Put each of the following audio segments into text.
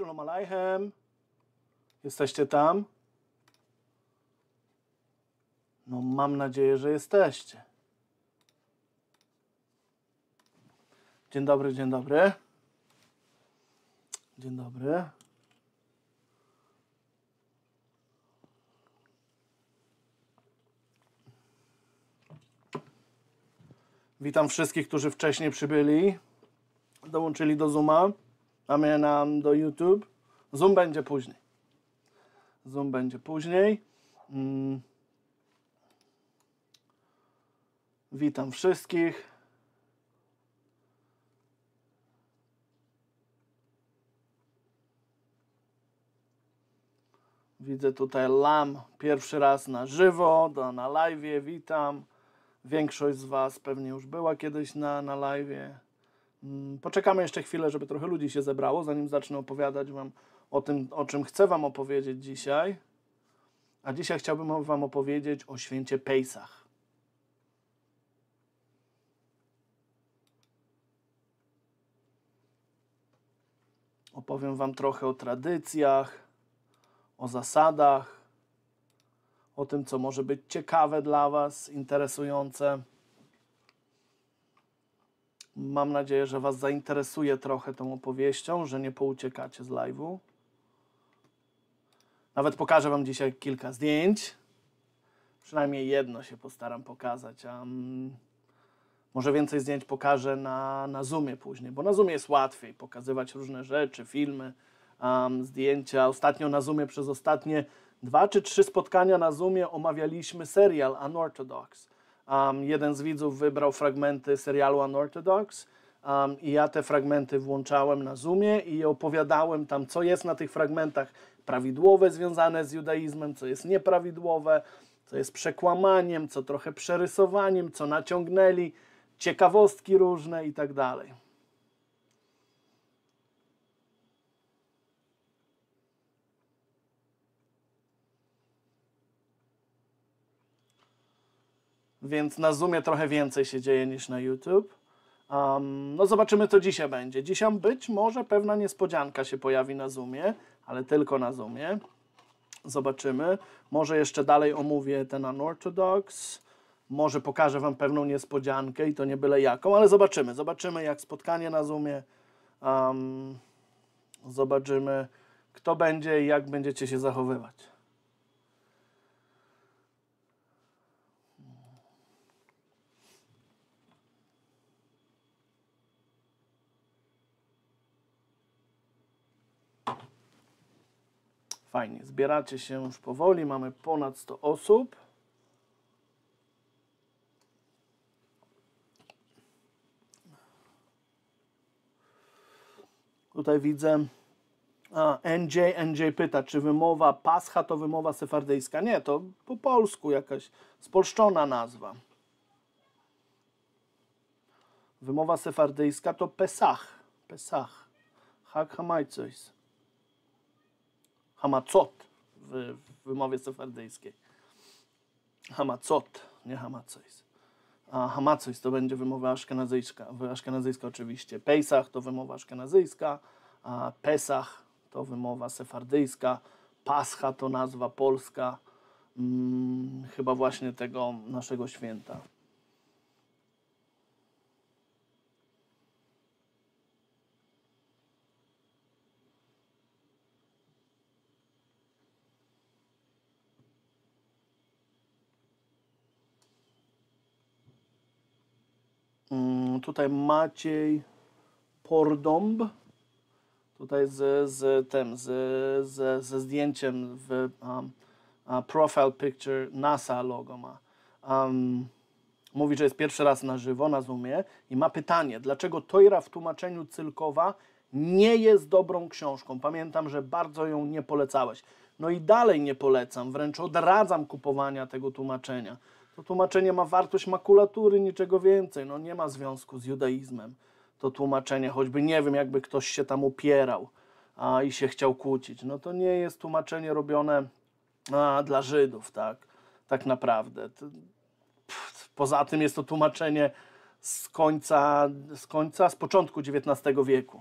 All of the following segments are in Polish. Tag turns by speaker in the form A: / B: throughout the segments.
A: Shalom Aleichem. Jesteście tam? No mam nadzieję, że jesteście. Dzień dobry, dzień dobry. Dzień dobry. Witam wszystkich, którzy wcześniej przybyli, dołączyli do Zooma. Damy nam do YouTube. Zoom będzie później. Zoom będzie później. Mm. Witam wszystkich. Widzę tutaj Lam pierwszy raz na żywo, na live. Witam. Większość z Was pewnie już była kiedyś na, na live. Mm, poczekamy jeszcze chwilę, żeby trochę ludzi się zebrało, zanim zacznę opowiadać Wam o tym, o czym chcę Wam opowiedzieć dzisiaj. A dzisiaj chciałbym Wam opowiedzieć o święcie Pejsach. Opowiem Wam trochę o tradycjach, o zasadach, o tym, co może być ciekawe dla Was, interesujące. Mam nadzieję, że Was zainteresuje trochę tą opowieścią, że nie pouciekacie z live'u. Nawet pokażę Wam dzisiaj kilka zdjęć. Przynajmniej jedno się postaram pokazać. A mm, może więcej zdjęć pokażę na, na Zoomie później, bo na Zoomie jest łatwiej pokazywać różne rzeczy, filmy, um, zdjęcia. Ostatnio na Zoomie przez ostatnie dwa czy trzy spotkania na Zoomie omawialiśmy serial Unorthodox. Um, jeden z widzów wybrał fragmenty serialu Unorthodox um, i ja te fragmenty włączałem na Zoomie i opowiadałem tam, co jest na tych fragmentach prawidłowe związane z judaizmem, co jest nieprawidłowe, co jest przekłamaniem, co trochę przerysowaniem, co naciągnęli, ciekawostki różne i tak dalej. więc na Zoomie trochę więcej się dzieje niż na YouTube. Um, no zobaczymy, co dzisiaj będzie. Dzisiaj być może pewna niespodzianka się pojawi na Zoomie, ale tylko na Zoomie. Zobaczymy. Może jeszcze dalej omówię ten Unorthodox. Może pokażę Wam pewną niespodziankę i to nie byle jaką, ale zobaczymy. Zobaczymy, jak spotkanie na Zoomie. Um, zobaczymy, kto będzie i jak będziecie się zachowywać. Fajnie, zbieracie się już powoli, mamy ponad 100 osób. Tutaj widzę a, NJ, NJ pyta, czy wymowa Pascha to wymowa sefardyjska? Nie, to po polsku jakaś spolszczona nazwa. Wymowa sefardyjska to Pesach. Pesach. Hak Hamajcois. Hamacot w, wymowie sefardyjskiej. Hamacot, nie Hamacois. A Hamacois to będzie wymowa aszkenazyjska, aszkenazyjska oczywiście. Pejsach to wymowa aszkenazyjska, a Pesach to wymowa sefardyjska. Pascha to nazwa polska, hmm, chyba właśnie tego naszego święta. tutaj Maciej Pordąb, tutaj z, z tym, z, z, ze zdjęciem w um, profile picture NASA logo ma. Um, mówi, że jest pierwszy raz na żywo na Zoomie i ma pytanie, dlaczego Toira w tłumaczeniu Cylkowa nie jest dobrą książką. Pamiętam, że bardzo ją nie polecałeś. No i dalej nie polecam, wręcz odradzam kupowania tego tłumaczenia. To tłumaczenie ma wartość makulatury, niczego więcej. No nie ma związku z judaizmem to tłumaczenie, choćby nie wiem, jakby ktoś się tam upierał a, i się chciał kłócić. No to nie jest tłumaczenie robione a, dla Żydów, tak, tak naprawdę. Poza tym jest to tłumaczenie z końca, z końca, z początku XIX wieku.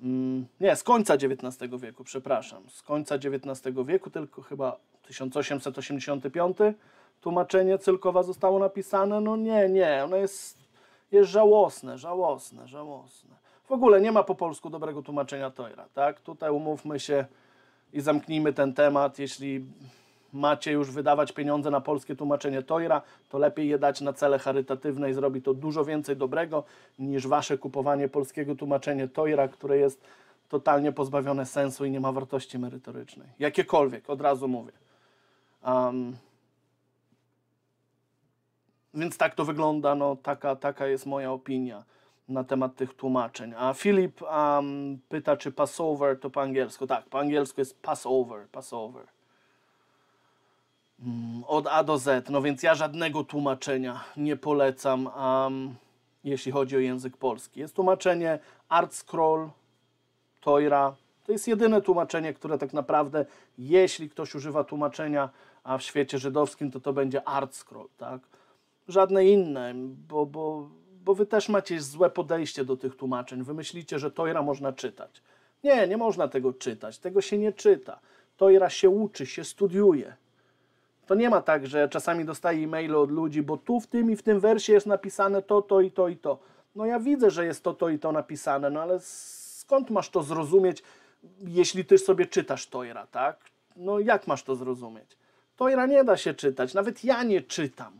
A: Mm, nie, z końca XIX wieku, przepraszam. Z końca XIX wieku, tylko chyba 1885 tłumaczenie Cylkowa zostało napisane? No nie, nie, ono jest, jest żałosne, żałosne, żałosne. W ogóle nie ma po polsku dobrego tłumaczenia Toira, tak? Tutaj umówmy się i zamknijmy ten temat. Jeśli macie już wydawać pieniądze na polskie tłumaczenie Toira, to lepiej je dać na cele charytatywne i zrobi to dużo więcej dobrego niż wasze kupowanie polskiego tłumaczenia Toira, które jest totalnie pozbawione sensu i nie ma wartości merytorycznej. Jakiekolwiek, od razu mówię. Um, więc tak to wygląda, no taka, taka jest moja opinia na temat tych tłumaczeń. A Filip um, pyta, czy Passover to po angielsku. Tak, po angielsku jest Passover, Passover. Mm, od A do Z, no więc ja żadnego tłumaczenia nie polecam, um, jeśli chodzi o język polski. Jest tłumaczenie Art Scroll, Toira. To jest jedyne tłumaczenie, które tak naprawdę, jeśli ktoś używa tłumaczenia w świecie żydowskim, to to będzie Art Scroll, tak? żadne inne, bo, bo, bo wy też macie złe podejście do tych tłumaczeń. Wy myślicie, że Tojra można czytać. Nie, nie można tego czytać. Tego się nie czyta. Tojra się uczy, się studiuje. To nie ma tak, że czasami dostaję e-maile od ludzi, bo tu w tym i w tym wersie jest napisane to, to i to i to. No ja widzę, że jest to, to i to napisane, no ale skąd masz to zrozumieć, jeśli ty sobie czytasz Tojra, tak? No jak masz to zrozumieć? Tojra nie da się czytać, nawet ja nie czytam.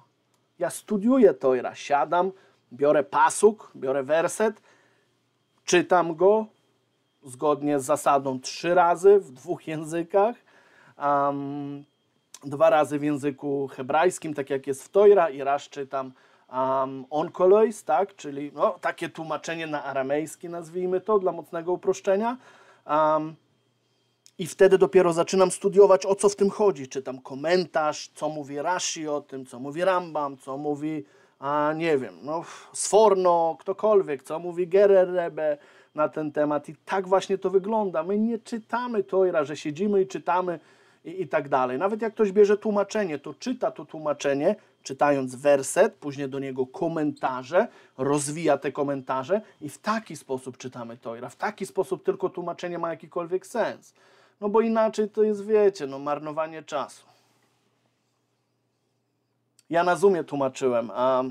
A: Ja studiuję Tojra, siadam, biorę pasuk, biorę werset, czytam go zgodnie z zasadą trzy razy w dwóch językach. Um, dwa razy w języku hebrajskim, tak jak jest w Tojra, i raz czytam um, onkolois, tak, czyli no, takie tłumaczenie na aramejski, nazwijmy to, dla mocnego uproszczenia. Um, i wtedy dopiero zaczynam studiować, o co w tym chodzi. Czytam komentarz, co mówi Rashi o tym, co mówi Rambam, co mówi, a nie wiem, no, Sforno, ktokolwiek, co mówi Gererebe na ten temat. I tak właśnie to wygląda. My nie czytamy Tojra, że siedzimy i czytamy i, i tak dalej. Nawet jak ktoś bierze tłumaczenie, to czyta to tłumaczenie, czytając werset, później do niego komentarze, rozwija te komentarze i w taki sposób czytamy Tojra. W taki sposób tylko tłumaczenie ma jakikolwiek sens. No bo inaczej to jest, wiecie, no marnowanie czasu. Ja na Zoomie tłumaczyłem, a,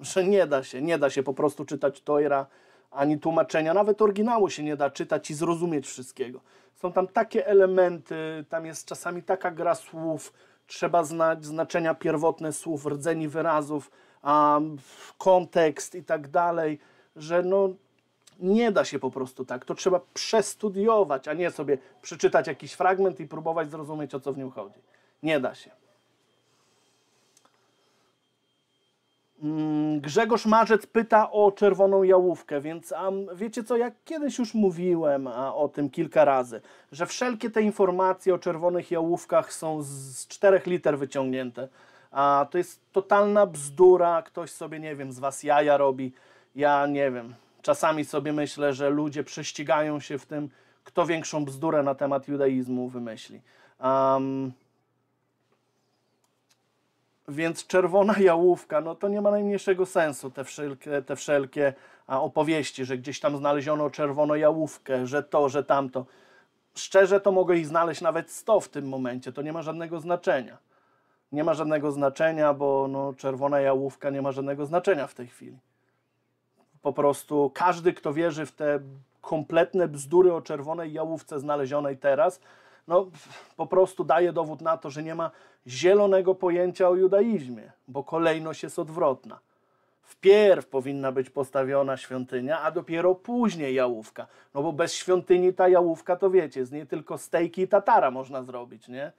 A: że nie da się, nie da się po prostu czytać Toira ani tłumaczenia, nawet oryginału się nie da czytać i zrozumieć wszystkiego. Są tam takie elementy, tam jest czasami taka gra słów, trzeba znać znaczenia pierwotne słów, rdzeni wyrazów, a, kontekst i tak dalej, że no nie da się po prostu tak. To trzeba przestudiować, a nie sobie przeczytać jakiś fragment i próbować zrozumieć, o co w nim chodzi. Nie da się. Mm, Grzegorz Marzec pyta o czerwoną jałówkę, więc um, wiecie co, ja kiedyś już mówiłem o tym kilka razy, że wszelkie te informacje o czerwonych jałówkach są z czterech liter wyciągnięte. A to jest totalna bzdura, ktoś sobie, nie wiem, z was jaja robi, ja nie wiem, Czasami sobie myślę, że ludzie prześcigają się w tym, kto większą bzdurę na temat judaizmu wymyśli. Um, więc czerwona jałówka, no to nie ma najmniejszego sensu te wszelkie, te wszelkie opowieści, że gdzieś tam znaleziono czerwoną jałówkę, że to, że tamto. Szczerze to mogę ich znaleźć nawet 100 w tym momencie, to nie ma żadnego znaczenia. Nie ma żadnego znaczenia, bo no, czerwona jałówka nie ma żadnego znaczenia w tej chwili po prostu każdy, kto wierzy w te kompletne bzdury o czerwonej jałówce znalezionej teraz, no po prostu daje dowód na to, że nie ma zielonego pojęcia o judaizmie, bo kolejność jest odwrotna. Wpierw powinna być postawiona świątynia, a dopiero później jałówka. No bo bez świątyni ta jałówka, to wiecie, z niej tylko stejki i tatara można zrobić, nie?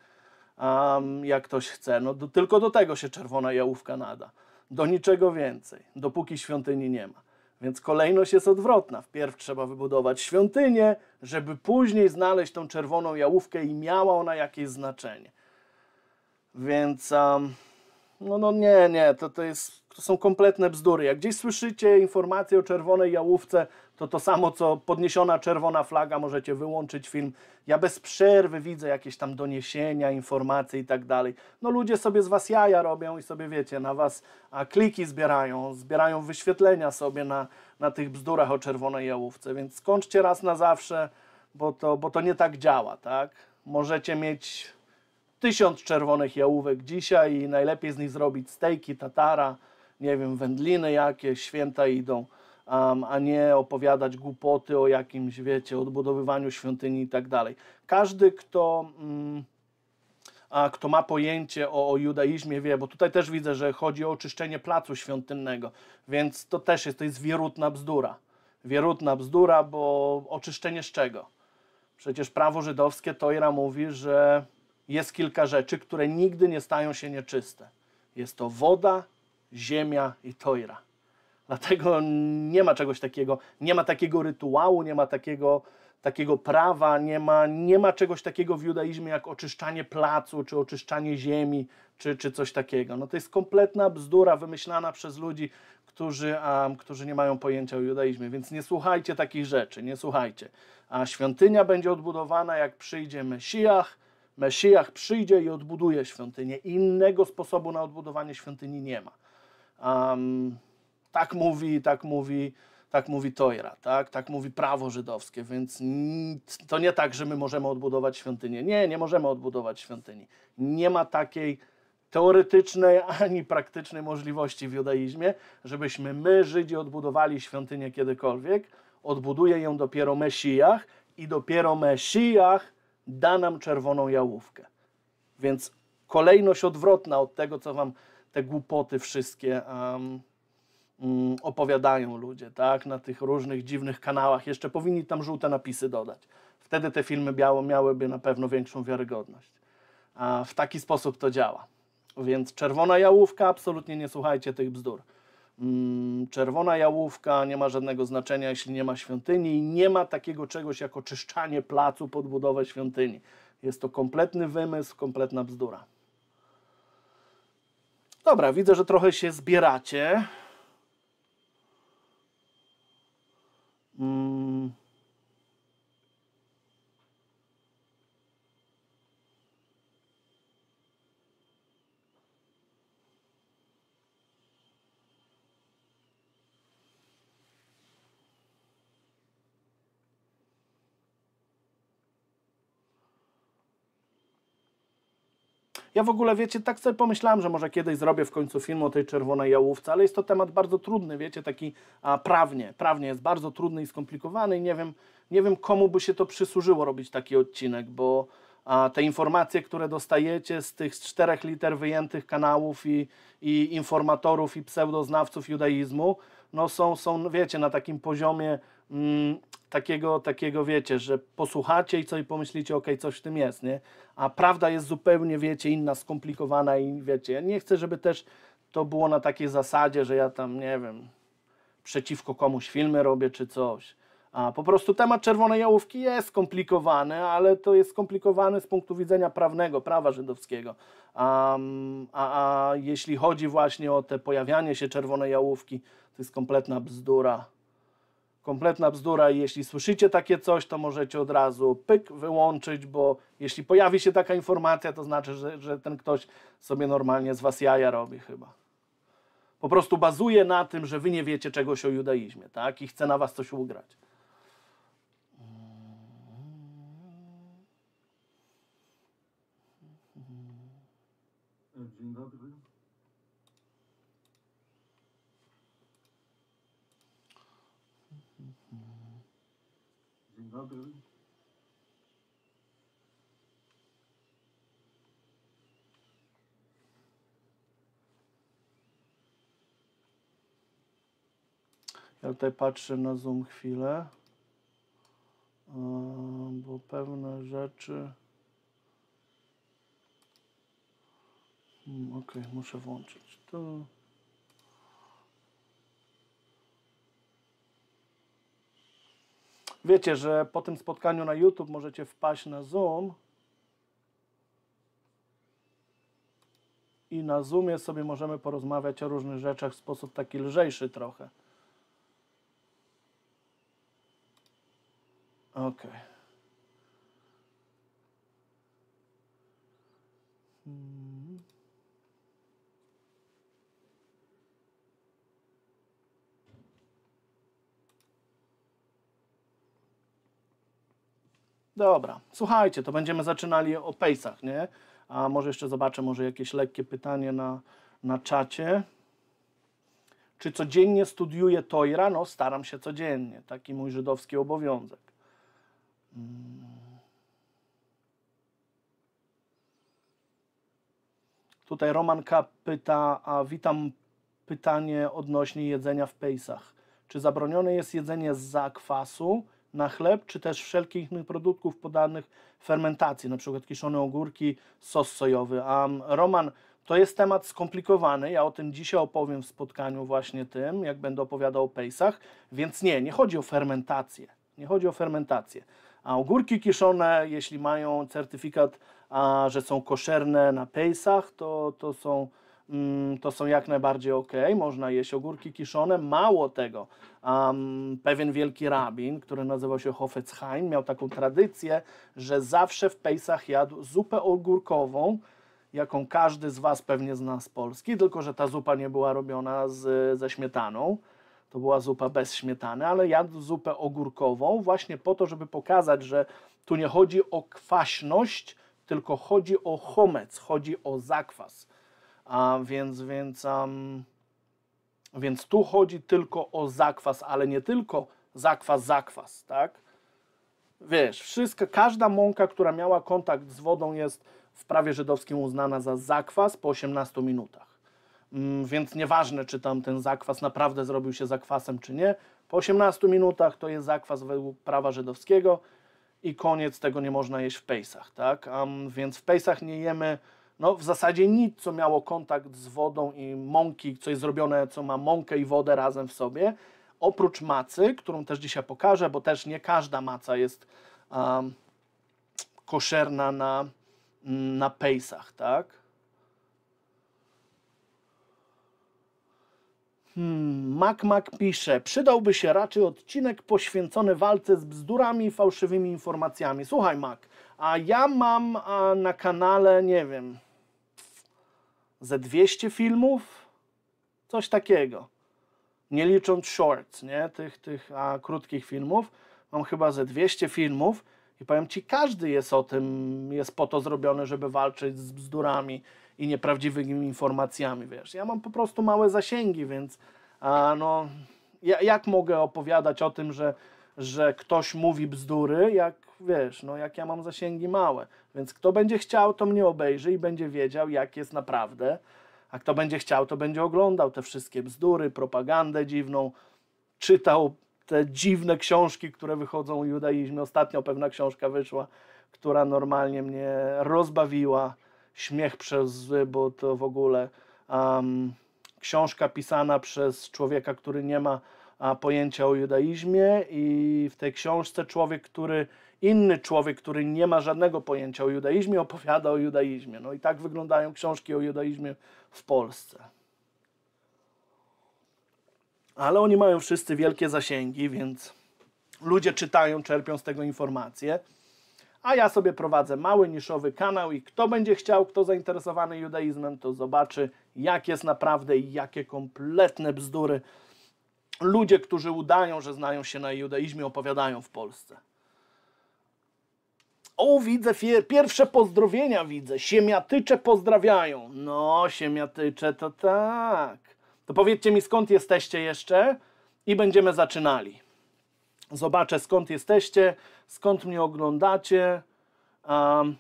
A: Um, jak ktoś chce. No do, tylko do tego się czerwona jałówka nada. Do niczego więcej, dopóki świątyni nie ma. Więc kolejność jest odwrotna. Wpierw trzeba wybudować świątynię, żeby później znaleźć tą czerwoną jałówkę i miała ona jakieś znaczenie. Więc um, no, no nie, nie, to, to jest to są kompletne bzdury. Jak gdzieś słyszycie informacje o czerwonej jałówce, to to samo co podniesiona czerwona flaga, możecie wyłączyć film. Ja bez przerwy widzę jakieś tam doniesienia, informacje i tak dalej. No ludzie sobie z was jaja robią i sobie wiecie, na was a kliki zbierają, zbierają wyświetlenia sobie na, na tych bzdurach o czerwonej jałówce, więc skończcie raz na zawsze, bo to, bo to nie tak działa, tak? Możecie mieć tysiąc czerwonych jałówek dzisiaj i najlepiej z nich zrobić stejki, tatara, nie wiem, wędliny jakie, święta idą, um, a nie opowiadać głupoty o jakimś, wiecie, odbudowywaniu świątyni i tak dalej. Każdy, kto... Mm, a kto ma pojęcie o, o, judaizmie, wie, bo tutaj też widzę, że chodzi o oczyszczenie placu świątynnego, więc to też jest, to jest wierutna bzdura. Wierutna bzdura, bo oczyszczenie z czego? Przecież prawo żydowskie Toira mówi, że jest kilka rzeczy, które nigdy nie stają się nieczyste. Jest to woda, ziemia i Tojra. Dlatego nie ma czegoś takiego, nie ma takiego rytuału, nie ma takiego, takiego prawa, nie ma, nie ma czegoś takiego w judaizmie jak oczyszczanie placu, czy oczyszczanie ziemi, czy, czy coś takiego. No to jest kompletna bzdura wymyślana przez ludzi, którzy, um, którzy nie mają pojęcia o judaizmie, więc nie słuchajcie takich rzeczy, nie słuchajcie. A świątynia będzie odbudowana, jak przyjdzie Mesjach, Mesjach przyjdzie i odbuduje świątynię. Innego sposobu na odbudowanie świątyni nie ma um, tak mówi, tak mówi, tak mówi Tojra, tak, tak mówi prawo żydowskie, więc to nie tak, że my możemy odbudować świątynię. Nie, nie możemy odbudować świątyni. Nie ma takiej teoretycznej ani praktycznej możliwości w judaizmie, żebyśmy my, Żydzi, odbudowali świątynię kiedykolwiek. Odbuduje ją dopiero Mesijach i dopiero Mesijach da nam czerwoną jałówkę. Więc kolejność odwrotna od tego, co Wam te głupoty wszystkie um, um, opowiadają ludzie, tak? Na tych różnych dziwnych kanałach. Jeszcze powinni tam żółte napisy dodać. Wtedy te filmy białe miałyby na pewno większą wiarygodność. A w taki sposób to działa. Więc czerwona jałówka, absolutnie nie słuchajcie tych bzdur. Um, czerwona jałówka nie ma żadnego znaczenia, jeśli nie ma świątyni i nie ma takiego czegoś jak oczyszczanie placu pod budowę świątyni. Jest to kompletny wymysł, kompletna bzdura. Dobra, widzę, że trochę się zbieracie. Mm. Ja w ogóle, wiecie, tak sobie pomyślałem, że może kiedyś zrobię w końcu film o tej czerwonej jałówce, ale jest to temat bardzo trudny, wiecie, taki a, prawnie. Prawnie jest bardzo trudny i skomplikowany i nie wiem, nie wiem komu by się to przysłużyło robić taki odcinek, bo a, te informacje, które dostajecie z tych czterech liter wyjętych kanałów i, i informatorów i pseudoznawców judaizmu, no są, są, wiecie, na takim poziomie mm, takiego, takiego wiecie, że posłuchacie i co i pomyślicie, okej, okay, coś w tym jest, nie? A prawda jest zupełnie, wiecie, inna, skomplikowana i wiecie, ja nie chcę, żeby też to było na takiej zasadzie, że ja tam, nie wiem, przeciwko komuś filmy robię czy coś. A po prostu temat czerwonej jałówki jest skomplikowany, ale to jest skomplikowany z punktu widzenia prawnego, prawa żydowskiego. A, a, a jeśli chodzi właśnie o te pojawianie się czerwonej jałówki, to jest kompletna bzdura kompletna bzdura i jeśli słyszycie takie coś, to możecie od razu pyk wyłączyć, bo jeśli pojawi się taka informacja, to znaczy, że, że ten ktoś sobie normalnie z was jaja robi chyba. Po prostu bazuje na tym, że wy nie wiecie czegoś o judaizmie, tak? I chce na was coś ugrać. Dzień dobry. dobry. Ja tutaj patrzę na Zoom chwilę, bo pewne rzeczy... Hmm, okej, okay, muszę włączyć to. Wiecie, że po tym spotkaniu na YouTube możecie wpaść na Zoom i na Zoomie sobie możemy porozmawiać o różnych rzeczach w sposób taki lżejszy trochę. Okej. Hmm. Dobra, słuchajcie, to będziemy zaczynali o pejsach, nie? A może jeszcze zobaczę, może jakieś lekkie pytanie na, na czacie. Czy codziennie studiuję Toira? No, staram się codziennie. Taki mój żydowski obowiązek. Hmm. Tutaj Roman K. pyta, a witam pytanie odnośnie jedzenia w pejsach. Czy zabronione jest jedzenie z zakwasu? kwasu? na chleb, czy też wszelkich innych produktów podanych fermentacji, na przykład kiszone ogórki, sos sojowy. A Roman, to jest temat skomplikowany, ja o tym dzisiaj opowiem w spotkaniu właśnie tym, jak będę opowiadał o pejsach, więc nie, nie chodzi o fermentację, nie chodzi o fermentację. A ogórki kiszone, jeśli mają certyfikat, a, że są koszerne na pejsach, to, to są Mm, to są jak najbardziej ok. Można jeść ogórki kiszone. Mało tego, um, pewien wielki rabin, który nazywał się Hofetzheim, miał taką tradycję, że zawsze w Pejsach jadł zupę ogórkową, jaką każdy z Was pewnie zna z Polski, tylko że ta zupa nie była robiona z, ze śmietaną. To była zupa bez śmietany, ale jadł zupę ogórkową właśnie po to, żeby pokazać, że tu nie chodzi o kwaśność, tylko chodzi o homec, chodzi o zakwas a więc, więc, um, więc tu chodzi tylko o zakwas, ale nie tylko zakwas, zakwas, tak? Wiesz, wszystko, każda mąka, która miała kontakt z wodą jest w prawie żydowskim uznana za zakwas po 18 minutach. Mm, więc nieważne, czy tam ten zakwas naprawdę zrobił się zakwasem, czy nie. Po 18 minutach to jest zakwas według prawa żydowskiego i koniec tego nie można jeść w pejsach, tak? Um, więc w pejsach nie jemy no, w zasadzie nic, co miało kontakt z wodą i mąki, co jest zrobione, co ma mąkę i wodę razem w sobie, oprócz macy, którą też dzisiaj pokażę, bo też nie każda maca jest um, koszerna na, na pejsach, tak? Hmm, Mac Mac pisze, przydałby się raczej odcinek poświęcony walce z bzdurami i fałszywymi informacjami. Słuchaj, Mac, a ja mam a, na kanale, nie wiem, ze 200 filmów, coś takiego. Nie licząc shorts, nie? Tych, tych a, krótkich filmów. Mam chyba ze 200 filmów i powiem Ci, każdy jest o tym, jest po to zrobiony, żeby walczyć z bzdurami i nieprawdziwymi informacjami, wiesz. Ja mam po prostu małe zasięgi, więc a, no, ja, jak mogę opowiadać o tym, że że ktoś mówi bzdury, jak wiesz, no jak ja mam zasięgi małe. Więc kto będzie chciał, to mnie obejrzy i będzie wiedział, jak jest naprawdę. A kto będzie chciał, to będzie oglądał te wszystkie bzdury, propagandę dziwną, czytał te dziwne książki, które wychodzą o judaizmie. Ostatnio pewna książka wyszła, która normalnie mnie rozbawiła. Śmiech przez łzy, bo to w ogóle um, książka pisana przez człowieka, który nie ma pojęcia o judaizmie i w tej książce człowiek, który inny człowiek, który nie ma żadnego pojęcia o judaizmie, opowiada o judaizmie. No i tak wyglądają książki o judaizmie w Polsce. Ale oni mają wszyscy wielkie zasięgi, więc ludzie czytają, czerpią z tego informacje. A ja sobie prowadzę mały, niszowy kanał i kto będzie chciał, kto zainteresowany judaizmem, to zobaczy, jak jest naprawdę i jakie kompletne bzdury ludzie, którzy udają, że znają się na judaizmie, opowiadają w Polsce. O, widzę, pierwsze pozdrowienia widzę. Siemiatycze pozdrawiają. No, siemiatycze to tak. To powiedzcie mi, skąd jesteście jeszcze i będziemy zaczynali. Zobaczę, skąd jesteście, skąd mnie oglądacie. Um,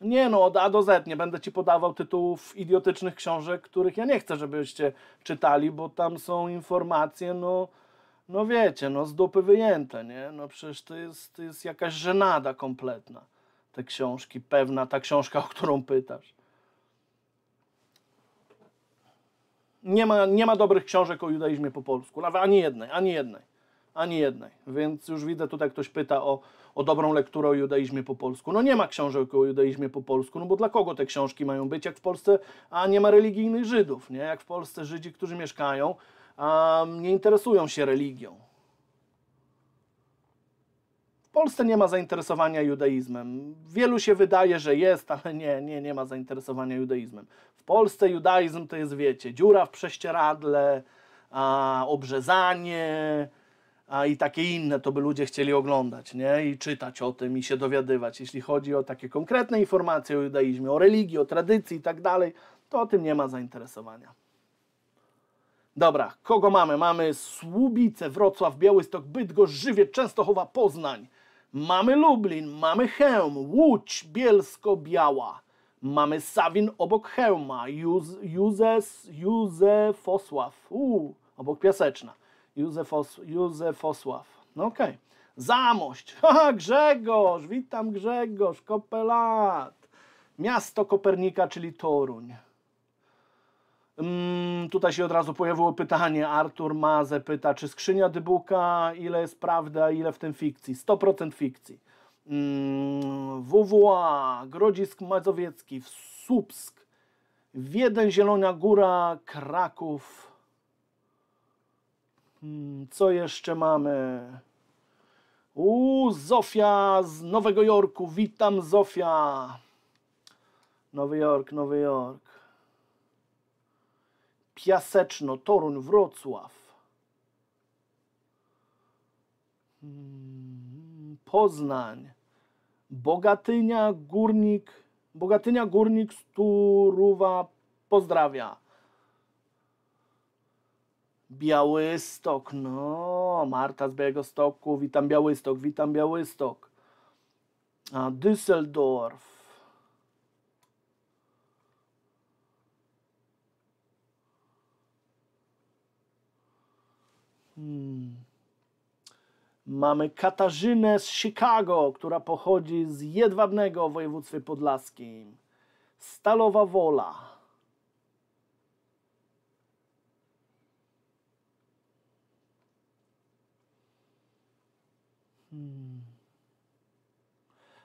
A: Nie no, od A do Z. Nie będę ci podawał tytułów idiotycznych książek, których ja nie chcę, żebyście czytali, bo tam są informacje, no, no wiecie, no z dupy wyjęte, nie? No przecież to jest, to jest jakaś żenada kompletna. Te książki, pewna ta książka, o którą pytasz. Nie ma, nie ma dobrych książek o judaizmie po polsku, nawet ani jednej, ani jednej. Ani jednej. Więc już widzę, tutaj ktoś pyta o, o dobrą lekturę o judaizmie po polsku. No nie ma książek o judaizmie po polsku, no bo dla kogo te książki mają być, jak w Polsce, a nie ma religijnych Żydów, nie? Jak w Polsce Żydzi, którzy mieszkają, a mm, nie interesują się religią. W Polsce nie ma zainteresowania judaizmem. Wielu się wydaje, że jest, ale nie, nie, nie ma zainteresowania judaizmem. W Polsce judaizm to jest, wiecie, dziura w prześcieradle, a, obrzezanie, a i takie inne, to by ludzie chcieli oglądać, nie? I czytać o tym i się dowiadywać. Jeśli chodzi o takie konkretne informacje o judaizmie, o religii, o tradycji i tak dalej, to o tym nie ma zainteresowania. Dobra, kogo mamy? Mamy Słubice, Wrocław, Białystok, Bydgoszcz, Żywiec, Częstochowa, Poznań. Mamy Lublin, mamy Chełm, Łódź, Bielsko-Biała. Mamy Sawin obok Chełma, Józefosław, Józef obok Piaseczna. Józefos, Józefosław. No okej. Okay. Zamość. Haha, Grzegorz, witam Grzegorz, kopelat. Miasto Kopernika, czyli Toruń. Mm, tutaj się od razu pojawiło pytanie. Artur Maze pyta, czy skrzynia Dybuka, ile jest prawda, ile w tym fikcji? 100% fikcji. Mm, WWA, Grodzisk Mazowiecki, Słupsk, Wiedeń, Zielona Góra, Kraków, Hmm, co jeszcze mamy? U Zofia z Nowego Jorku. Witam, Zofia. Nowy Jork, Nowy Jork. Piaseczno, Torun, Wrocław. Hmm, Poznań. Bogatynia, Górnik. Bogatynia, Górnik, Sturuwa. Pozdrawia. Białystok, no, Marta z Białegostoku, witam Białystok, witam Białystok. A, Düsseldorf. Hmm. Mamy Katarzynę z Chicago, która pochodzi z Jedwabnego w województwie podlaskim. Stalowa Wola.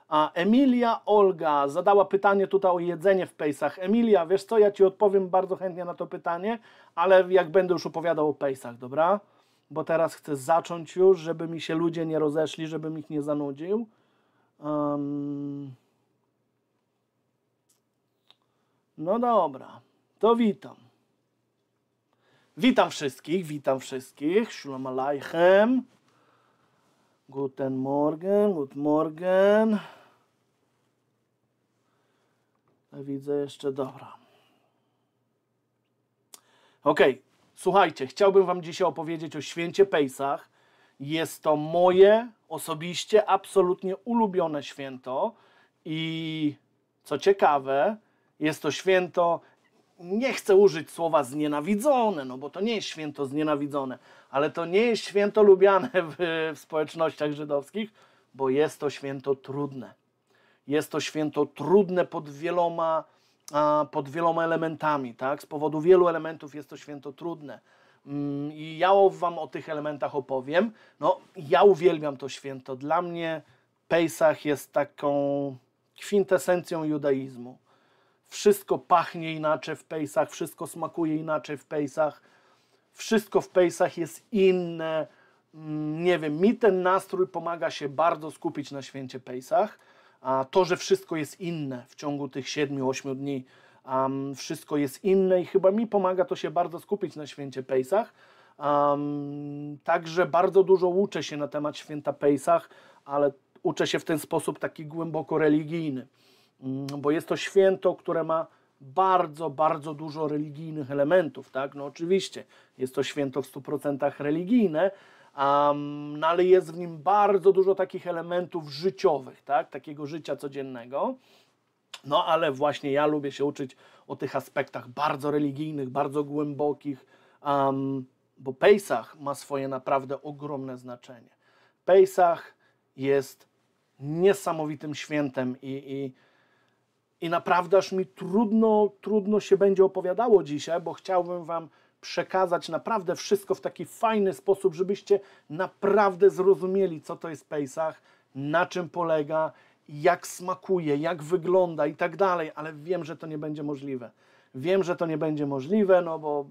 A: A Emilia Olga zadała pytanie tutaj o jedzenie w Pejsach. Emilia, wiesz co, ja Ci odpowiem bardzo chętnie na to pytanie, ale jak będę już opowiadał o Pejsach, dobra? Bo teraz chcę zacząć już, żeby mi się ludzie nie rozeszli, żebym ich nie zanudził. Um... No dobra, to witam. Witam wszystkich, witam wszystkich. Shulam aleichem. Guten Morgen, guten Morgen. Widzę jeszcze, dobra. Ok, słuchajcie, chciałbym Wam dzisiaj opowiedzieć o święcie Pejsach. Jest to moje osobiście absolutnie ulubione święto i co ciekawe, jest to święto nie chcę użyć słowa znienawidzone, no bo to nie jest święto znienawidzone, ale to nie jest święto lubiane w, w społecznościach żydowskich, bo jest to święto trudne. Jest to święto trudne pod wieloma, pod wieloma elementami, tak? Z powodu wielu elementów jest to święto trudne. Mm, I ja Wam o tych elementach opowiem. No, ja uwielbiam to święto. Dla mnie Pesach jest taką kwintesencją judaizmu wszystko pachnie inaczej w Pejsach, wszystko smakuje inaczej w Pejsach, wszystko w Pejsach jest inne. Mm, nie wiem, mi ten nastrój pomaga się bardzo skupić na święcie Pejsach, a to, że wszystko jest inne w ciągu tych 7-8 dni, um, wszystko jest inne i chyba mi pomaga to się bardzo skupić na święcie Pejsach. Um, także bardzo dużo uczę się na temat święta Pejsach, ale uczę się w ten sposób taki głęboko religijny. Mm, bo jest to święto, które ma bardzo, bardzo dużo religijnych elementów, tak? No oczywiście, jest to święto w 100% religijne, um, no ale jest w nim bardzo dużo takich elementów życiowych, tak? Takiego życia codziennego. No ale właśnie ja lubię się uczyć o tych aspektach bardzo religijnych, bardzo głębokich, um, bo Pejsach ma swoje naprawdę ogromne znaczenie. Pejsach jest niesamowitym świętem i, i i naprawdę aż mi trudno, trudno się będzie opowiadało dzisiaj, bo chciałbym Wam przekazać naprawdę wszystko w taki fajny sposób, żebyście naprawdę zrozumieli, co to jest Pejsach, na czym polega, jak smakuje, jak wygląda i tak dalej, ale wiem, że to nie będzie możliwe. Wiem, że to nie będzie możliwe, no bo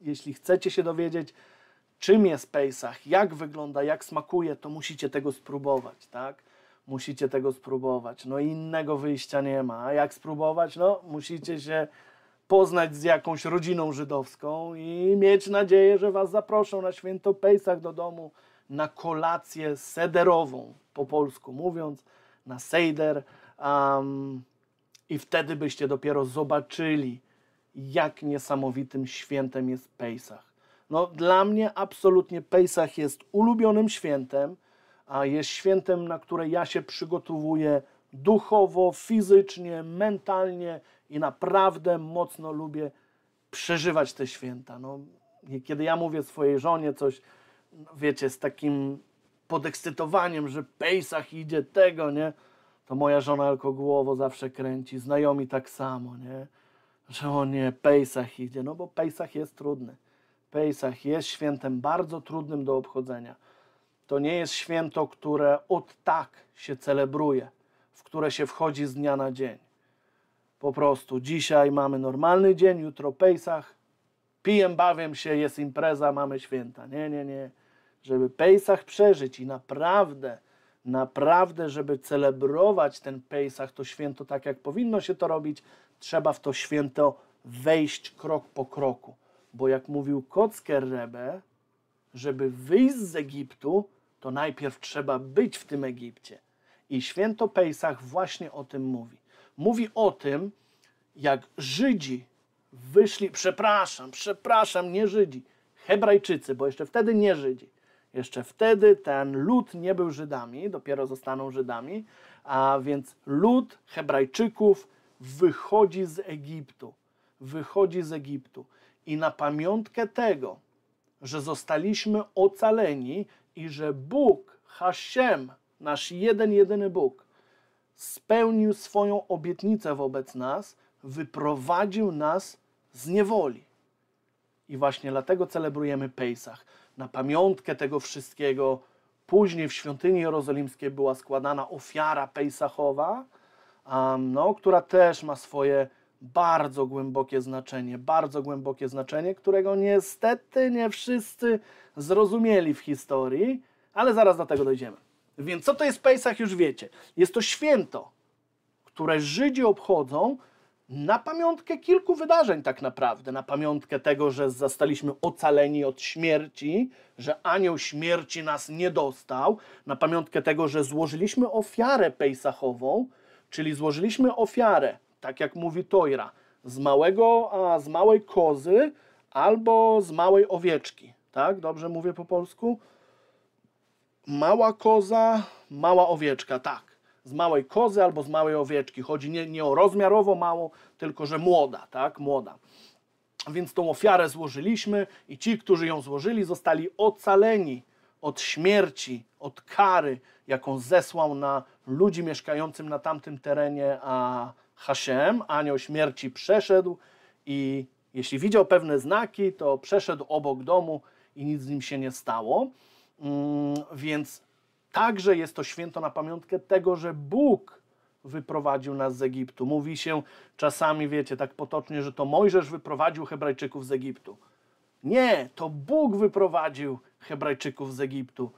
A: jeśli chcecie się dowiedzieć, czym jest Pejsach, jak wygląda, jak smakuje, to musicie tego spróbować, tak? musicie tego spróbować. No innego wyjścia nie ma. A jak spróbować? No musicie się poznać z jakąś rodziną żydowską i mieć nadzieję, że was zaproszą na święto Pejsach do domu na kolację sederową, po polsku mówiąc, na sejder. Um, I wtedy byście dopiero zobaczyli, jak niesamowitym świętem jest Pejsach. No, dla mnie absolutnie Pejsach jest ulubionym świętem a jest świętem, na które ja się przygotowuję duchowo, fizycznie, mentalnie i naprawdę mocno lubię przeżywać te święta. No, kiedy ja mówię swojej żonie coś, no wiecie, z takim podekscytowaniem, że Pejsach idzie tego, nie? To moja żona tylko głową zawsze kręci, znajomi tak samo, nie? Że o nie, Pejsach idzie, no bo Pejsach jest trudny. Pejsach jest świętem bardzo trudnym do obchodzenia. To nie jest święto, które od tak się celebruje, w które się wchodzi z dnia na dzień. Po prostu dzisiaj mamy normalny dzień, jutro Pejsach, piję, bawię się, jest impreza, mamy święta. Nie, nie, nie. Żeby Pejsach przeżyć i naprawdę, naprawdę, żeby celebrować ten Pejsach, to święto tak jak powinno się to robić, trzeba w to święto wejść krok po kroku. Bo jak mówił Kocker Rebe, żeby wyjść z Egiptu, to najpierw trzeba być w tym Egipcie. I święto Pejsach właśnie o tym mówi. Mówi o tym, jak Żydzi wyszli, przepraszam, przepraszam, nie Żydzi, Hebrajczycy, bo jeszcze wtedy nie Żydzi. Jeszcze wtedy ten lud nie był Żydami, dopiero zostaną Żydami, a więc lud Hebrajczyków wychodzi z Egiptu. Wychodzi z Egiptu. I na pamiątkę tego, że zostaliśmy ocaleni, i że Bóg, Hashem, nasz jeden, jedyny Bóg, spełnił swoją obietnicę wobec nas, wyprowadził nas z niewoli. I właśnie dlatego celebrujemy Pejsach. Na pamiątkę tego wszystkiego, później w świątyni jerozolimskiej była składana ofiara Pejsachowa, um, no, która też ma swoje bardzo głębokie znaczenie, bardzo głębokie znaczenie, którego niestety nie wszyscy zrozumieli w historii, ale zaraz do tego dojdziemy. Więc co to jest Pejsach już wiecie. Jest to święto, które Żydzi obchodzą na pamiątkę kilku wydarzeń tak naprawdę, na pamiątkę tego, że zostaliśmy ocaleni od śmierci, że anioł śmierci nas nie dostał, na pamiątkę tego, że złożyliśmy ofiarę pejsachową, czyli złożyliśmy ofiarę tak jak mówi Toira, z, małego, a z małej kozy albo z małej owieczki. Tak, dobrze mówię po polsku? Mała koza, mała owieczka, tak. Z małej kozy albo z małej owieczki. Chodzi nie, nie o rozmiarowo mało, tylko że młoda, tak, młoda. Więc tą ofiarę złożyliśmy i ci, którzy ją złożyli, zostali ocaleni od śmierci, od kary, jaką zesłał na ludzi mieszkającym na tamtym terenie, a Hashem, anioł śmierci, przeszedł i jeśli widział pewne znaki, to przeszedł obok domu i nic z nim się nie stało. Mm, więc także jest to święto na pamiątkę tego, że Bóg wyprowadził nas z Egiptu. Mówi się czasami, wiecie, tak potocznie, że to Mojżesz wyprowadził Hebrajczyków z Egiptu. Nie, to Bóg wyprowadził Hebrajczyków z Egiptu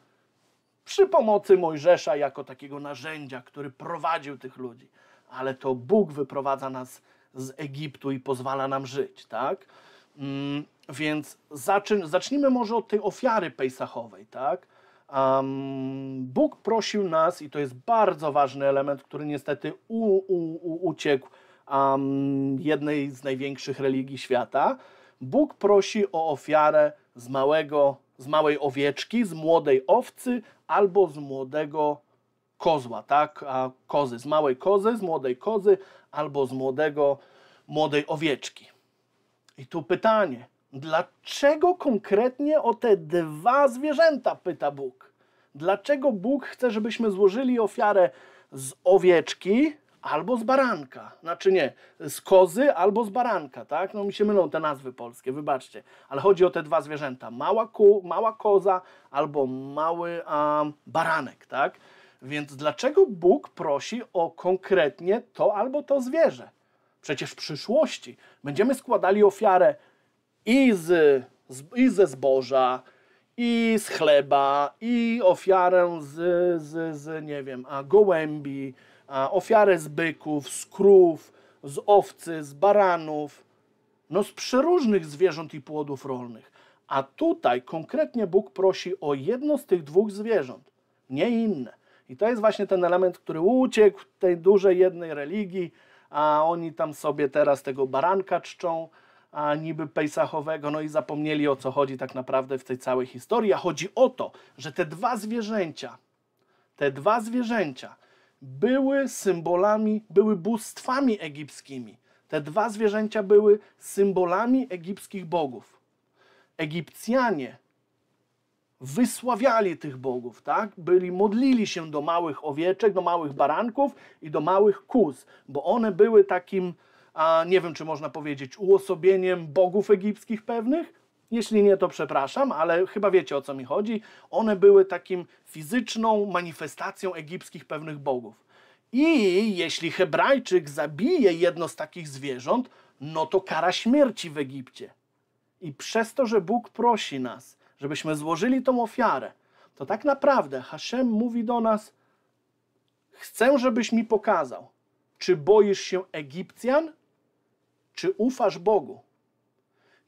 A: przy pomocy Mojżesza jako takiego narzędzia, który prowadził tych ludzi ale to Bóg wyprowadza nas z Egiptu i pozwala nam żyć, tak? Mm, więc zaczyn, zacznijmy może od tej ofiary pejsachowej, tak? Um, Bóg prosił nas, i to jest bardzo ważny element, który niestety u, u, u, uciekł um, jednej z największych religii świata. Bóg prosi o ofiarę z, małego, z małej owieczki, z młodej owcy albo z młodego kozła, tak? A kozy z małej kozy, z młodej kozy albo z młodego, młodej owieczki. I tu pytanie, dlaczego konkretnie o te dwa zwierzęta pyta Bóg? Dlaczego Bóg chce, żebyśmy złożyli ofiarę z owieczki albo z baranka? Znaczy nie, z kozy albo z baranka, tak? No mi się mylą te nazwy polskie, wybaczcie. Ale chodzi o te dwa zwierzęta, mała, ku, mała koza albo mały a, baranek, tak? Więc dlaczego Bóg prosi o konkretnie to albo to zwierzę? Przecież w przyszłości będziemy składali ofiarę i, z, z, i ze zboża, i z chleba, i ofiarę z, z, z nie wiem, a gołębi, a ofiarę z byków, z krów, z owcy, z baranów, no z przeróżnych zwierząt i płodów rolnych. A tutaj konkretnie Bóg prosi o jedno z tych dwóch zwierząt, nie inne. I to jest właśnie ten element, który uciekł tej dużej jednej religii, a oni tam sobie teraz tego baranka czczą, a niby pejsachowego, no i zapomnieli o co chodzi tak naprawdę w tej całej historii. A chodzi o to, że te dwa zwierzęcia, te dwa zwierzęcia były symbolami, były bóstwami egipskimi. Te dwa zwierzęcia były symbolami egipskich bogów. Egipcjanie wysławiali tych bogów, tak? Byli, modlili się do małych owieczek, do małych baranków i do małych kóz, bo one były takim, a nie wiem czy można powiedzieć, uosobieniem bogów egipskich pewnych. Jeśli nie, to przepraszam, ale chyba wiecie o co mi chodzi. One były takim fizyczną manifestacją egipskich pewnych bogów. I jeśli Hebrajczyk zabije jedno z takich zwierząt, no to kara śmierci w Egipcie. I przez to, że Bóg prosi nas, żebyśmy złożyli tą ofiarę, to tak naprawdę Hashem mówi do nas: Chcę, żebyś mi pokazał, czy boisz się Egipcjan, czy ufasz Bogu.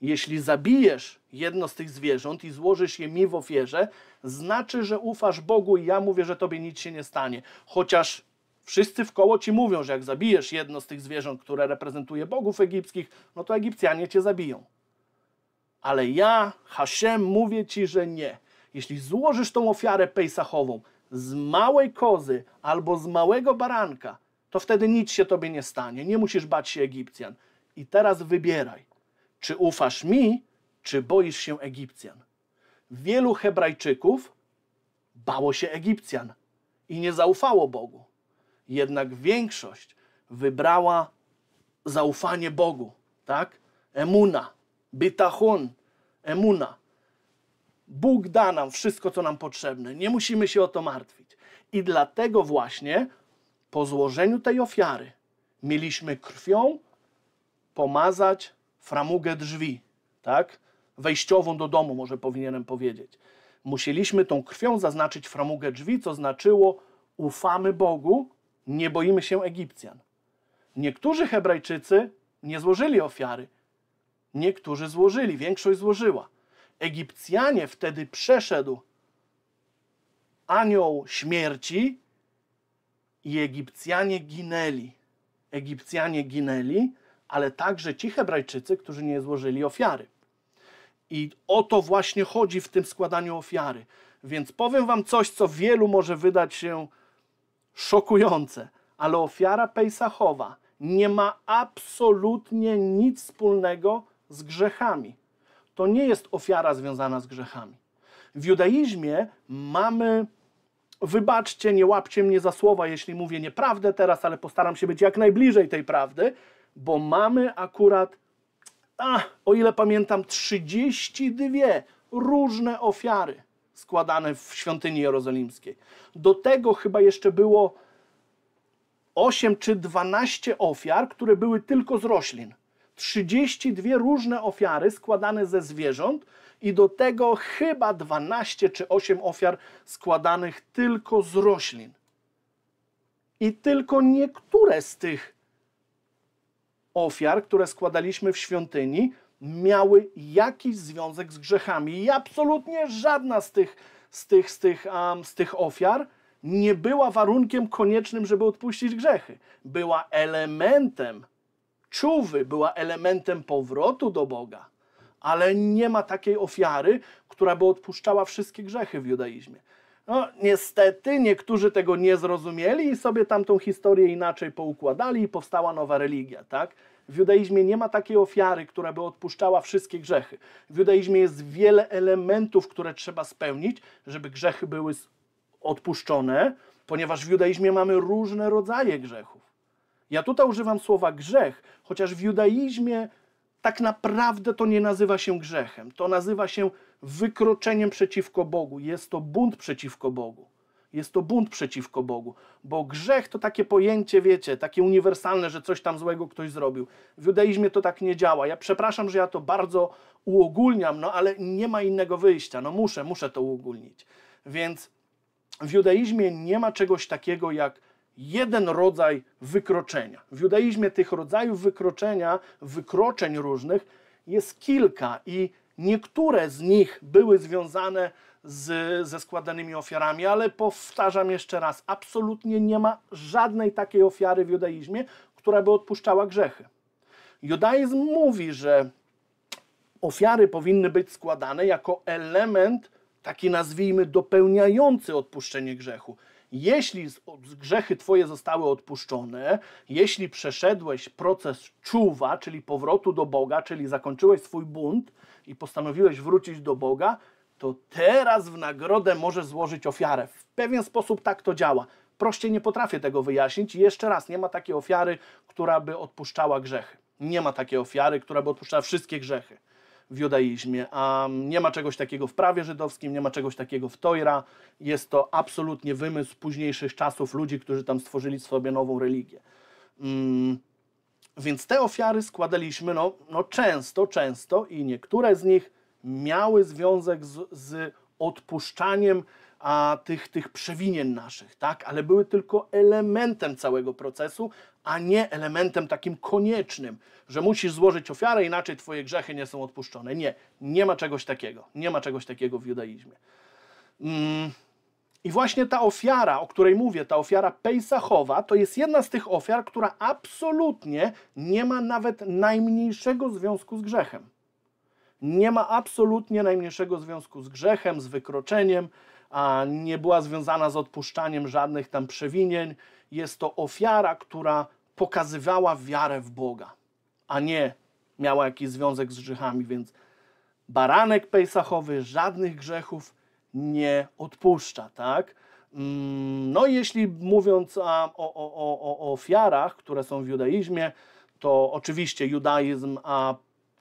A: Jeśli zabijesz jedno z tych zwierząt i złożysz je mi w ofierze, znaczy, że ufasz Bogu i ja mówię, że tobie nic się nie stanie. Chociaż wszyscy w koło ci mówią, że jak zabijesz jedno z tych zwierząt, które reprezentuje bogów egipskich, no to Egipcjanie cię zabiją ale ja, Hashem, mówię Ci, że nie. Jeśli złożysz tą ofiarę pejsachową z małej kozy albo z małego baranka, to wtedy nic się Tobie nie stanie, nie musisz bać się Egipcjan. I teraz wybieraj, czy ufasz mi, czy boisz się Egipcjan. Wielu Hebrajczyków bało się Egipcjan i nie zaufało Bogu. Jednak większość wybrała zaufanie Bogu, tak? Emuna, Bytachon emuna. Bóg da nam wszystko, co nam potrzebne. Nie musimy się o to martwić. I dlatego właśnie po złożeniu tej ofiary mieliśmy krwią pomazać framugę drzwi, tak? Wejściową do domu, może powinienem powiedzieć. Musieliśmy tą krwią zaznaczyć framugę drzwi, co znaczyło ufamy Bogu, nie boimy się Egipcjan. Niektórzy Hebrajczycy nie złożyli ofiary Niektórzy złożyli, większość złożyła. Egipcjanie wtedy przeszedł anioł śmierci i Egipcjanie ginęli. Egipcjanie ginęli, ale także ci Hebrajczycy, którzy nie złożyli ofiary. I o to właśnie chodzi w tym składaniu ofiary. Więc powiem Wam coś, co wielu może wydać się szokujące, ale ofiara pejsachowa nie ma absolutnie nic wspólnego z grzechami. To nie jest ofiara związana z grzechami. W judaizmie mamy wybaczcie, nie łapcie mnie za słowa, jeśli mówię nieprawdę teraz, ale postaram się być jak najbliżej tej prawdy, bo mamy akurat, a, ah, o ile pamiętam, 32 różne ofiary składane w świątyni jerozolimskiej. Do tego chyba jeszcze było 8 czy 12 ofiar, które były tylko z roślin. 32 różne ofiary składane ze zwierząt i do tego chyba 12 czy 8 ofiar składanych tylko z roślin. I tylko niektóre z tych ofiar, które składaliśmy w świątyni, miały jakiś związek z grzechami. I absolutnie żadna z tych, z tych, z tych, um, z tych ofiar nie była warunkiem koniecznym, żeby odpuścić grzechy. Była elementem czuwy była elementem powrotu do Boga, ale nie ma takiej ofiary, która by odpuszczała wszystkie grzechy w judaizmie. No, niestety niektórzy tego nie zrozumieli i sobie tamtą historię inaczej poukładali i powstała nowa religia, tak? W judaizmie nie ma takiej ofiary, która by odpuszczała wszystkie grzechy. W judaizmie jest wiele elementów, które trzeba spełnić, żeby grzechy były odpuszczone, ponieważ w judaizmie mamy różne rodzaje grzechów. Ja tutaj używam słowa grzech, chociaż w judaizmie tak naprawdę to nie nazywa się grzechem. To nazywa się wykroczeniem przeciwko Bogu. Jest to bunt przeciwko Bogu. Jest to bunt przeciwko Bogu, bo grzech to takie pojęcie, wiecie, takie uniwersalne, że coś tam złego ktoś zrobił. W judaizmie to tak nie działa. Ja przepraszam, że ja to bardzo uogólniam, no ale nie ma innego wyjścia. No muszę, muszę to uogólnić. Więc w judaizmie nie ma czegoś takiego jak jeden rodzaj wykroczenia. W judaizmie tych rodzajów wykroczenia, wykroczeń różnych jest kilka i niektóre z nich były związane z, ze składanymi ofiarami, ale powtarzam jeszcze raz, absolutnie nie ma żadnej takiej ofiary w judaizmie, która by odpuszczała grzechy. Judaizm mówi, że ofiary powinny być składane jako element, taki nazwijmy, dopełniający odpuszczenie grzechu jeśli grzechy Twoje zostały odpuszczone, jeśli przeszedłeś proces czuwa, czyli powrotu do Boga, czyli zakończyłeś swój bunt i postanowiłeś wrócić do Boga, to teraz w nagrodę możesz złożyć ofiarę. W pewien sposób tak to działa. Prościej nie potrafię tego wyjaśnić. I jeszcze raz, nie ma takiej ofiary, która by odpuszczała grzechy. Nie ma takiej ofiary, która by odpuszczała wszystkie grzechy w judaizmie. A mm, nie ma czegoś takiego w prawie żydowskim, nie ma czegoś takiego w Tojra. Jest to absolutnie wymysł późniejszych czasów ludzi, którzy tam stworzyli sobie nową religię. Mm. Więc te ofiary składaliśmy no, no często, często i niektóre z nich miały związek z, z odpuszczaniem a, tych, tych przewinień naszych, tak? ale były tylko elementem całego procesu, a nie elementem takim koniecznym, że musisz złożyć ofiarę, inaczej twoje grzechy nie są odpuszczone. Nie, nie ma czegoś takiego. Nie ma czegoś takiego w judaizmie. Mm. I właśnie ta ofiara, o której mówię, ta ofiara pejsachowa, to jest jedna z tych ofiar, która absolutnie nie ma nawet najmniejszego związku z grzechem. Nie ma absolutnie najmniejszego związku z grzechem, z wykroczeniem, a nie była związana z odpuszczaniem żadnych tam przewinień. Jest to ofiara, która pokazywała wiarę w Boga, a nie miała jakiś związek z grzechami, więc baranek pejsachowy żadnych grzechów nie odpuszcza, tak? Mm, no i jeśli mówiąc o, o, o, o ofiarach, które są w judaizmie, to oczywiście judaizm, a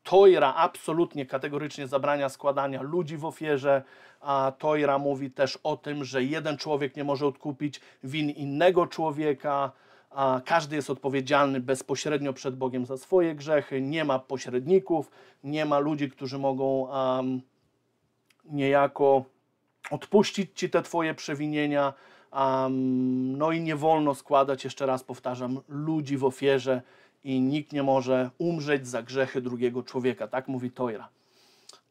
A: Tojra absolutnie kategorycznie zabrania składania ludzi w ofierze, a Tojra mówi też o tym, że jeden człowiek nie może odkupić win innego człowieka, a każdy jest odpowiedzialny bezpośrednio przed Bogiem za swoje grzechy, nie ma pośredników, nie ma ludzi, którzy mogą um, niejako odpuścić ci te twoje przewinienia. Um, no i nie wolno składać, jeszcze raz powtarzam, ludzi w ofierze i nikt nie może umrzeć za grzechy drugiego człowieka. Tak mówi Toira.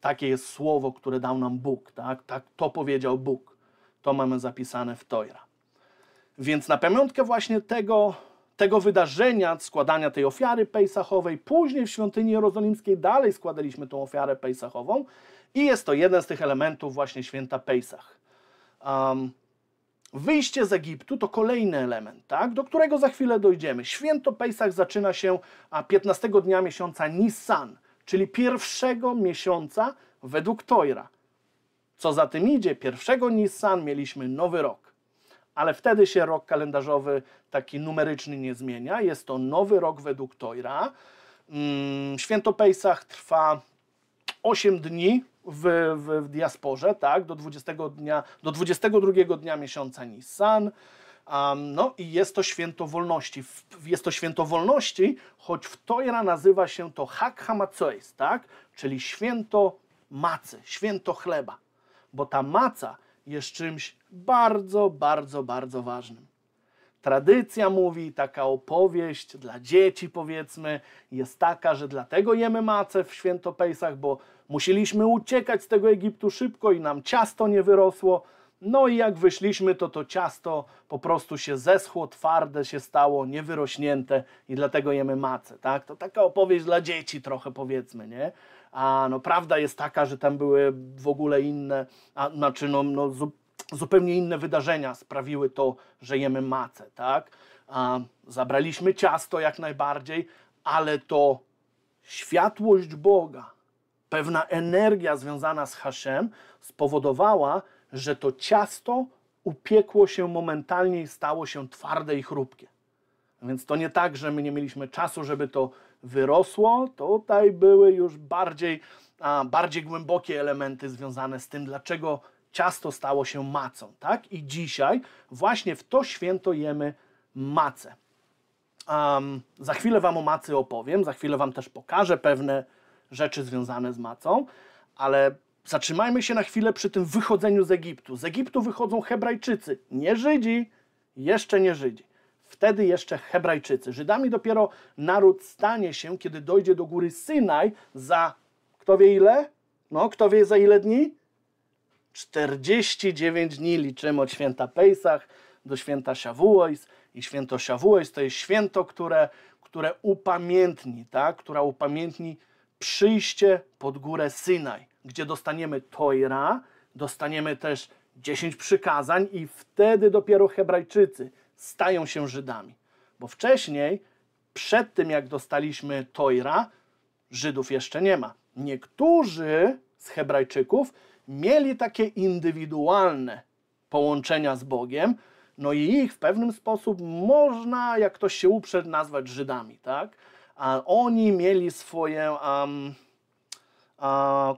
A: Takie jest słowo, które dał nam Bóg. Tak, tak to powiedział Bóg. To mamy zapisane w Toira. Więc na pamiątkę właśnie tego, tego wydarzenia, składania tej ofiary pejsachowej, później w świątyni jerozolimskiej dalej składaliśmy tą ofiarę pejsachową i jest to jeden z tych elementów właśnie święta Pejsach. Um, Wyjście z Egiptu to kolejny element, tak, do którego za chwilę dojdziemy. Święto Pejsach zaczyna się 15 dnia miesiąca Nisan, czyli pierwszego miesiąca według Tojra. Co za tym idzie, pierwszego Nisan mieliśmy nowy rok ale wtedy się rok kalendarzowy taki numeryczny nie zmienia. Jest to nowy rok według Toira. Mm, święto Pejsach trwa 8 dni w, w, w diasporze, tak, do, 20 dnia, do 22 dnia miesiąca Nissan. Um, no i jest to święto wolności. Jest to święto wolności, choć w Toira nazywa się to Hak Hamacois, tak? czyli święto macy, święto chleba. Bo ta maca jest czymś bardzo, bardzo, bardzo ważnym. Tradycja mówi, taka opowieść dla dzieci powiedzmy, jest taka, że dlatego jemy macę w święto Pejsach, bo musieliśmy uciekać z tego Egiptu szybko i nam ciasto nie wyrosło, no i jak wyszliśmy, to to ciasto po prostu się zeschło, twarde się stało, niewyrośnięte i dlatego jemy macę, tak? To taka opowieść dla dzieci trochę powiedzmy, nie? a no, prawda jest taka, że tam były w ogóle inne, a, znaczy no, no, zupełnie inne wydarzenia sprawiły to, że jemy macę, tak? A, zabraliśmy ciasto jak najbardziej, ale to światłość Boga, pewna energia związana z Haszem spowodowała, że to ciasto upiekło się momentalnie i stało się twarde i chrupkie. Więc to nie tak, że my nie mieliśmy czasu, żeby to wyrosło. Tutaj były już bardziej, a, bardziej głębokie elementy związane z tym, dlaczego ciasto stało się macą. Tak? I dzisiaj właśnie w to święto jemy macę. Um, za chwilę Wam o macy opowiem, za chwilę Wam też pokażę pewne rzeczy związane z macą, ale zatrzymajmy się na chwilę przy tym wychodzeniu z Egiptu. Z Egiptu wychodzą Hebrajczycy, nie Żydzi, jeszcze nie Żydzi wtedy jeszcze Hebrajczycy. Żydami dopiero naród stanie się, kiedy dojdzie do góry Synaj za kto wie ile? No, kto wie za ile dni? 49 dni liczymy od święta Pejsach do święta Siawuojs i święto Siawuojs to jest święto, które, które upamiętni, tak? która upamiętni przyjście pod górę Synaj, gdzie dostaniemy Tojra, dostaniemy też 10 przykazań i wtedy dopiero Hebrajczycy stają się Żydami. Bo wcześniej, przed tym jak dostaliśmy Tojra, Żydów jeszcze nie ma. Niektórzy z Hebrajczyków mieli takie indywidualne połączenia z Bogiem, no i ich w pewnym sposób można, jak ktoś się uprzed nazwać Żydami, tak? A oni mieli swoje um,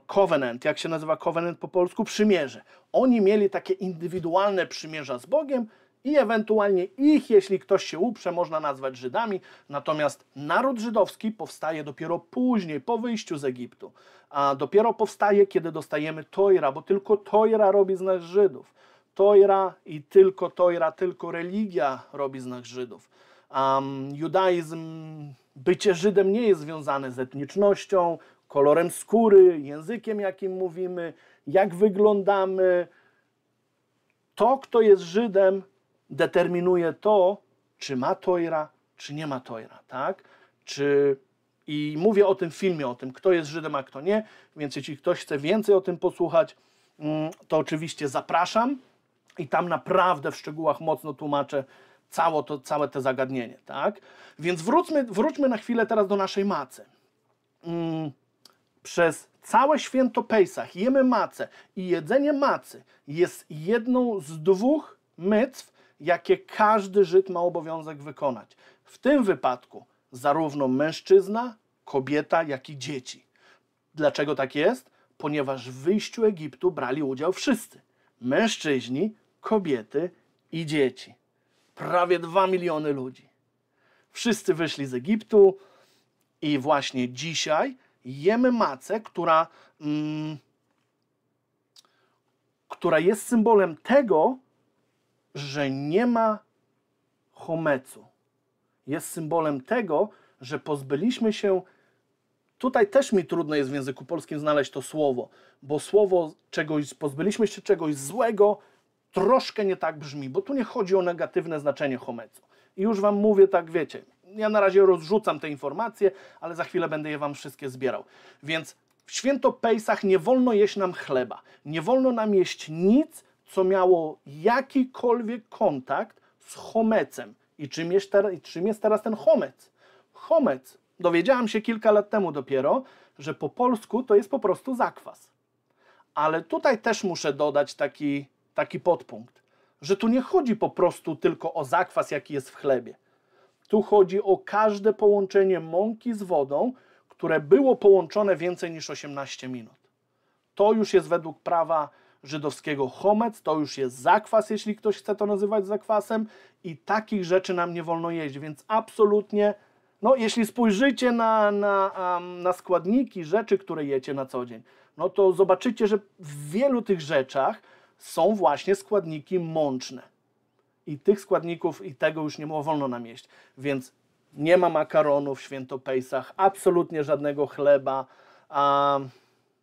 A: covenant, jak się nazywa covenant po polsku? Przymierze. Oni mieli takie indywidualne przymierza z Bogiem, i ewentualnie ich, jeśli ktoś się uprze, można nazwać Żydami, natomiast naród żydowski powstaje dopiero później, po wyjściu z Egiptu, a dopiero powstaje, kiedy dostajemy Tojra, bo tylko Tojra robi z nas Żydów. Tojra i tylko Tojra, tylko religia robi z nas Żydów. Um, judaizm, bycie Żydem nie jest związane z etnicznością, kolorem skóry, językiem, jakim mówimy, jak wyglądamy. To, kto jest Żydem, determinuje to, czy ma Tojra, czy nie ma Tojra, tak? Czy... I mówię o tym filmie, o tym, kto jest Żydem, a kto nie, więc jeśli ktoś chce więcej o tym posłuchać, mm, to oczywiście zapraszam i tam naprawdę w szczegółach mocno tłumaczę całe to, całe to zagadnienie, tak? Więc wróćmy, wróćmy na chwilę teraz do naszej macy. Mm, przez całe święto Pejsach jemy macę i jedzenie macy jest jedną z dwóch mycw, jakie każdy Żyd ma obowiązek wykonać. W tym wypadku zarówno mężczyzna, kobieta, jak i dzieci. Dlaczego tak jest? Ponieważ w wyjściu Egiptu brali udział wszyscy: mężczyźni, kobiety i dzieci. Prawie dwa miliony ludzi. Wszyscy wyszli z Egiptu i właśnie dzisiaj jemy macę, która, mm, która jest symbolem tego, że nie ma homecu. Jest symbolem tego, że pozbyliśmy się. Tutaj też mi trudno jest w języku polskim znaleźć to słowo, bo słowo czegoś, pozbyliśmy się czegoś złego, troszkę nie tak brzmi, bo tu nie chodzi o negatywne znaczenie homecu. I już Wam mówię, tak wiecie, ja na razie rozrzucam te informacje, ale za chwilę będę je Wam wszystkie zbierał. Więc w święto Pejsach nie wolno jeść nam chleba, nie wolno nam jeść nic, co miało jakikolwiek kontakt z homecem. I czym jest, teraz, czym jest teraz ten homec? Homec. Dowiedziałam się kilka lat temu dopiero, że po polsku to jest po prostu zakwas. Ale tutaj też muszę dodać taki, taki podpunkt, że tu nie chodzi po prostu tylko o zakwas, jaki jest w chlebie. Tu chodzi o każde połączenie mąki z wodą, które było połączone więcej niż 18 minut. To już jest według prawa żydowskiego homec, to już jest zakwas, jeśli ktoś chce to nazywać zakwasem i takich rzeczy nam nie wolno jeść, więc absolutnie, no jeśli spojrzycie na, na, na składniki rzeczy, które jecie na co dzień, no to zobaczycie, że w wielu tych rzeczach są właśnie składniki mączne. I tych składników i tego już nie wolno nam jeść. Więc nie ma makaronów w świętopejsach, absolutnie żadnego chleba,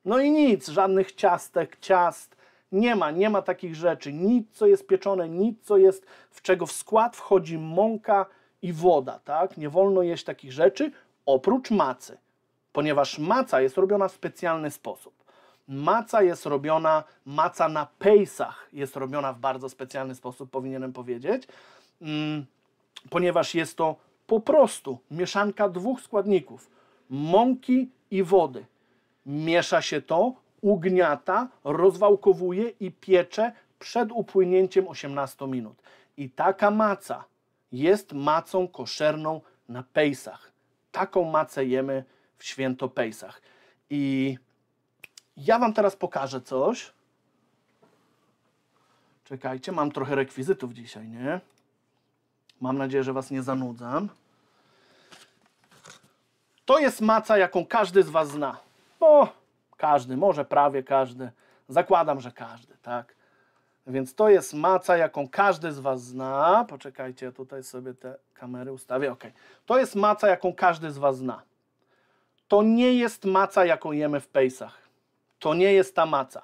A: no i nic, żadnych ciastek, ciast, nie ma, nie ma takich rzeczy. Nic, co jest pieczone, nic, co jest, w czego w skład wchodzi mąka i woda, tak? Nie wolno jeść takich rzeczy oprócz macy, ponieważ maca jest robiona w specjalny sposób. Maca jest robiona, maca na pejsach jest robiona w bardzo specjalny sposób, powinienem powiedzieć, mm, ponieważ jest to po prostu mieszanka dwóch składników, mąki i wody. Miesza się to, ugniata, rozwałkowuje i piecze przed upłynięciem 18 minut. I taka maca jest macą koszerną na Pejsach. Taką macę jemy w święto Pejsach. I ja Wam teraz pokażę coś. Czekajcie, mam trochę rekwizytów dzisiaj, nie? Mam nadzieję, że Was nie zanudzam. To jest maca, jaką każdy z Was zna. Bo każdy, może prawie każdy. Zakładam, że każdy, tak? Więc to jest maca, jaką każdy z Was zna. Poczekajcie, tutaj sobie te kamery ustawię. Ok. To jest maca, jaką każdy z Was zna. To nie jest maca, jaką jemy w Pejsach. To nie jest ta maca.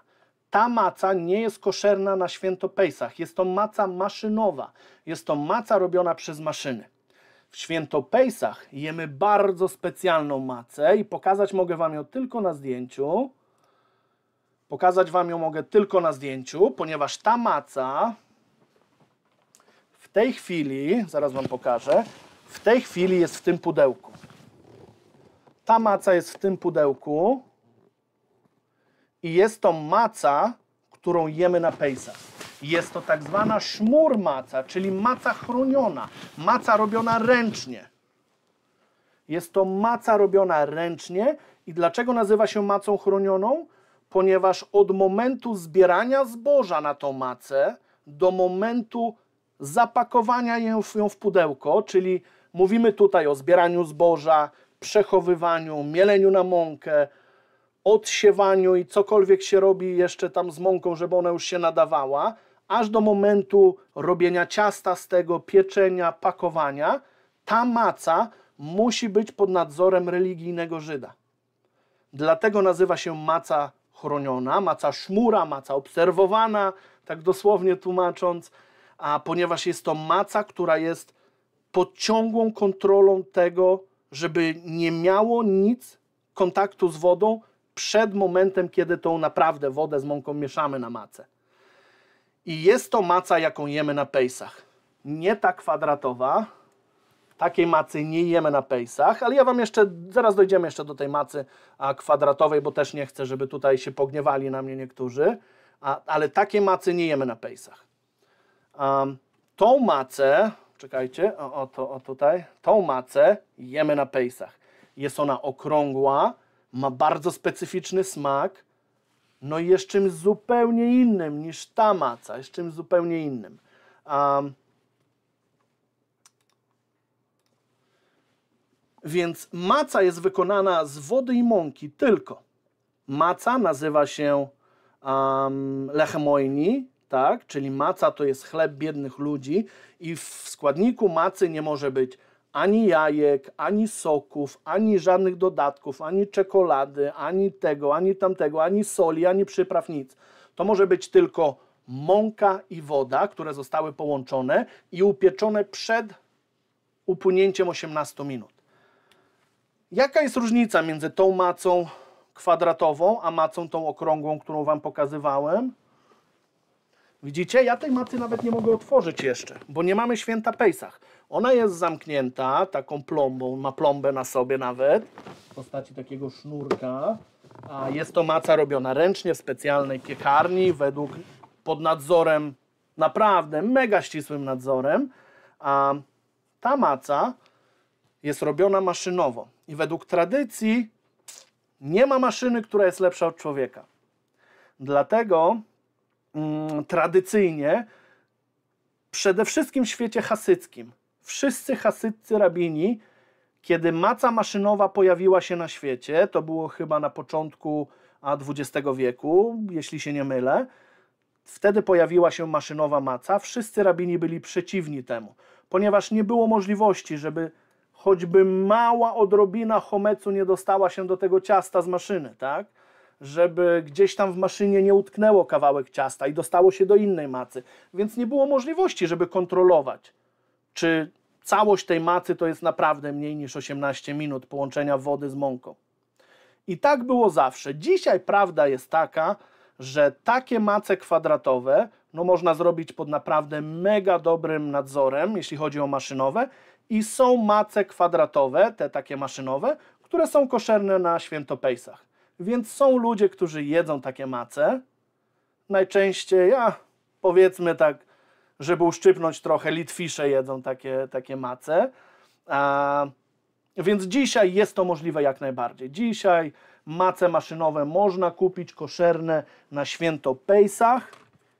A: Ta maca nie jest koszerna na święto Pejsach. Jest to maca maszynowa. Jest to maca robiona przez maszyny. W święto Pejsach jemy bardzo specjalną macę i pokazać mogę Wam ją tylko na zdjęciu. Pokazać Wam ją mogę tylko na zdjęciu, ponieważ ta maca w tej chwili, zaraz Wam pokażę, w tej chwili jest w tym pudełku. Ta maca jest w tym pudełku i jest to maca, którą jemy na Pejsach. Jest to tak zwana szmur czyli maca chroniona, maca robiona ręcznie. Jest to maca robiona ręcznie i dlaczego nazywa się macą chronioną? Ponieważ od momentu zbierania zboża na tą macę do momentu zapakowania ją w, ją w pudełko, czyli mówimy tutaj o zbieraniu zboża, przechowywaniu, mieleniu na mąkę, odsiewaniu i cokolwiek się robi jeszcze tam z mąką, żeby ona już się nadawała, aż do momentu robienia ciasta z tego, pieczenia, pakowania, ta maca musi być pod nadzorem religijnego Żyda. Dlatego nazywa się maca chroniona, maca szmura, maca obserwowana, tak dosłownie tłumacząc, a ponieważ jest to maca, która jest pod ciągłą kontrolą tego, żeby nie miało nic kontaktu z wodą przed momentem, kiedy tą naprawdę wodę z mąką mieszamy na macę. I jest to maca, jaką jemy na pejsach. Nie ta kwadratowa. Takiej macy nie jemy na pejsach, ale ja Wam jeszcze, zaraz dojdziemy jeszcze do tej macy kwadratowej, bo też nie chcę, żeby tutaj się pogniewali na mnie niektórzy, a, ale takiej macy nie jemy na pejsach. Um, tą macę, czekajcie, o, o, to, o tutaj, tą macę jemy na pejsach. Jest ona okrągła, ma bardzo specyficzny smak, no jest czymś zupełnie innym niż ta maca, jest czymś zupełnie innym. Um, więc maca jest wykonana z wody i mąki tylko. Maca nazywa się um, tak? czyli maca to jest chleb biednych ludzi i w składniku macy nie może być ani jajek, ani soków, ani żadnych dodatków, ani czekolady, ani tego, ani tamtego, ani soli, ani przypraw, nic. To może być tylko mąka i woda, które zostały połączone i upieczone przed upłynięciem 18 minut. Jaka jest różnica między tą macą kwadratową, a macą tą okrągłą, którą Wam pokazywałem? Widzicie, ja tej maty nawet nie mogę otworzyć jeszcze, bo nie mamy święta Pejsach. Ona jest zamknięta taką plombą, ma plombę na sobie nawet, w postaci takiego sznurka. A jest to maca robiona ręcznie w specjalnej piekarni, według pod nadzorem, naprawdę mega ścisłym nadzorem. A ta maca jest robiona maszynowo. I według tradycji nie ma maszyny, która jest lepsza od człowieka. Dlatego Mm, tradycyjnie przede wszystkim w świecie hasyckim. Wszyscy hasyccy rabini, kiedy maca maszynowa pojawiła się na świecie, to było chyba na początku XX wieku, jeśli się nie mylę, wtedy pojawiła się maszynowa maca. Wszyscy rabini byli przeciwni temu, ponieważ nie było możliwości, żeby choćby mała odrobina homecu nie dostała się do tego ciasta z maszyny, tak? żeby gdzieś tam w maszynie nie utknęło kawałek ciasta i dostało się do innej macy, więc nie było możliwości, żeby kontrolować, czy całość tej macy to jest naprawdę mniej niż 18 minut połączenia wody z mąką. I tak było zawsze. Dzisiaj prawda jest taka, że takie mace kwadratowe no można zrobić pod naprawdę mega dobrym nadzorem, jeśli chodzi o maszynowe i są mace kwadratowe, te takie maszynowe, które są koszerne na świętopejsach. Więc są ludzie, którzy jedzą takie mace. Najczęściej, ja powiedzmy tak, żeby uszczypnąć trochę, Litwisze jedzą takie, takie mace. A, więc dzisiaj jest to możliwe jak najbardziej. Dzisiaj mace maszynowe można kupić koszerne na święto Pejsach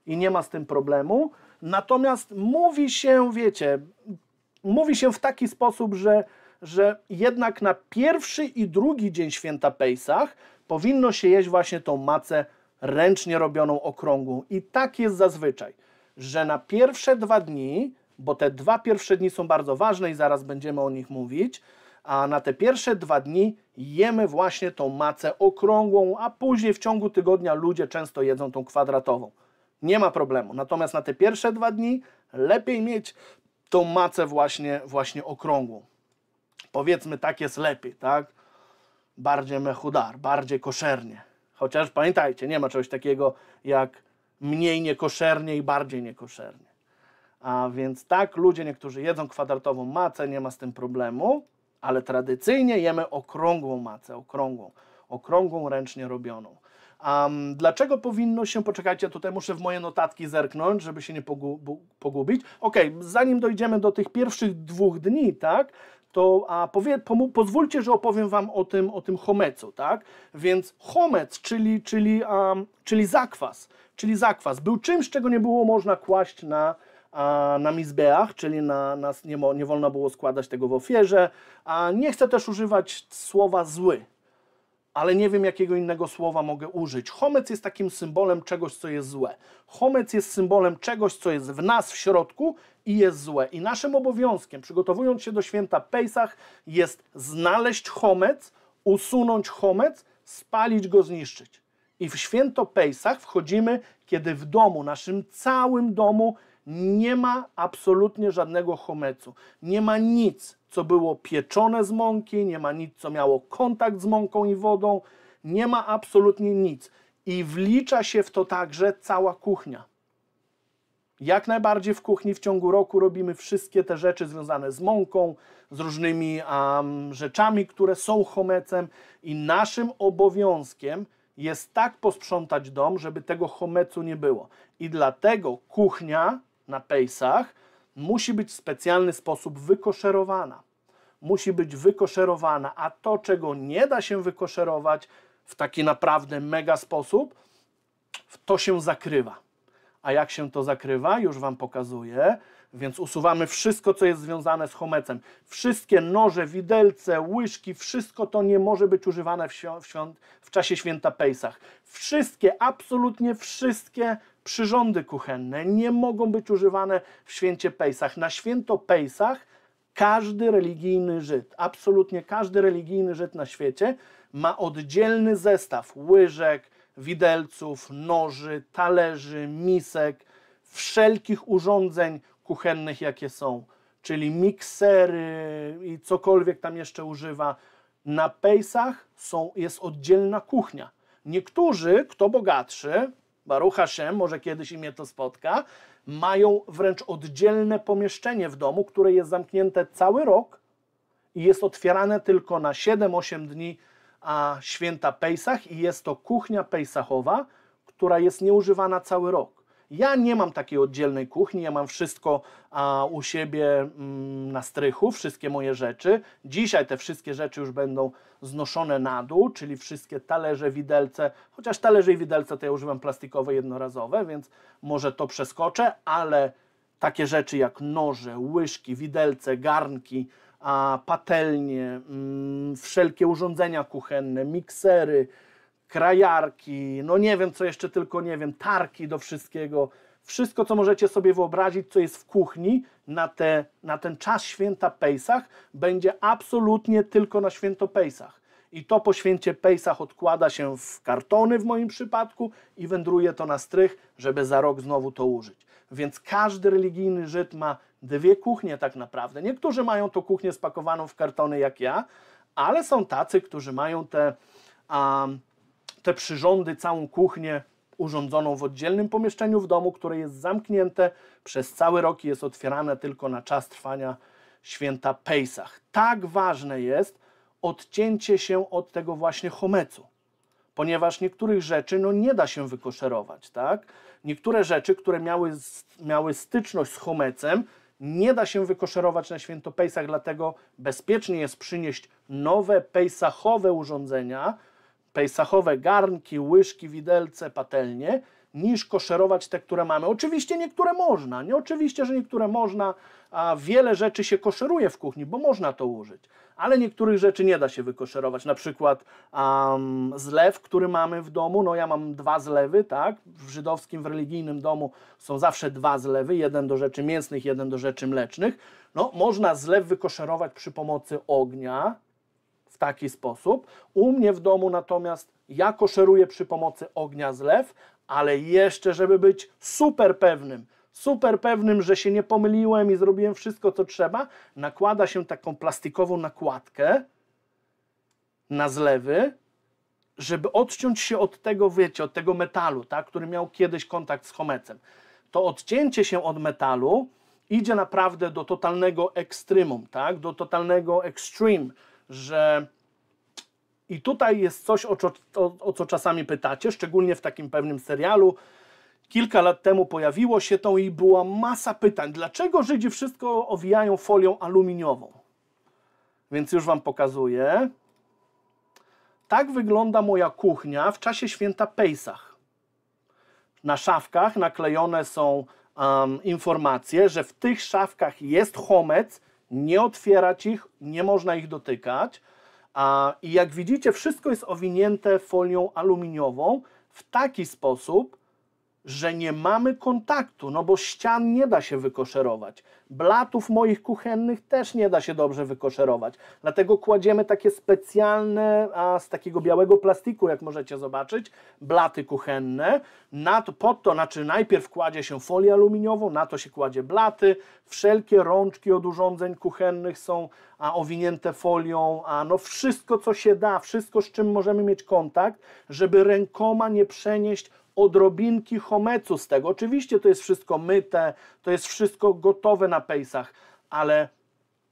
A: i nie ma z tym problemu. Natomiast mówi się, wiecie, mówi się w taki sposób, że, że jednak na pierwszy i drugi dzień święta Pejsach powinno się jeść właśnie tą macę ręcznie robioną okrągłą. I tak jest zazwyczaj, że na pierwsze dwa dni, bo te dwa pierwsze dni są bardzo ważne i zaraz będziemy o nich mówić, a na te pierwsze dwa dni jemy właśnie tą macę okrągłą, a później w ciągu tygodnia ludzie często jedzą tą kwadratową. Nie ma problemu. Natomiast na te pierwsze dwa dni lepiej mieć tą macę właśnie, właśnie okrągłą. Powiedzmy, tak jest lepiej, tak? bardziej mechudar, bardziej koszernie. Chociaż pamiętajcie, nie ma czegoś takiego jak mniej niekoszernie i bardziej niekoszernie. A więc tak, ludzie niektórzy jedzą kwadratową macę, nie ma z tym problemu, ale tradycyjnie jemy okrągłą macę, okrągłą, okrągłą ręcznie robioną. Um, dlaczego powinno się, poczekajcie, tutaj muszę w moje notatki zerknąć, żeby się nie pogubić. Ok, zanim dojdziemy do tych pierwszych dwóch dni, tak, to a powie, pozwólcie, że opowiem Wam o tym, o tym homecu, tak? Więc homec, czyli, czyli, um, czyli zakwas, czyli zakwas był czymś, czego nie było można kłaść na, a, na mizbeach, czyli na, na, nie, nie wolno było składać tego w ofierze, a nie chcę też używać słowa zły, ale nie wiem, jakiego innego słowa mogę użyć. Homec jest takim symbolem czegoś, co jest złe. Homec jest symbolem czegoś, co jest w nas, w środku i jest złe. I naszym obowiązkiem, przygotowując się do święta Pejsach, jest znaleźć homec, usunąć homec, spalić go, zniszczyć. I w święto Pejsach wchodzimy, kiedy w domu, naszym całym domu, nie ma absolutnie żadnego homecu. Nie ma nic, co było pieczone z mąki, nie ma nic, co miało kontakt z mąką i wodą, nie ma absolutnie nic. I wlicza się w to także cała kuchnia. Jak najbardziej w kuchni w ciągu roku robimy wszystkie te rzeczy związane z mąką, z różnymi um, rzeczami, które są homecem i naszym obowiązkiem jest tak posprzątać dom, żeby tego homecu nie było. I dlatego kuchnia na pejsach musi być w specjalny sposób wykoszerowana. Musi być wykoszerowana, a to, czego nie da się wykoszerować w taki naprawdę mega sposób, to się zakrywa. A jak się to zakrywa, już Wam pokazuję. Więc usuwamy wszystko, co jest związane z homecem. Wszystkie noże, widelce, łyżki, wszystko to nie może być używane w, świąt, w, świąt, w czasie święta Pejsach. Wszystkie, absolutnie wszystkie przyrządy kuchenne nie mogą być używane w święcie Pejsach. Na święto Pejsach każdy religijny Żyd, absolutnie każdy religijny Żyd na świecie ma oddzielny zestaw łyżek, widelców, noży, talerzy, misek, wszelkich urządzeń kuchennych, jakie są, czyli miksery i cokolwiek tam jeszcze używa. Na Pejsach są, jest oddzielna kuchnia. Niektórzy, kto bogatszy, Baruch Hashem, może kiedyś i mnie to spotka, mają wręcz oddzielne pomieszczenie w domu, które jest zamknięte cały rok i jest otwierane tylko na 7-8 dni a święta Pejsach i jest to kuchnia pejsachowa, która jest nieużywana cały rok. Ja nie mam takiej oddzielnej kuchni, ja mam wszystko a, u siebie mm, na strychu, wszystkie moje rzeczy. Dzisiaj te wszystkie rzeczy już będą znoszone na dół, czyli wszystkie talerze, widelce, chociaż talerze i widelce to ja używam plastikowe, jednorazowe, więc może to przeskoczę, ale takie rzeczy jak noże, łyżki, widelce, garnki, a patelnie, mm, wszelkie urządzenia kuchenne, miksery, krajarki, no nie wiem co jeszcze tylko, nie wiem, tarki do wszystkiego. Wszystko, co możecie sobie wyobrazić, co jest w kuchni na, te, na ten czas święta Pejsach, będzie absolutnie tylko na święto Pejsach. I to po święcie Pejsach odkłada się w kartony w moim przypadku i wędruje to na strych, żeby za rok znowu to użyć. Więc każdy religijny Żyd ma dwie kuchnie tak naprawdę. Niektórzy mają to kuchnię spakowaną w kartony jak ja, ale są tacy, którzy mają te, um, te przyrządy, całą kuchnię urządzoną w oddzielnym pomieszczeniu w domu, które jest zamknięte przez cały rok i jest otwierane tylko na czas trwania święta Pejsach. Tak ważne jest odcięcie się od tego właśnie homecu, ponieważ niektórych rzeczy no, nie da się wykoszerować, tak? niektóre rzeczy, które miały, miały styczność z Homecem, nie da się wykoszerować na Pejsach, dlatego bezpiecznie jest przynieść nowe pejsachowe urządzenia, pejsachowe garnki, łyżki, widelce, patelnie niż koszerować te, które mamy. Oczywiście niektóre można, nie oczywiście, że niektóre można, a wiele rzeczy się koszeruje w kuchni, bo można to użyć, ale niektórych rzeczy nie da się wykoszerować, na przykład um, zlew, który mamy w domu, no ja mam dwa zlewy, tak, w żydowskim, w religijnym domu są zawsze dwa zlewy, jeden do rzeczy mięsnych, jeden do rzeczy mlecznych, no można zlew wykoszerować przy pomocy ognia, w taki sposób. U mnie w domu natomiast ja koszeruję przy pomocy ognia zlew, ale jeszcze, żeby być super pewnym, super pewnym, że się nie pomyliłem i zrobiłem wszystko, co trzeba, nakłada się taką plastikową nakładkę na zlewy, żeby odciąć się od tego, wiecie, od tego metalu, tak, który miał kiedyś kontakt z homecem. To odcięcie się od metalu idzie naprawdę do totalnego ekstremum, tak, do totalnego extreme, że i tutaj jest coś, o co, o, o co czasami pytacie, szczególnie w takim pewnym serialu, Kilka lat temu pojawiło się to i była masa pytań, dlaczego Żydzi wszystko owijają folią aluminiową. Więc już Wam pokazuję. Tak wygląda moja kuchnia w czasie święta Pejsach. Na szafkach naklejone są um, informacje, że w tych szafkach jest chomec, nie otwierać ich, nie można ich dotykać. I jak widzicie, wszystko jest owinięte folią aluminiową w taki sposób, że nie mamy kontaktu, no bo ścian nie da się wykoszerować. Blatów moich kuchennych też nie da się dobrze wykoszerować. Dlatego kładziemy takie specjalne, a z takiego białego plastiku, jak możecie zobaczyć, blaty kuchenne. Na to, pod to, znaczy najpierw kładzie się folię aluminiową, na to się kładzie blaty. Wszelkie rączki od urządzeń kuchennych są a, owinięte folią. A, no wszystko, co się da, wszystko, z czym możemy mieć kontakt, żeby rękoma nie przenieść odrobinki chomecu z tego. Oczywiście to jest wszystko myte, to jest wszystko gotowe na pejsach, ale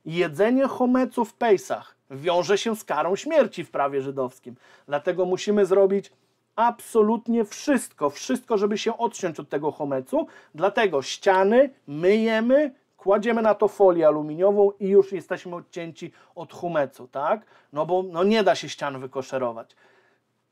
A: jedzenie chomecu w pejsach wiąże się z karą śmierci w prawie żydowskim. Dlatego musimy zrobić absolutnie wszystko, wszystko, żeby się odciąć od tego chomecu. Dlatego ściany myjemy, kładziemy na to folię aluminiową i już jesteśmy odcięci od chomecu, tak? No bo no nie da się ścian wykoszerować.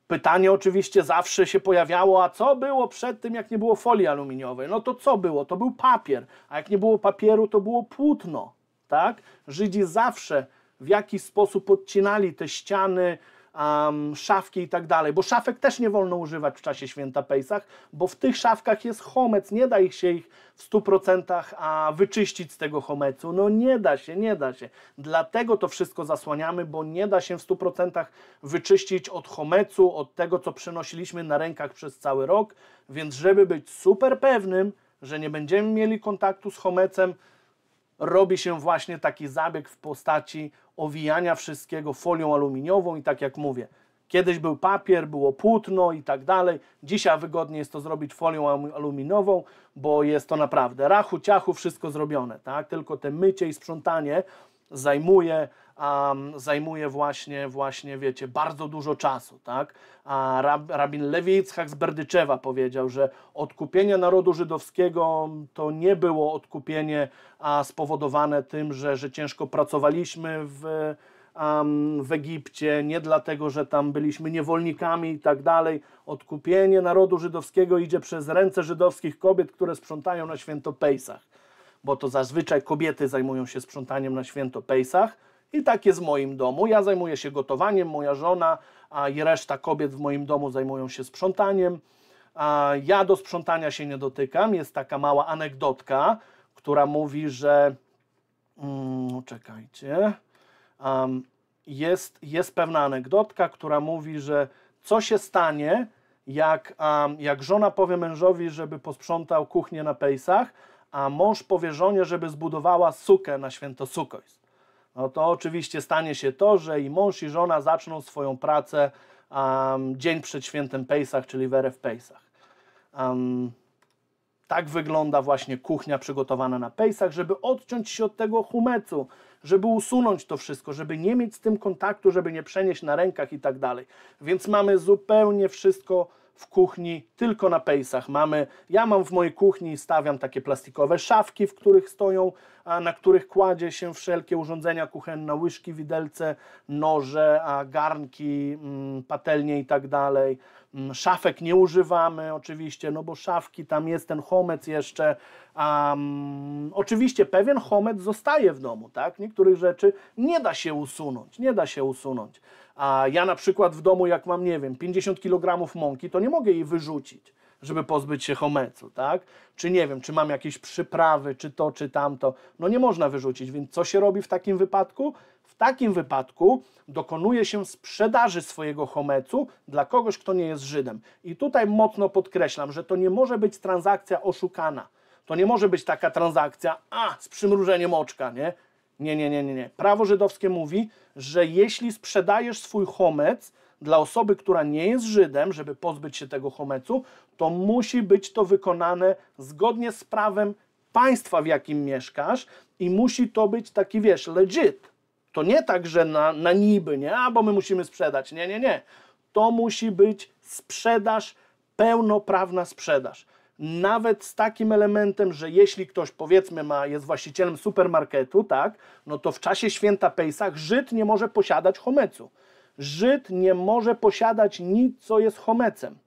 A: Pytanie oczywiście zawsze się pojawiało, a co było przed tym, jak nie było folii aluminiowej? No to co było? To był papier, a jak nie było papieru, to było płótno, tak? Żydzi zawsze w jakiś sposób podcinali te ściany, um, szafki i tak dalej, bo szafek też nie wolno używać w czasie święta Pejsach, bo w tych szafkach jest homec, nie da ich się ich w 100% a wyczyścić z tego homecu. No nie da się, nie da się. Dlatego to wszystko zasłaniamy, bo nie da się w 100% wyczyścić od homecu, od tego, co przynosiliśmy na rękach przez cały rok, więc żeby być super pewnym, że nie będziemy mieli kontaktu z homecem, robi się właśnie taki zabieg w postaci owijania wszystkiego folią aluminiową i tak jak mówię, kiedyś był papier, było płótno i tak dalej. Dzisiaj wygodnie jest to zrobić folią aluminiową, bo jest to naprawdę rachu, ciachu, wszystko zrobione, tak? Tylko te mycie i sprzątanie zajmuje um, zajmuje właśnie, właśnie, wiecie, bardzo dużo czasu, tak? A rab, rabin Lewi Yitzhak z Berdyczewa powiedział, że odkupienie narodu żydowskiego to nie było odkupienie a, spowodowane tym, że, że ciężko pracowaliśmy w w Egipcie, nie dlatego, że tam byliśmy niewolnikami i tak dalej. Odkupienie narodu żydowskiego idzie przez ręce żydowskich kobiet, które sprzątają na święto Pejsach, bo to zazwyczaj kobiety zajmują się sprzątaniem na święto Pejsach. I tak jest w moim domu. Ja zajmuję się gotowaniem, moja żona a i reszta kobiet w moim domu zajmują się sprzątaniem. A ja do sprzątania się nie dotykam. Jest taka mała anegdotka, która mówi, że. Mm, czekajcie. Um, jest, jest pewna anegdotka, która mówi, że co się stanie, jak, um, jak żona powie mężowi, żeby posprzątał kuchnię na pejsach, a mąż powie żonie, żeby zbudowała sukę na święto Sukojs no to oczywiście stanie się to, że i mąż i żona zaczną swoją pracę um, dzień przed świętem Pejsach, czyli w RF Pejsach. Um, tak wygląda właśnie kuchnia przygotowana na Pejsach, żeby odciąć się od tego humecu, żeby usunąć to wszystko, żeby nie mieć z tym kontaktu, żeby nie przenieść na rękach i tak dalej. Więc mamy zupełnie wszystko w kuchni tylko na Pejsach. Mamy, ja mam w mojej kuchni, stawiam takie plastikowe szafki, w których stoją na których kładzie się wszelkie urządzenia kuchenne, łyżki, widelce, noże, garnki, mm, patelnie i tak dalej. Mm, szafek nie używamy oczywiście, no bo szafki, tam jest ten homec jeszcze. Um, oczywiście pewien homec zostaje w domu, tak? Niektórych rzeczy nie da się usunąć, nie da się usunąć. A ja na przykład w domu, jak mam, nie wiem, 50 kg mąki, to nie mogę jej wyrzucić żeby pozbyć się homecu, tak? Czy nie wiem, czy mam jakieś przyprawy, czy to, czy tamto. No nie można wyrzucić, więc co się robi w takim wypadku? W takim wypadku dokonuje się sprzedaży swojego homecu dla kogoś, kto nie jest Żydem. I tutaj mocno podkreślam, że to nie może być transakcja oszukana. To nie może być taka transakcja, a, z przymrużeniem oczka, nie? Nie, nie, nie, nie, nie. Prawo żydowskie mówi, że jeśli sprzedajesz swój homec dla osoby, która nie jest Żydem, żeby pozbyć się tego homecu, to musi być to wykonane zgodnie z prawem państwa, w jakim mieszkasz i musi to być taki, wiesz, legit. To nie tak, że na, na niby, nie? A, bo my musimy sprzedać. Nie, nie, nie. To musi być sprzedaż, pełnoprawna sprzedaż. Nawet z takim elementem, że jeśli ktoś, powiedzmy, ma, jest właścicielem supermarketu, tak, no to w czasie święta Pejsach Żyd nie może posiadać homecu. Żyd nie może posiadać nic, co jest homecem.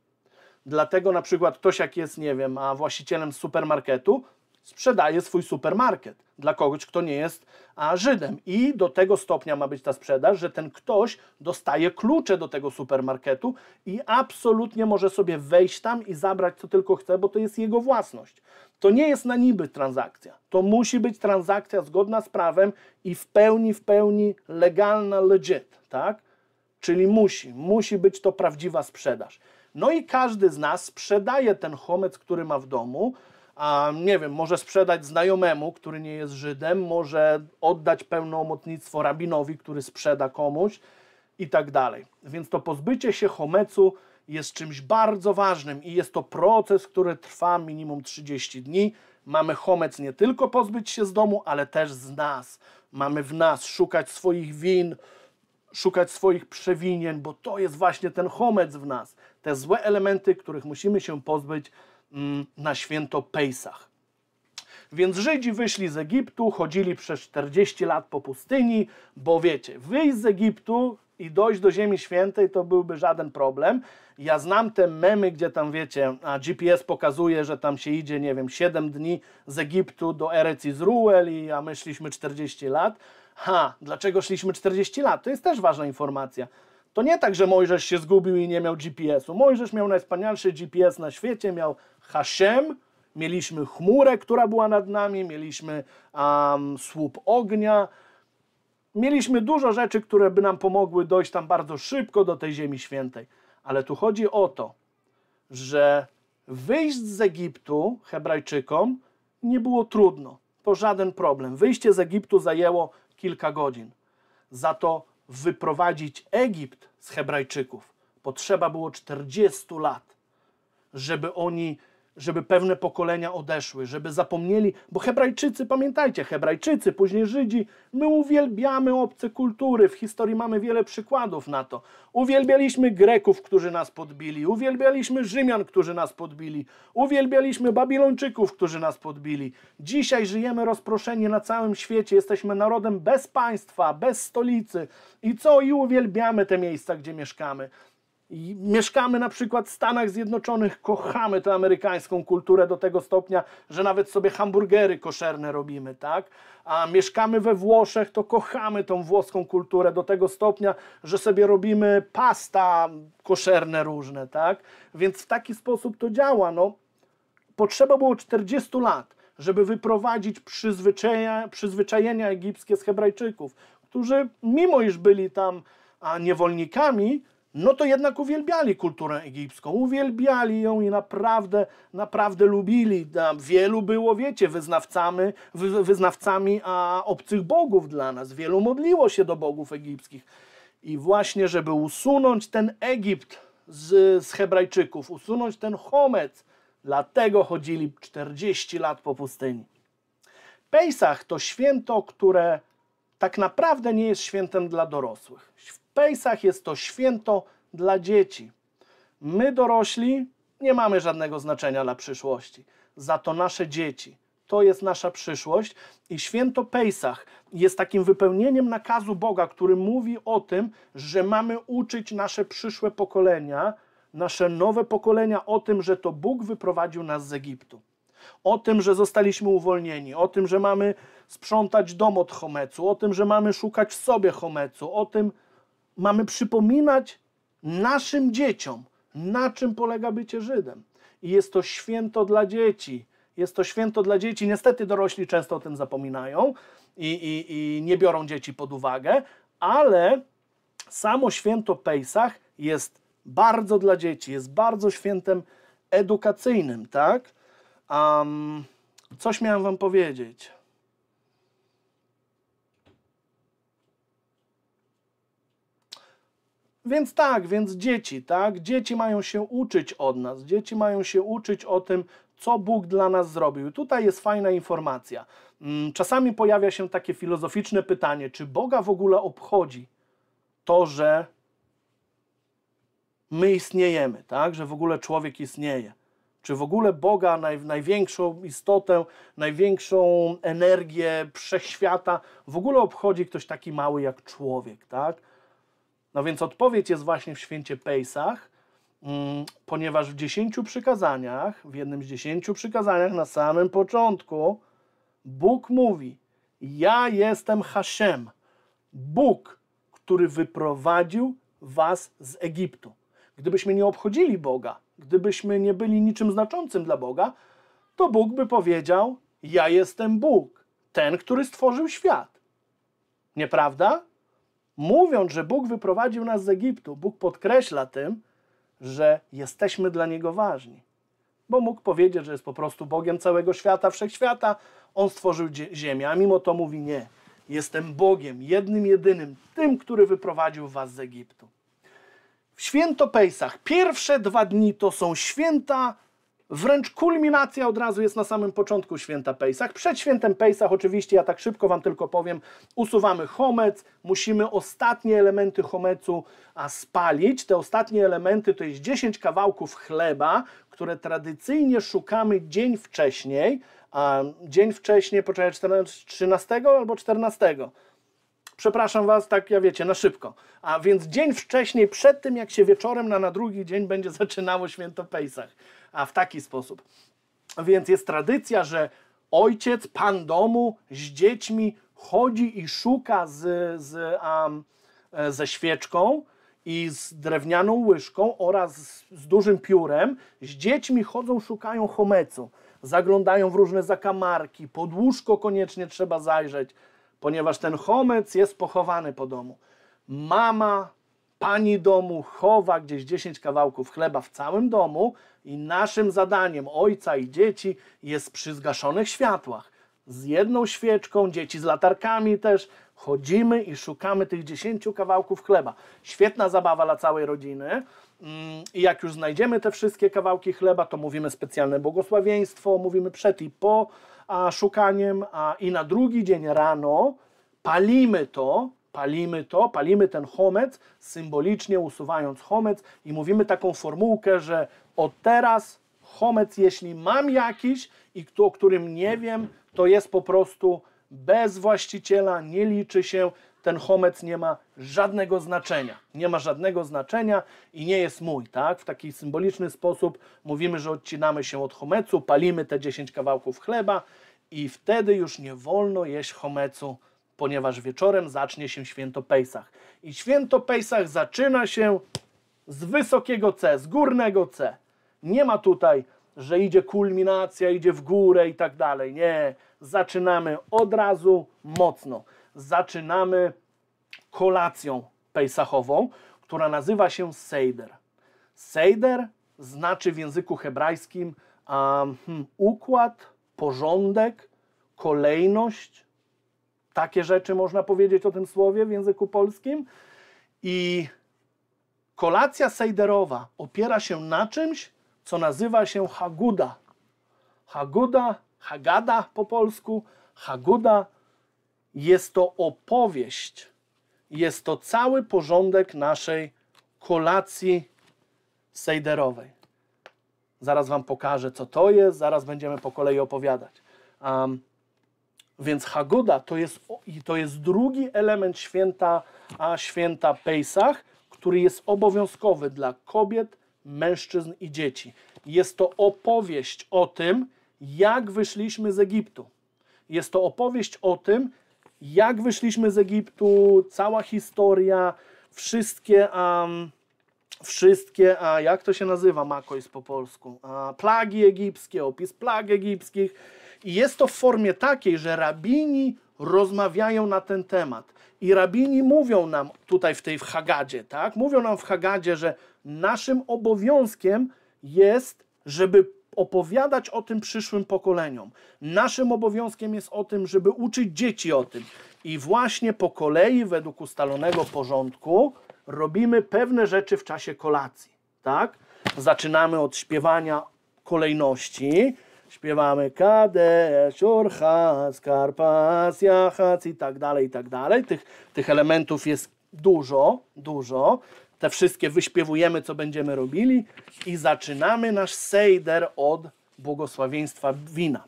A: Dlatego na przykład ktoś, jak jest, nie wiem, a właścicielem supermarketu, sprzedaje swój supermarket dla kogoś, kto nie jest a, Żydem. I do tego stopnia ma być ta sprzedaż, że ten ktoś dostaje klucze do tego supermarketu i absolutnie może sobie wejść tam i zabrać co tylko chce, bo to jest jego własność. To nie jest na niby transakcja. To musi być transakcja zgodna z prawem i w pełni, w pełni legalna, legit, tak? Czyli musi, musi być to prawdziwa sprzedaż. No i każdy z nas sprzedaje ten chomec, który ma w domu, a nie wiem, może sprzedać znajomemu, który nie jest Żydem, może oddać pełnomocnictwo rabinowi, który sprzeda komuś i tak dalej. Więc to pozbycie się chomecu jest czymś bardzo ważnym i jest to proces, który trwa minimum 30 dni. Mamy chomec nie tylko pozbyć się z domu, ale też z nas. Mamy w nas szukać swoich win, szukać swoich przewinień, bo to jest właśnie ten chomec w nas te złe elementy, których musimy się pozbyć mm, na święto Pejsach. Więc Żydzi wyszli z Egiptu, chodzili przez 40 lat po pustyni, bo wiecie, wyjść z Egiptu i dojść do Ziemi Świętej to byłby żaden problem. Ja znam te memy, gdzie tam wiecie, a GPS pokazuje, że tam się idzie, nie wiem, 7 dni z Egiptu do Erec Izruel i a my szliśmy 40 lat. Ha, dlaczego szliśmy 40 lat? To jest też ważna informacja. To nie tak, że Mojżesz się zgubił i nie miał GPS-u. Mojżesz miał najwspanialszy GPS na świecie, miał Hashem, mieliśmy chmurę, która była nad nami, mieliśmy um, słup ognia, mieliśmy dużo rzeczy, które by nam pomogły dojść tam bardzo szybko do tej Ziemi Świętej. Ale tu chodzi o to, że wyjść z Egiptu Hebrajczykom nie było trudno. To żaden problem. Wyjście z Egiptu zajęło kilka godzin. Za to wyprowadzić Egipt z Hebrajczyków. Potrzeba było 40 lat, żeby oni żeby pewne pokolenia odeszły, żeby zapomnieli, bo Hebrajczycy, pamiętajcie, Hebrajczycy, później Żydzi, my uwielbiamy obce kultury, w historii mamy wiele przykładów na to. Uwielbialiśmy Greków, którzy nas podbili, uwielbialiśmy Rzymian, którzy nas podbili, uwielbialiśmy Babilończyków, którzy nas podbili. Dzisiaj żyjemy rozproszeni na całym świecie, jesteśmy narodem bez państwa, bez stolicy i co? I uwielbiamy te miejsca, gdzie mieszkamy. I mieszkamy na przykład w Stanach Zjednoczonych, kochamy tę amerykańską kulturę do tego stopnia, że nawet sobie hamburgery koszerne robimy, tak? A mieszkamy we Włoszech, to kochamy tą włoską kulturę do tego stopnia, że sobie robimy pasta koszerne różne, tak? Więc w taki sposób to działa, no. Potrzeba było 40 lat, żeby wyprowadzić przyzwyczajenia, przyzwyczajenia egipskie z Hebrajczyków, którzy mimo iż byli tam niewolnikami, no to jednak uwielbiali kulturę egipską, uwielbiali ją i naprawdę, naprawdę lubili. Wielu było, wiecie, wyznawcami, wyznawcami a obcych bogów dla nas. Wielu modliło się do bogów egipskich. I właśnie, żeby usunąć ten Egipt z, z Hebrajczyków, usunąć ten Homec, dlatego chodzili 40 lat po pustyni. Pejsach to święto, które tak naprawdę nie jest świętem dla dorosłych. Pejsach jest to święto dla dzieci. My dorośli nie mamy żadnego znaczenia dla przyszłości. Za to nasze dzieci. To jest nasza przyszłość i święto Pejsach jest takim wypełnieniem nakazu Boga, który mówi o tym, że mamy uczyć nasze przyszłe pokolenia, nasze nowe pokolenia o tym, że to Bóg wyprowadził nas z Egiptu. O tym, że zostaliśmy uwolnieni, o tym, że mamy sprzątać dom od chomecu, o tym, że mamy szukać w sobie chomecu, o tym, mamy przypominać naszym dzieciom, na czym polega bycie Żydem. I jest to święto dla dzieci. Jest to święto dla dzieci. Niestety dorośli często o tym zapominają i, i, i nie biorą dzieci pod uwagę, ale samo święto Pejsach jest bardzo dla dzieci, jest bardzo świętem edukacyjnym, tak? Um, coś miałem wam powiedzieć. Więc tak, więc dzieci, tak? Dzieci mają się uczyć od nas, dzieci mają się uczyć o tym, co Bóg dla nas zrobił. Tutaj jest fajna informacja. Mm, czasami pojawia się takie filozoficzne pytanie, czy Boga w ogóle obchodzi to, że my istniejemy, tak? Że w ogóle człowiek istnieje. Czy w ogóle Boga, naj, największą istotę, największą energię wszechświata, w ogóle obchodzi ktoś taki mały jak człowiek, tak? No więc odpowiedź jest właśnie w święcie Pejsach, mm, ponieważ w dziesięciu przykazaniach, w jednym z dziesięciu przykazaniach na samym początku, Bóg mówi: Ja jestem Hashem, Bóg, który wyprowadził was z Egiptu. Gdybyśmy nie obchodzili Boga, gdybyśmy nie byli niczym znaczącym dla Boga, to Bóg by powiedział: Ja jestem Bóg, ten, który stworzył świat. Nieprawda? mówiąc, że Bóg wyprowadził nas z Egiptu, Bóg podkreśla tym, że jesteśmy dla Niego ważni. Bo mógł powiedzieć, że jest po prostu Bogiem całego świata, wszechświata, On stworzył ziemię, a mimo to mówi nie. Jestem Bogiem, jednym, jedynym, tym, który wyprowadził was z Egiptu. W święto Pejsach, pierwsze dwa dni to są święta Wręcz kulminacja od razu jest na samym początku święta Pejsach. Przed świętem Pejsach oczywiście, ja tak szybko Wam tylko powiem, usuwamy homec, musimy ostatnie elementy homecu a spalić. Te ostatnie elementy to jest 10 kawałków chleba, które tradycyjnie szukamy dzień wcześniej, a dzień wcześniej, poczekaj, 14, 13 albo 14 przepraszam Was, tak ja wiecie, na szybko. A więc dzień wcześniej, przed tym jak się wieczorem na, na drugi dzień będzie zaczynało święto Pejsach. A w taki sposób. Więc jest tradycja, że ojciec, pan domu z dziećmi chodzi i szuka z, z, um, ze świeczką i z drewnianą łyżką oraz z, z dużym piórem. Z dziećmi chodzą, szukają chomecu zaglądają w różne zakamarki, pod łóżko koniecznie trzeba zajrzeć, ponieważ ten chomec jest pochowany po domu. Mama pani domu chowa gdzieś 10 kawałków chleba w całym domu i naszym zadaniem ojca i dzieci jest przy zgaszonych światłach. Z jedną świeczką, dzieci z latarkami też chodzimy i szukamy tych 10 kawałków chleba. Świetna zabawa dla całej rodziny. Mm, I jak już znajdziemy te wszystkie kawałki chleba, to mówimy specjalne błogosławieństwo, mówimy przed i po a szukaniem, a i na drugi dzień rano palimy to, palimy to, palimy ten homec, symbolicznie usuwając homec i mówimy taką formułkę, że od teraz homec, jeśli mam jakiś i kto, o którym nie wiem, to jest po prostu bez właściciela, nie liczy się, ten homec nie ma żadnego znaczenia. Nie ma żadnego znaczenia i nie jest mój, tak? W taki symboliczny sposób mówimy, że odcinamy się od homecu, palimy te 10 kawałków chleba i wtedy już nie wolno jeść homecu, ponieważ wieczorem zacznie się święto Pejsach. I święto Pejsach zaczyna się z wysokiego C, z górnego C. Nie ma tutaj, że idzie kulminacja, idzie w górę i tak dalej. Nie, zaczynamy od razu mocno zaczynamy kolacją pejsachową, która nazywa się seider. Seider znaczy w języku hebrajskim um, układ, porządek, kolejność. Takie rzeczy można powiedzieć o tym słowie w języku polskim. I kolacja sejderowa opiera się na czymś, co nazywa się haguda. Haguda, hagada po polsku, haguda jest to opowieść, jest to cały porządek naszej kolacji sejderowej. Zaraz Wam pokażę, co to jest, zaraz będziemy po kolei opowiadać. Um, więc Hagoda to jest, to jest drugi element święta, a święta Pejsach, który jest obowiązkowy dla kobiet, mężczyzn i dzieci. Jest to opowieść o tym, jak wyszliśmy z Egiptu. Jest to opowieść o tym, jak wyszliśmy z Egiptu, cała historia, wszystkie, um, wszystkie, a jak to się nazywa Makois po polsku? A, plagi egipskie, opis plag egipskich. I jest to w formie takiej, że rabini rozmawiają na ten temat. I rabini mówią nam tutaj w tej w Hagadzie, tak? Mówią nam w Hagadzie, że naszym obowiązkiem jest, żeby opowiadać o tym przyszłym pokoleniom. Naszym obowiązkiem jest o tym, żeby uczyć dzieci o tym. I właśnie po kolei, według ustalonego porządku, robimy pewne rzeczy w czasie kolacji. Tak? Zaczynamy od śpiewania kolejności. Śpiewamy Kadesz, Orchaz, Karpas, Jahac i tak dalej, i tak dalej. Tych, tych elementów jest dużo, dużo te wszystkie wyśpiewujemy, co będziemy robili i zaczynamy nasz sejder od błogosławieństwa wina.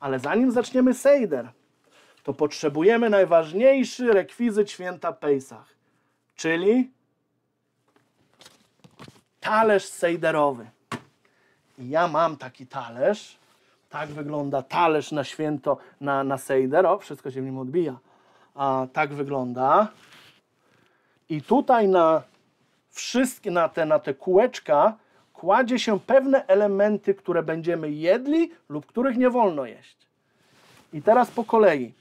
A: Ale zanim zaczniemy sejder, to potrzebujemy najważniejszy rekwizyt święta Pejsach, czyli talerz sejderowy. I ja mam taki talerz. Tak wygląda talerz na święto, na, na sejder. O, wszystko się w nim odbija. A, tak wygląda. I tutaj na wszystkie na te, na te kółeczka kładzie się pewne elementy, które będziemy jedli lub których nie wolno jeść. I teraz po kolei.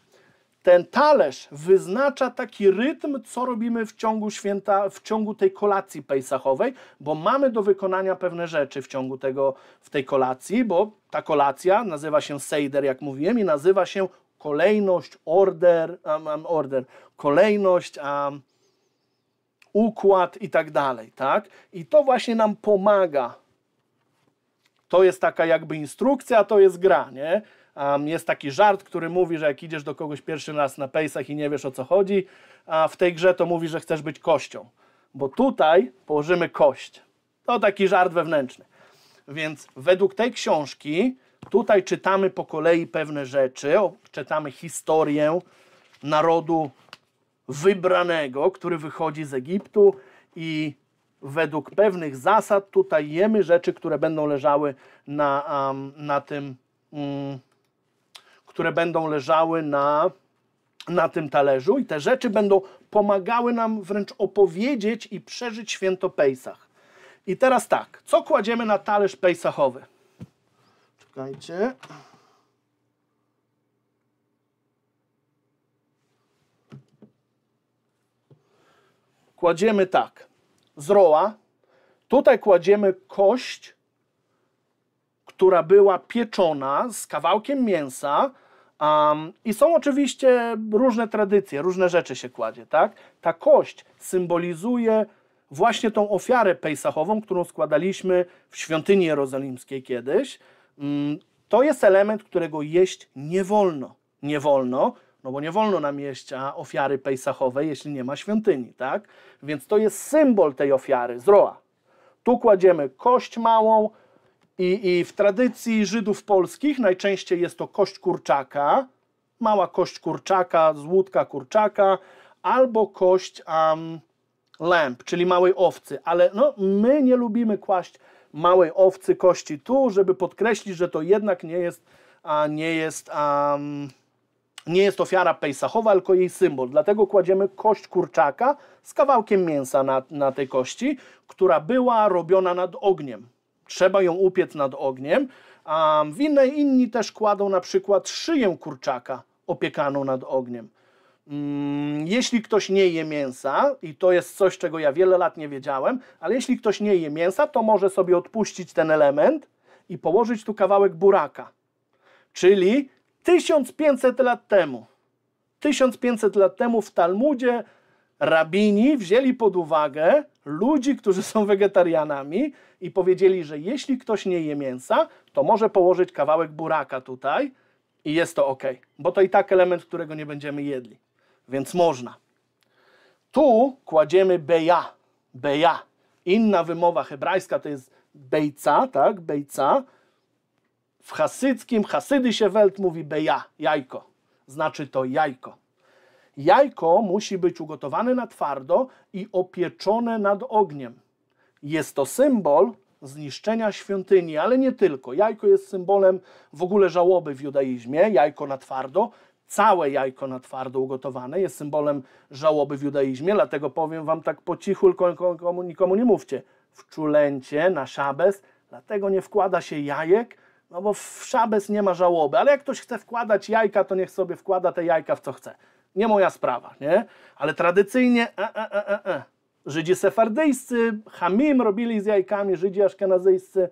A: Ten talerz wyznacza taki rytm, co robimy w ciągu święta, w ciągu tej kolacji pejsachowej, bo mamy do wykonania pewne rzeczy w ciągu tego, w tej kolacji, bo ta kolacja nazywa się Seider, jak mówiłem, i nazywa się kolejność, order, um, um, order kolejność, um, układ i tak dalej, tak? I to właśnie nam pomaga. To jest taka jakby instrukcja, to jest gra, nie? Um, jest taki żart, który mówi, że jak idziesz do kogoś pierwszy raz na pejsach i nie wiesz o co chodzi, a w tej grze to mówi, że chcesz być kością, bo tutaj położymy kość. To taki żart wewnętrzny. Więc według tej książki tutaj czytamy po kolei pewne rzeczy, czytamy historię narodu wybranego, który wychodzi z Egiptu i według pewnych zasad tutaj jemy rzeczy, które będą leżały na, na tym, mm, które będą leżały na, na tym talerzu i te rzeczy będą pomagały nam wręcz opowiedzieć i przeżyć święto Pejsach. I teraz tak, co kładziemy na talerz pejsachowy? Czekajcie. kładziemy tak, zroła, tutaj kładziemy kość, która była pieczona z kawałkiem mięsa, Um, I są oczywiście różne tradycje, różne rzeczy się kładzie, tak? Ta kość symbolizuje właśnie tą ofiarę pejsachową, którą składaliśmy w świątyni jerozolimskiej kiedyś. Um, to jest element, którego jeść nie wolno. Nie wolno no bo nie wolno nam jeść ofiary pejsachowej, jeśli nie ma świątyni, tak? Więc to jest symbol tej ofiary, zroa. Tu kładziemy kość małą i, i w tradycji Żydów polskich najczęściej jest to kość kurczaka, mała kość kurczaka, z kurczaka, albo kość um, lamp, czyli małej owcy, ale no, my nie lubimy kłaść małej owcy kości tu, żeby podkreślić, że to jednak nie jest, a, nie jest um, nie jest ofiara pejsachowa, tylko jej symbol. Dlatego kładziemy kość kurczaka z kawałkiem mięsa na, na tej kości, która była robiona nad ogniem. Trzeba ją upiec nad ogniem. A w innej inni też kładą na przykład szyję kurczaka opiekaną nad ogniem. Mm, jeśli ktoś nie je mięsa, i to jest coś, czego ja wiele lat nie wiedziałem, ale jeśli ktoś nie je mięsa, to może sobie odpuścić ten element i położyć tu kawałek buraka. Czyli 1500 lat temu. 1500 lat temu w Talmudzie rabini wzięli pod uwagę ludzi, którzy są wegetarianami i powiedzieli, że jeśli ktoś nie je mięsa, to może położyć kawałek buraka tutaj i jest to ok, bo to i tak element, którego nie będziemy jedli, więc można. Tu kładziemy beja, beja. Inna wymowa hebrajska to jest bejca, tak, bejca, w hasyckim Hasydy się Welt mówi beja, jajko. Znaczy to jajko. Jajko musi być ugotowane na twardo i opieczone nad ogniem. Jest to symbol zniszczenia świątyni, ale nie tylko. Jajko jest symbolem w ogóle żałoby w judaizmie, jajko na twardo. Całe jajko na twardo ugotowane jest symbolem żałoby w judaizmie, dlatego powiem wam tak po cichu, nikomu, nikomu nie mówcie. W czulencie na szabes, dlatego nie wkłada się jajek, no bo w szabes nie ma żałoby, ale jak ktoś chce wkładać jajka, to niech sobie wkłada te jajka w co chce. Nie moja sprawa, nie? Ale tradycyjnie e, e, e, e, e. Żydzi sefardyjscy, hamim robili z jajkami, Żydzi aszkenazyjscy.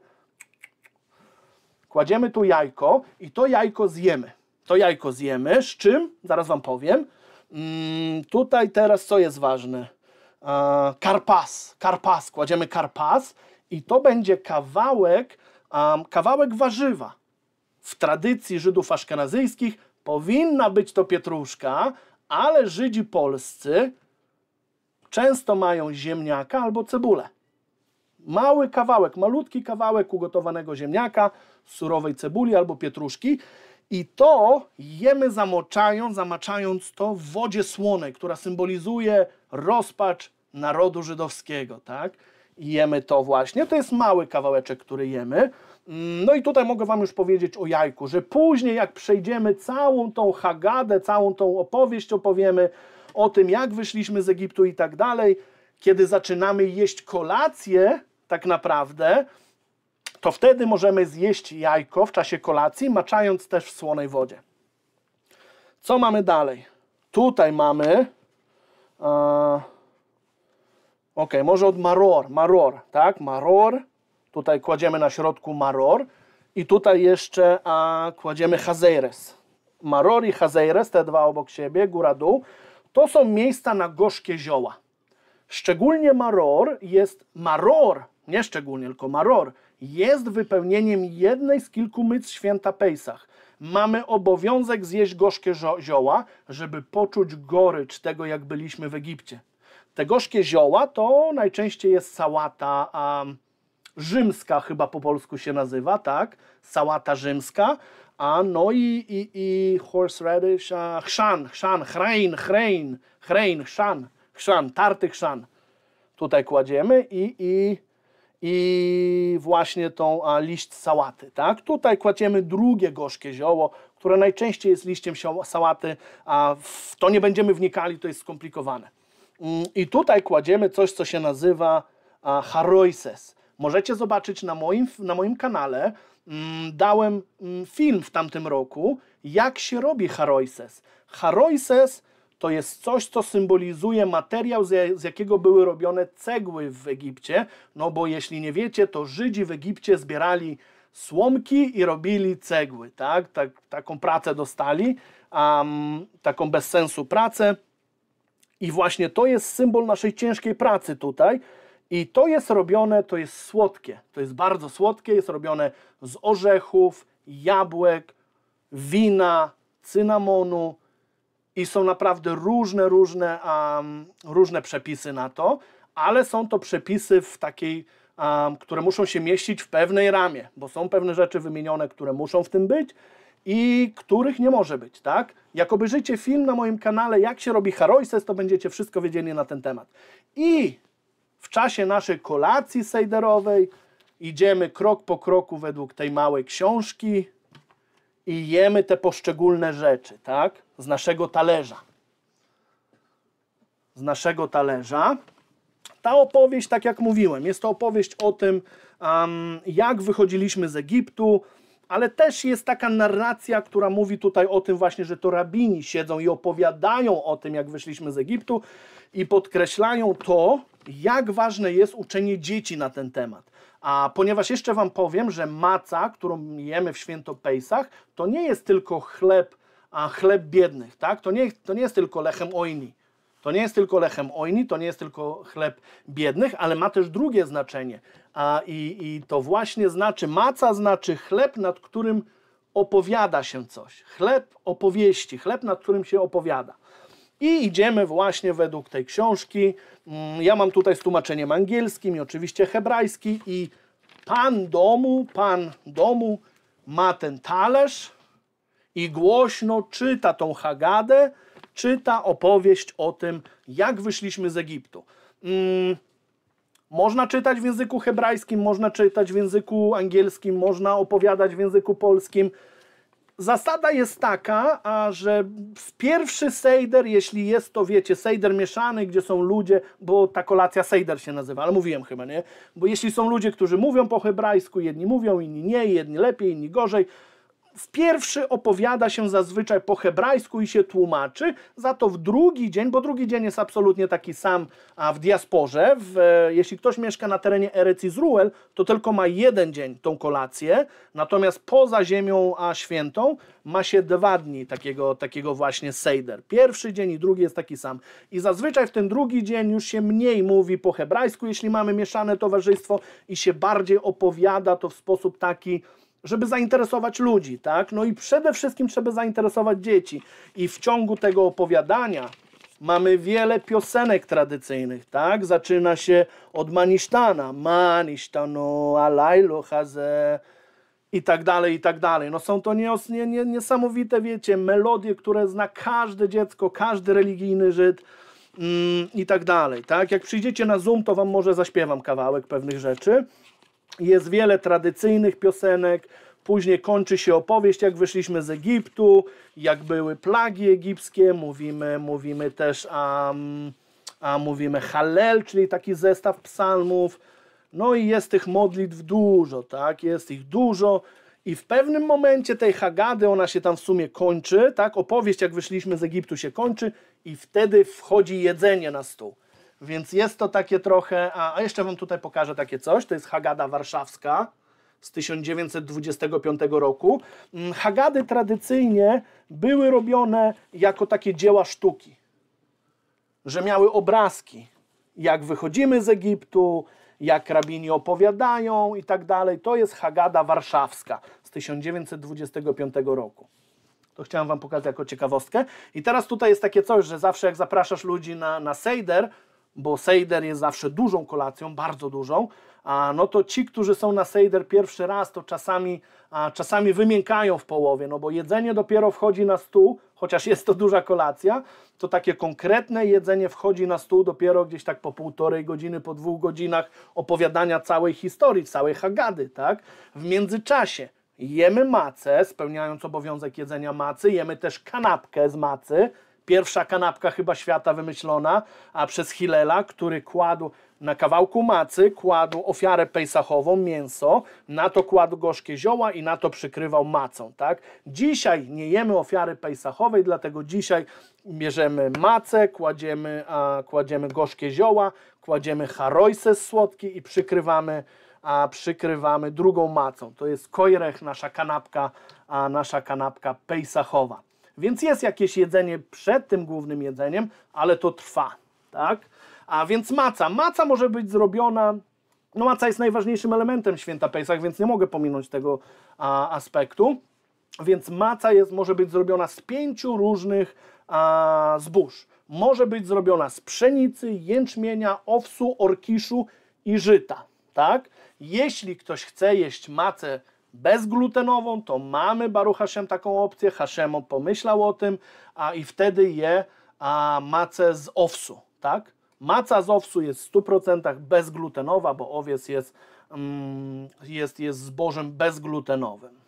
A: Kładziemy tu jajko i to jajko zjemy. To jajko zjemy, z czym? Zaraz Wam powiem. Mm, tutaj teraz co jest ważne? E, karpas, karpas, kładziemy karpas i to będzie kawałek um, kawałek warzywa. W tradycji Żydów aszkenazyjskich powinna być to pietruszka, ale Żydzi polscy często mają ziemniaka albo cebulę. Mały kawałek, malutki kawałek ugotowanego ziemniaka, surowej cebuli albo pietruszki. I to jemy zamoczając, zamaczając to w wodzie słonej, która symbolizuje rozpacz narodu żydowskiego, tak? jemy to właśnie. To jest mały kawałeczek, który jemy. Mm, no i tutaj mogę Wam już powiedzieć o jajku, że później jak przejdziemy całą tą hagadę, całą tą opowieść opowiemy o tym, jak wyszliśmy z Egiptu i tak dalej, kiedy zaczynamy jeść kolację tak naprawdę, to wtedy możemy zjeść jajko w czasie kolacji, maczając też w słonej wodzie. Co mamy dalej? Tutaj mamy... E, Ok, może od maror, maror, tak? Maror, tutaj kładziemy na środku maror i tutaj jeszcze a, kładziemy hazeires. Maror i hazeires, te dwa obok siebie, góra-dół, to są miejsca na gorzkie zioła. Szczególnie maror jest, maror, nie szczególnie, tylko maror, jest wypełnieniem jednej z kilku myc święta Pejsach. Mamy obowiązek zjeść gorzkie zioła, żeby poczuć gorycz tego, jak byliśmy w Egipcie. Te gorzkie zioła to najczęściej jest sałata um, rzymska, chyba po polsku się nazywa, tak? Sałata rzymska. A no i, i, i horseradish, a, chrzan, chrzan, chrein, chrein, chrein, chrzan, chrzan, tarty chrzan. Tutaj kładziemy i, i, i właśnie tą a, liść sałaty, tak? Tutaj kładziemy drugie gorzkie zioło, które najczęściej jest liściem sałaty, a w to nie będziemy wnikali, to jest skomplikowane. Mm, I tutaj kładziemy coś, co się nazywa Haroises. Możecie zobaczyć na moim, na moim kanale, mm, dałem mm, film w tamtym roku, jak się robi Haroises. Haroises to jest coś, co symbolizuje materiał, z jakiego były robione cegły w Egipcie, no bo jeśli nie wiecie, to Żydzi w Egipcie zbierali słomki i robili cegły, tak? tak taką pracę dostali, um, taką bez sensu pracę. I właśnie to jest symbol naszej ciężkiej pracy tutaj. I to jest robione, to jest słodkie. To jest bardzo słodkie, jest robione z orzechów, jabłek, wina, cynamonu i są naprawdę różne, różne, um, różne przepisy na to, ale są to przepisy w takiej, um, które muszą się mieścić w pewnej ramie, bo są pewne rzeczy wymienione, które muszą w tym być, i których nie może być, tak? Jak obejrzycie film na moim kanale, jak się robi Haroises, to będziecie wszystko wiedzieli na ten temat. I w czasie naszej kolacji sejderowej idziemy krok po kroku według tej małej książki i jemy te poszczególne rzeczy, tak? Z naszego talerza. Z naszego talerza. Ta opowieść, tak jak mówiłem, jest to opowieść o tym, um, jak wychodziliśmy z Egiptu, ale też jest taka narracja, która mówi tutaj o tym właśnie, że to rabini siedzą i opowiadają o tym, jak wyszliśmy z Egiptu i podkreślają to, jak ważne jest uczenie dzieci na ten temat. A ponieważ jeszcze Wam powiem, że maca, którą jemy w święto Pejsach, to nie jest tylko chleb, a chleb biednych, tak? To nie, to nie jest tylko lechem ojni. To nie jest tylko lechem ojni, to nie jest tylko chleb biednych, ale ma też drugie znaczenie. A, i, I to właśnie znaczy, maca znaczy chleb, nad którym opowiada się coś. Chleb opowieści, chleb, nad którym się opowiada. I idziemy właśnie według tej książki. Mm, ja mam tutaj z tłumaczeniem angielskim i oczywiście hebrajski. I pan domu, pan domu ma ten talerz i głośno czyta tą Hagadę, czyta opowieść o tym, jak wyszliśmy z Egiptu. Mm, można czytać w języku hebrajskim, można czytać w języku angielskim, można opowiadać w języku polskim. Zasada jest taka, a że pierwszy sejder, jeśli jest to, wiecie, sejder mieszany, gdzie są ludzie, bo ta kolacja sejder się nazywa, ale mówiłem chyba, nie? Bo jeśli są ludzie, którzy mówią po hebrajsku, jedni mówią, inni nie, jedni lepiej, inni gorzej, w pierwszy opowiada się zazwyczaj po hebrajsku i się tłumaczy, za to w drugi dzień, bo drugi dzień jest absolutnie taki sam a w diasporze, w, e, jeśli ktoś mieszka na terenie Erec Izruel, to tylko ma jeden dzień tą kolację, natomiast poza ziemią a świętą ma się dwa dni takiego, takiego właśnie sejder. Pierwszy dzień i drugi jest taki sam. I zazwyczaj w ten drugi dzień już się mniej mówi po hebrajsku, jeśli mamy mieszane towarzystwo i się bardziej opowiada to w sposób taki żeby zainteresować ludzi, tak? No i przede wszystkim trzeba zainteresować dzieci. I w ciągu tego opowiadania mamy wiele piosenek tradycyjnych, tak? Zaczyna się od Manisztana, Manisztano, Alajlo, Haze i tak dalej, i tak dalej. No są to nie, nie, niesamowite, wiecie, melodie, które zna każde dziecko, każdy religijny Żyd mm, i tak dalej, tak? Jak przyjdziecie na Zoom, to wam może zaśpiewam kawałek pewnych rzeczy. Jest wiele tradycyjnych piosenek, Później kończy się opowieść, jak wyszliśmy z Egiptu, jak były plagi egipskie, mówimy, mówimy też a, a mówimy Hallel, czyli taki zestaw psalmów. No i jest tych modlitw dużo, tak? Jest ich dużo. I w pewnym momencie tej Hagady, ona się tam w sumie kończy, tak? Opowieść, jak wyszliśmy z Egiptu się kończy i wtedy wchodzi jedzenie na stół. Więc jest to takie trochę, a jeszcze Wam tutaj pokażę takie coś, to jest Hagada warszawska z 1925 roku. Mm, Hagady tradycyjnie były robione jako takie dzieła sztuki, że miały obrazki, jak wychodzimy z Egiptu, jak rabini opowiadają i tak dalej. To jest Hagada warszawska z 1925 roku. To chciałem Wam pokazać jako ciekawostkę. I teraz tutaj jest takie coś, że zawsze jak zapraszasz ludzi na, na Sejder, bo Sejder jest zawsze dużą kolacją, bardzo dużą, a no to ci, którzy są na Sejder pierwszy raz, to czasami, a, czasami wymiękają w połowie, no bo jedzenie dopiero wchodzi na stół, chociaż jest to duża kolacja, to takie konkretne jedzenie wchodzi na stół dopiero gdzieś tak po półtorej godziny, po dwóch godzinach opowiadania całej historii, całej hagady, tak? W międzyczasie jemy macę, spełniając obowiązek jedzenia macy, jemy też kanapkę z macy, Pierwsza kanapka chyba świata wymyślona, a przez Hillela, który kładł na kawałku macy, kładł ofiarę pejsachową, mięso, na to kładł gorzkie zioła i na to przykrywał macą. Tak? Dzisiaj nie jemy ofiary pejsachowej, dlatego dzisiaj bierzemy macę, kładziemy, a, kładziemy gorzkie zioła, kładziemy harojses słodki i przykrywamy a przykrywamy drugą macą. To jest kojrech, nasza kanapka, a nasza kanapka pejsachowa. Więc jest jakieś jedzenie przed tym głównym jedzeniem, ale to trwa, tak? A więc maca. Maca może być zrobiona no maca jest najważniejszym elementem święta Pejsach, więc nie mogę pominąć tego a, aspektu. Więc maca jest, może być zrobiona z pięciu różnych a, zbóż. Może być zrobiona z pszenicy, jęczmienia, owsu, orkiszu i żyta. Tak? Jeśli ktoś chce jeść macę bezglutenową, to mamy Baruch Hashem taką opcję, Hashem pomyślał o tym a, i wtedy je a, macę z owsu, tak? Maca z owsu jest w 100% bezglutenowa, bo owiec jest, mm, jest, jest zbożem bezglutenowym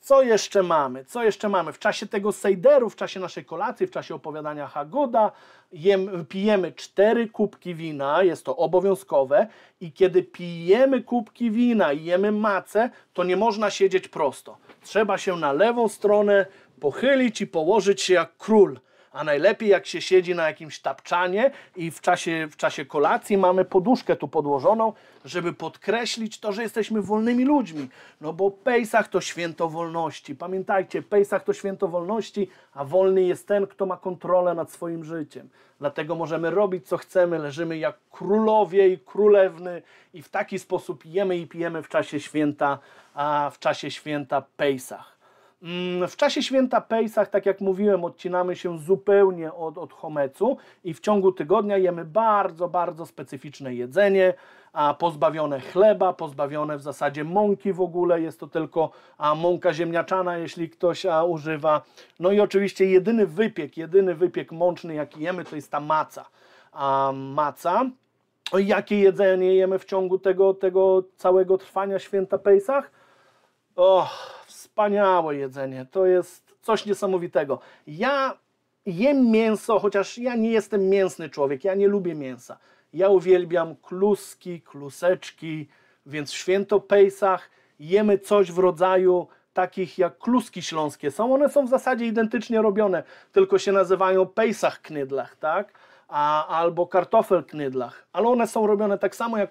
A: co jeszcze mamy? Co jeszcze mamy? W czasie tego sejderu, w czasie naszej kolacji, w czasie opowiadania Hagoda jem, pijemy cztery kubki wina, jest to obowiązkowe i kiedy pijemy kubki wina i jemy macę, to nie można siedzieć prosto. Trzeba się na lewą stronę pochylić i położyć się jak król. A najlepiej jak się siedzi na jakimś tapczanie i w czasie, w czasie kolacji mamy poduszkę tu podłożoną, żeby podkreślić to, że jesteśmy wolnymi ludźmi. No bo Pejsach to święto wolności. Pamiętajcie, Pejsach to święto wolności, a wolny jest ten, kto ma kontrolę nad swoim życiem. Dlatego możemy robić co chcemy, leżymy jak królowie i królewny i w taki sposób jemy i pijemy w czasie święta, a w czasie święta Pejsach. Mm, w czasie święta Pejsach, tak jak mówiłem, odcinamy się zupełnie od, od chomecu i w ciągu tygodnia jemy bardzo, bardzo specyficzne jedzenie, a pozbawione chleba, pozbawione w zasadzie mąki w ogóle, jest to tylko a, mąka ziemniaczana, jeśli ktoś a, używa. No i oczywiście jedyny wypiek, jedyny wypiek mączny, jaki jemy, to jest ta maca. A, maca, no jakie jedzenie jemy w ciągu tego, tego całego trwania święta Pejsach? Och, wspaniałe jedzenie, to jest coś niesamowitego. Ja jem mięso, chociaż ja nie jestem mięsny człowiek, ja nie lubię mięsa. Ja uwielbiam kluski, kluseczki, więc w święto Pejsach jemy coś w rodzaju takich jak kluski śląskie są. One są w zasadzie identycznie robione, tylko się nazywają pejsach knydlach, tak? A, albo kartofel knydlach. Ale one są robione tak samo jak,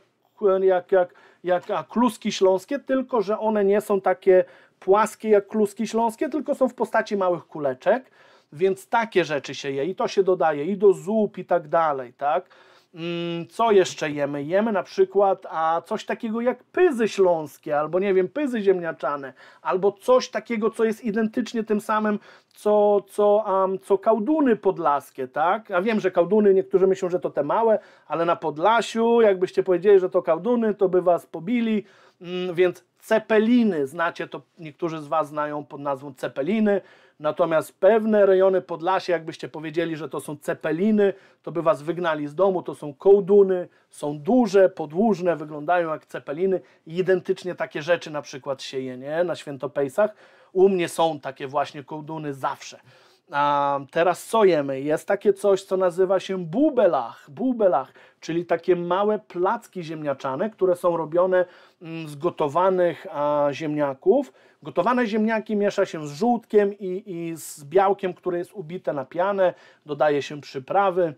A: jak, jak, jak kluski śląskie, tylko że one nie są takie płaskie jak kluski śląskie, tylko są w postaci małych kuleczek, więc takie rzeczy się je i to się dodaje i do zup i tak dalej, tak? Mm, co jeszcze jemy? Jemy na przykład a coś takiego jak pyzy śląskie, albo nie wiem, pyzy ziemniaczane, albo coś takiego, co jest identycznie tym samym, co, co, um, co kałduny podlaskie, tak? Ja wiem, że kałduny, niektórzy myślą, że to te małe, ale na Podlasiu, jakbyście powiedzieli, że to kałduny, to by was pobili, mm, więc cepeliny. Znacie to, niektórzy z Was znają pod nazwą cepeliny, natomiast pewne rejony Podlasia, jakbyście powiedzieli, że to są cepeliny, to by Was wygnali z domu. To są kołduny, są duże, podłużne, wyglądają jak cepeliny. Identycznie takie rzeczy na przykład sieje nie? na świętopejsach. U mnie są takie właśnie kołduny zawsze. A teraz co jemy? Jest takie coś, co nazywa się bubelach, bubelach, czyli takie małe placki ziemniaczane, które są robione mm, z gotowanych ziemniaków. Gotowane ziemniaki miesza się z żółtkiem i, i z białkiem, które jest ubite na pianę, dodaje się przyprawy.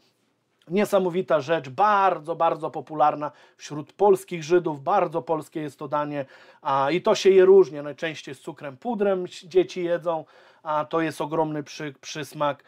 A: Niesamowita rzecz, bardzo, bardzo popularna wśród polskich Żydów, bardzo polskie jest to danie a, i to się je różnie, najczęściej z cukrem pudrem dzieci jedzą, a to jest ogromny przy, przysmak.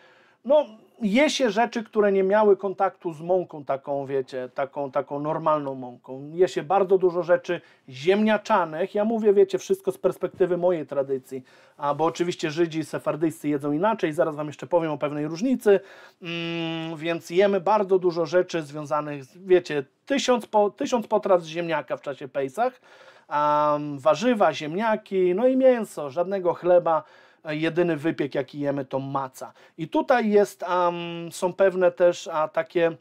A: No, je się rzeczy, które nie miały kontaktu z mąką taką, wiecie, taką, taką normalną mąką. Je się bardzo dużo rzeczy ziemniaczanych. Ja mówię, wiecie, wszystko z perspektywy mojej tradycji, a, bo oczywiście Żydzi sefardyjscy jedzą inaczej, zaraz Wam jeszcze powiem o pewnej różnicy, mm, więc jemy bardzo dużo rzeczy związanych, z, wiecie, tysiąc, po, tysiąc potraw z ziemniaka w czasie Pejsach, um, warzywa, ziemniaki, no i mięso, żadnego chleba, jedyny wypiek, jaki jemy, to maca. I tutaj jest, um, są pewne też a, takie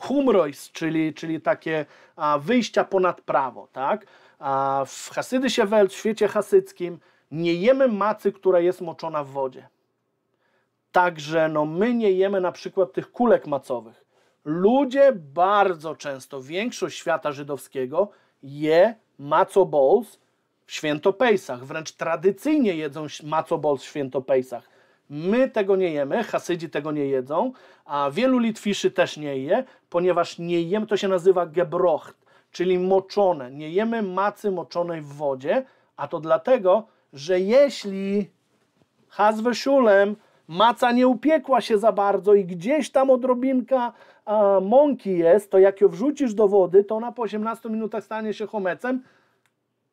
A: humrois, czyli, czyli takie a, wyjścia ponad prawo. Tak? A w Hasydysie Welt, w świecie hasyckim, nie jemy macy, która jest moczona w wodzie. Także no, my nie jemy na przykład tych kulek macowych. Ludzie bardzo często, większość świata żydowskiego je maco bowls, w świętopejsach, wręcz tradycyjnie jedzą macobol w świętopejsach. My tego nie jemy, Hasydzi tego nie jedzą, a wielu Litwiszy też nie je, ponieważ nie jemy, to się nazywa gebrocht, czyli moczone. Nie jemy macy moczonej w wodzie, a to dlatego, że jeśli hazweszulem maca nie upiekła się za bardzo i gdzieś tam odrobinka a, mąki jest, to jak ją wrzucisz do wody, to ona po 18 minutach stanie się chomecem,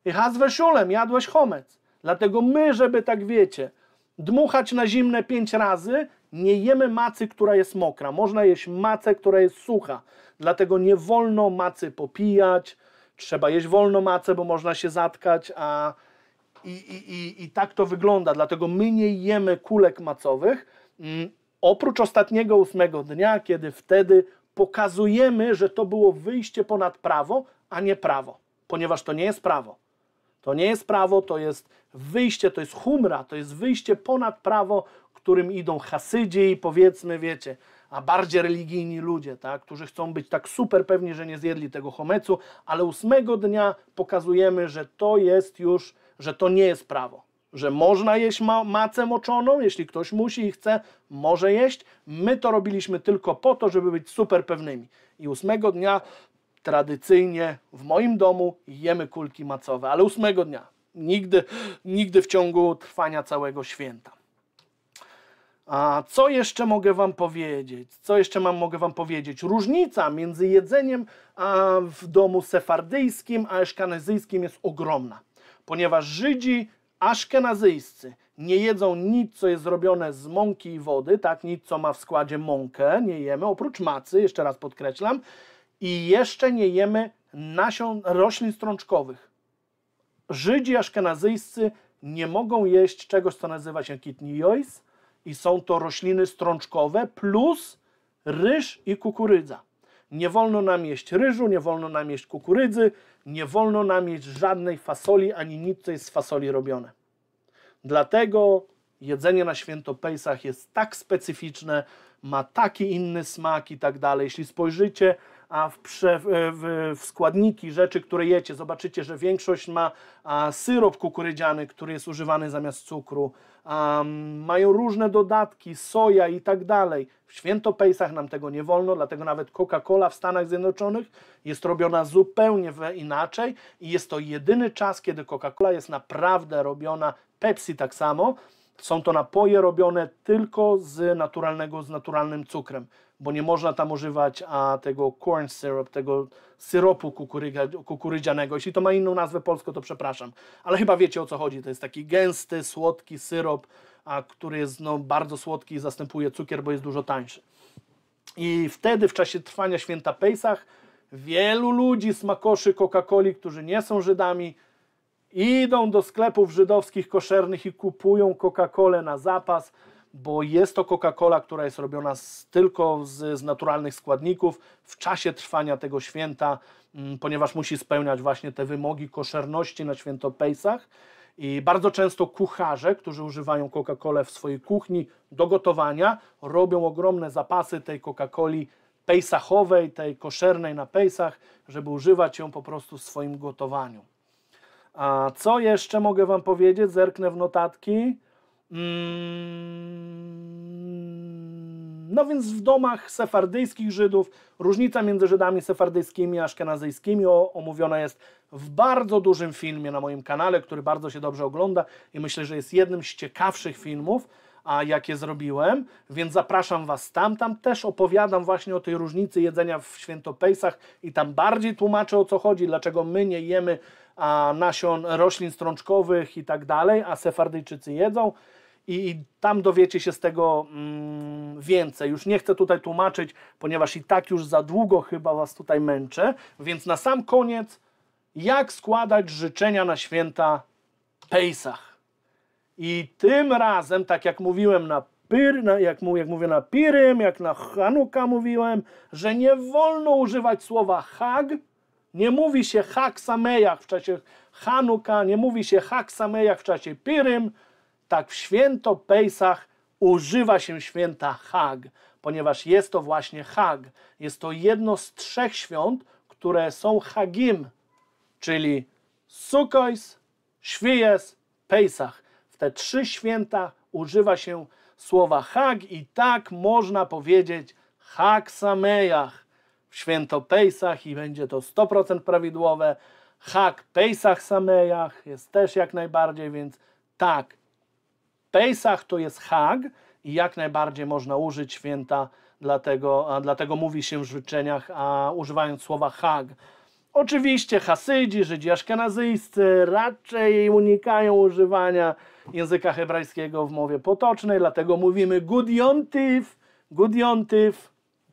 A: i hazweszulem jadłeś homec. Dlatego my, żeby tak wiecie, dmuchać na zimne pięć razy, nie jemy macy, która jest mokra. Można jeść macę, która jest sucha. Dlatego nie wolno macy popijać, trzeba jeść wolno macę, bo można się zatkać, a i, i, i, i tak to wygląda. Dlatego my nie jemy kulek macowych. Mm, oprócz ostatniego ósmego dnia, kiedy wtedy pokazujemy, że to było wyjście ponad prawo, a nie prawo, ponieważ to nie jest prawo. To nie jest prawo, to jest wyjście, to jest humra, to jest wyjście ponad prawo, którym idą hasydzi i powiedzmy, wiecie, a bardziej religijni ludzie, tak, którzy chcą być tak super pewni, że nie zjedli tego homecu, ale ósmego dnia pokazujemy, że to jest już, że to nie jest prawo. Że można jeść ma macę moczoną, jeśli ktoś musi i chce, może jeść. My to robiliśmy tylko po to, żeby być super pewnymi. I ósmego dnia tradycyjnie w moim domu jemy kulki macowe, ale ósmego dnia, nigdy, nigdy w ciągu trwania całego święta. A co jeszcze mogę Wam powiedzieć? Co jeszcze mam, mogę Wam powiedzieć? Różnica między jedzeniem a w domu sefardyjskim a eszkanezyjskim jest ogromna, ponieważ Żydzi aszkenazyjscy nie jedzą nic, co jest zrobione z mąki i wody, tak, nic, co ma w składzie mąkę, nie jemy, oprócz macy, jeszcze raz podkreślam, i jeszcze nie jemy nasion roślin strączkowych. Żydzi aszkenazyjscy nie mogą jeść czegoś, co nazywa się kitnijois i są to rośliny strączkowe plus ryż i kukurydza. Nie wolno nam jeść ryżu, nie wolno nam jeść kukurydzy, nie wolno nam jeść żadnej fasoli, ani nic, co jest z fasoli robione. Dlatego jedzenie na święto Pejsach jest tak specyficzne, ma taki inny smak i tak dalej. Jeśli spojrzycie a w, prze, w, w, składniki rzeczy, które jecie, zobaczycie, że większość ma a, syrop kukurydziany, który jest używany zamiast cukru. A, mają różne dodatki, soja i tak dalej. W święto Pejsach nam tego nie wolno, dlatego nawet Coca-Cola w Stanach Zjednoczonych jest robiona zupełnie inaczej i jest to jedyny czas, kiedy Coca-Cola jest naprawdę robiona, Pepsi tak samo. Są to napoje robione tylko z naturalnego, z naturalnym cukrem bo nie można tam używać a, tego corn syrup, tego syropu kukurydzianego. Jeśli to ma inną nazwę polską, to przepraszam. Ale chyba wiecie o co chodzi. To jest taki gęsty, słodki syrop, a, który jest no, bardzo słodki i zastępuje cukier, bo jest dużo tańszy. I wtedy w czasie trwania święta Pesach wielu ludzi smakoszy Coca-Coli, którzy nie są Żydami, idą do sklepów żydowskich koszernych i kupują Coca-Colę na zapas bo jest to Coca-Cola, która jest robiona z, tylko z, z, naturalnych składników w czasie trwania tego święta, mm, ponieważ musi spełniać właśnie te wymogi koszerności na święto Pejsach. I bardzo często kucharze, którzy używają Coca-Colę w swojej kuchni do gotowania, robią ogromne zapasy tej Coca-Coli pejsachowej, tej koszernej na pejsach, żeby używać ją po prostu w swoim gotowaniu. A co jeszcze mogę Wam powiedzieć? Zerknę w notatki. Mm, no więc w domach sefardyjskich Żydów różnica między Żydami sefardyjskimi a szkenazyjskimi omówiona jest w bardzo dużym filmie na moim kanale, który bardzo się dobrze ogląda i myślę, że jest jednym z ciekawszych filmów, a jakie zrobiłem, więc zapraszam Was tam. Tam też opowiadam właśnie o tej różnicy jedzenia w świętopejsach i tam bardziej tłumaczę o co chodzi, dlaczego my nie jemy a, nasion roślin strączkowych i tak dalej, a sefardyjczycy jedzą i tam dowiecie się z tego mm, więcej. Już nie chcę tutaj tłumaczyć, ponieważ i tak już za długo chyba Was tutaj męczę, więc na sam koniec, jak składać życzenia na święta Pejsach. I tym razem, tak jak mówiłem na Pyr, na, jak, jak mówię na Pirym, jak na Hanuka mówiłem, że nie wolno używać słowa Hag, nie mówi się HAG Samejach w czasie Hanuka, nie mówi się HAG Samejach w czasie Pirym, tak w święto Pejsach używa się święta Hag, ponieważ jest to właśnie Hag. Jest to jedno z trzech świąt, które są Hagim, czyli Sukojs, Świjes, Pejsach. W te trzy święta używa się słowa Hag i tak można powiedzieć Hag Samejach w święto Pejsach i będzie to 100% prawidłowe. Hag Pejsach Samejach jest też jak najbardziej, więc tak, Pesach to jest Hag i jak najbardziej można użyć święta, dlatego, dlatego mówi się w życzeniach, a używając słowa Hag. Oczywiście Hasydzi, Żydzi aszkenazyjscy raczej unikają używania języka hebrajskiego w mowie potocznej, dlatego mówimy Good Yom Good Yom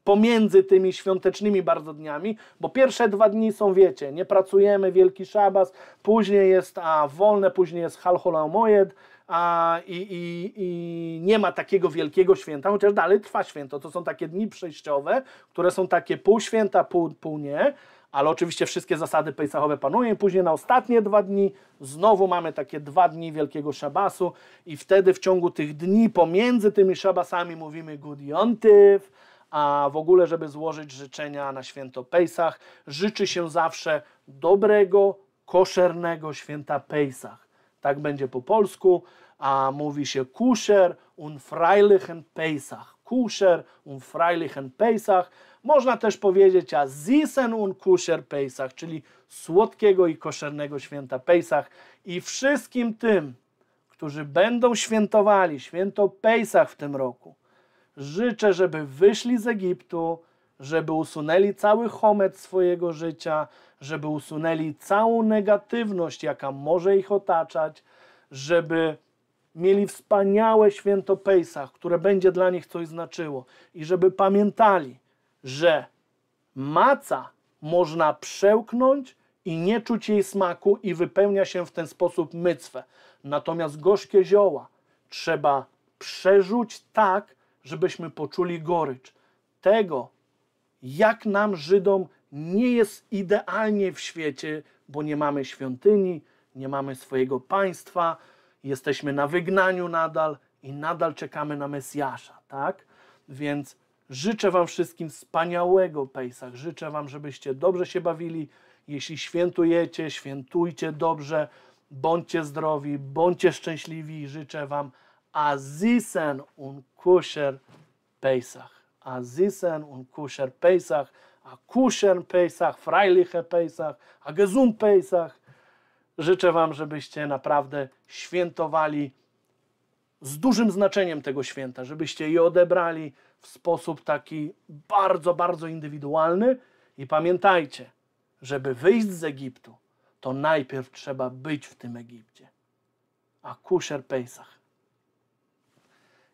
A: pomiędzy tymi świątecznymi bardzo dniami, bo pierwsze dwa dni są, wiecie, nie pracujemy, Wielki Szabas, później jest a, wolne, później jest Halholał Mojed, a, i, i, i, nie ma takiego wielkiego święta, chociaż dalej trwa święto. To są takie dni przejściowe, które są takie pół święta, pół, pół nie, ale oczywiście wszystkie zasady pejsachowe panują. Później na ostatnie dwa dni znowu mamy takie dwa dni wielkiego szabasu i wtedy w ciągu tych dni pomiędzy tymi szabasami mówimy Good Yontif, a w ogóle, żeby złożyć życzenia na święto Pejsach, życzy się zawsze dobrego, koszernego święta Pejsach. Tak będzie po polsku a mówi się kuszer un freilichen Pesach. Kuszer un freilichen Pesach. Można też powiedzieć a zisen un kuszer Pesach, czyli słodkiego i koszernego święta Pesach. I wszystkim tym, którzy będą świętowali święto Pesach w tym roku, życzę, żeby wyszli z Egiptu, żeby usunęli cały chomet swojego życia, żeby usunęli całą negatywność, jaka może ich otaczać, żeby mieli wspaniałe święto Pejsach, które będzie dla nich coś znaczyło i żeby pamiętali, że maca można przełknąć i nie czuć jej smaku i wypełnia się w ten sposób mycwę. Natomiast gorzkie zioła trzeba przerzuć tak, żebyśmy poczuli gorycz. Tego, jak nam Żydom nie jest idealnie w świecie, bo nie mamy świątyni, nie mamy swojego państwa, jesteśmy na wygnaniu nadal i nadal czekamy na Mesjasza, tak? Więc życzę Wam wszystkim wspaniałego Pejsach. Życzę Wam, żebyście dobrze się bawili. Jeśli świętujecie, świętujcie dobrze, bądźcie zdrowi, bądźcie szczęśliwi. Życzę Wam Azisen un kusher Pejsach. Azisen un kusher Pejsach. A kusher Pejsach, freiliche Pejsach, a gesund Pejsach. Życzę Wam, żebyście naprawdę świętowali z dużym znaczeniem tego święta, żebyście je odebrali w sposób taki bardzo, bardzo indywidualny. I pamiętajcie, żeby wyjść z Egiptu, to najpierw trzeba być w tym Egipcie. A kuszer Pejsach.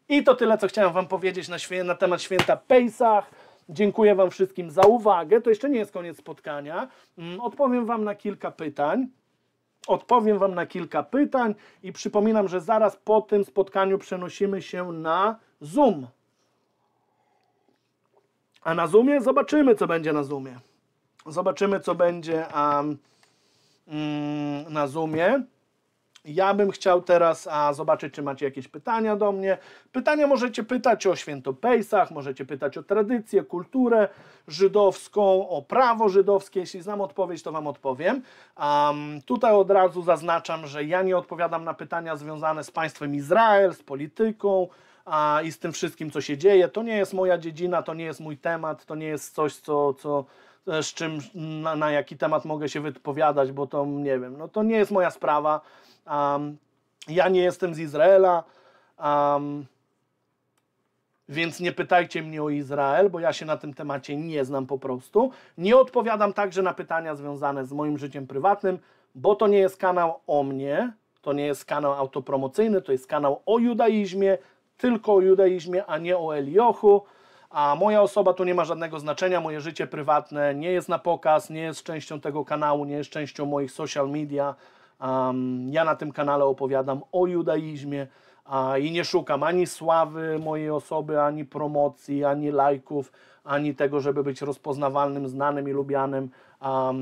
A: I to tyle, co chciałem Wam powiedzieć na, na, temat święta Pejsach. Dziękuję Wam wszystkim za uwagę. To jeszcze nie jest koniec spotkania. Mm, odpowiem Wam na kilka pytań. Odpowiem Wam na kilka pytań i przypominam, że zaraz po tym spotkaniu przenosimy się na Zoom. A na Zoomie zobaczymy, co będzie na Zoomie. Zobaczymy, co będzie um, na Zoomie. Ja bym chciał teraz a zobaczyć, czy macie jakieś pytania do mnie. Pytania możecie pytać o świętopejsach, możecie pytać o tradycję, kulturę żydowską, o prawo żydowskie. Jeśli znam odpowiedź, to Wam odpowiem. Um, tutaj od razu zaznaczam, że ja nie odpowiadam na pytania związane z państwem Izrael, z polityką, a, i z tym wszystkim, co się dzieje. To nie jest moja dziedzina, to nie jest mój temat, to nie jest coś, co, co, e, z czym, na, na jaki temat mogę się wypowiadać, bo to nie wiem, no to nie jest moja sprawa. Um, ja nie jestem z Izraela, um, więc nie pytajcie mnie o Izrael, bo ja się na tym temacie nie znam po prostu. Nie odpowiadam także na pytania związane z moim życiem prywatnym, bo to nie jest kanał o mnie, to nie jest kanał autopromocyjny, to jest kanał o judaizmie, tylko o judaizmie, a nie o Eliochu. A moja osoba tu nie ma żadnego znaczenia, moje życie prywatne nie jest na pokaz, nie jest częścią tego kanału, nie jest częścią moich social media ja na tym kanale opowiadam o judaizmie i nie szukam ani sławy mojej osoby, ani promocji, ani lajków, ani tego, żeby być rozpoznawalnym, znanym i lubianym.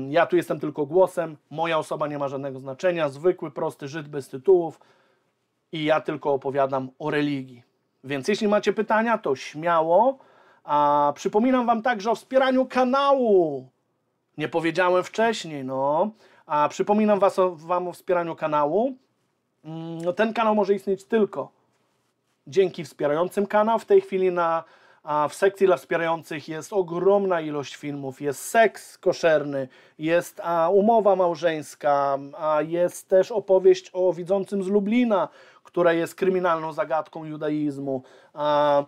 A: ja tu jestem tylko głosem, moja osoba nie ma żadnego znaczenia, zwykły, prosty Żyd bez tytułów i ja tylko opowiadam o religii. Więc jeśli macie pytania, to śmiało. A przypominam Wam także o wspieraniu kanału. Nie powiedziałem wcześniej, no. A przypominam was o, Wam o wspieraniu kanału. Mm, no ten kanał może istnieć tylko dzięki wspierającym kanał. W tej chwili na, w sekcji dla wspierających jest ogromna ilość filmów. Jest seks koszerny, jest a, umowa małżeńska, a, jest też opowieść o widzącym z Lublina, która jest kryminalną zagadką judaizmu. A,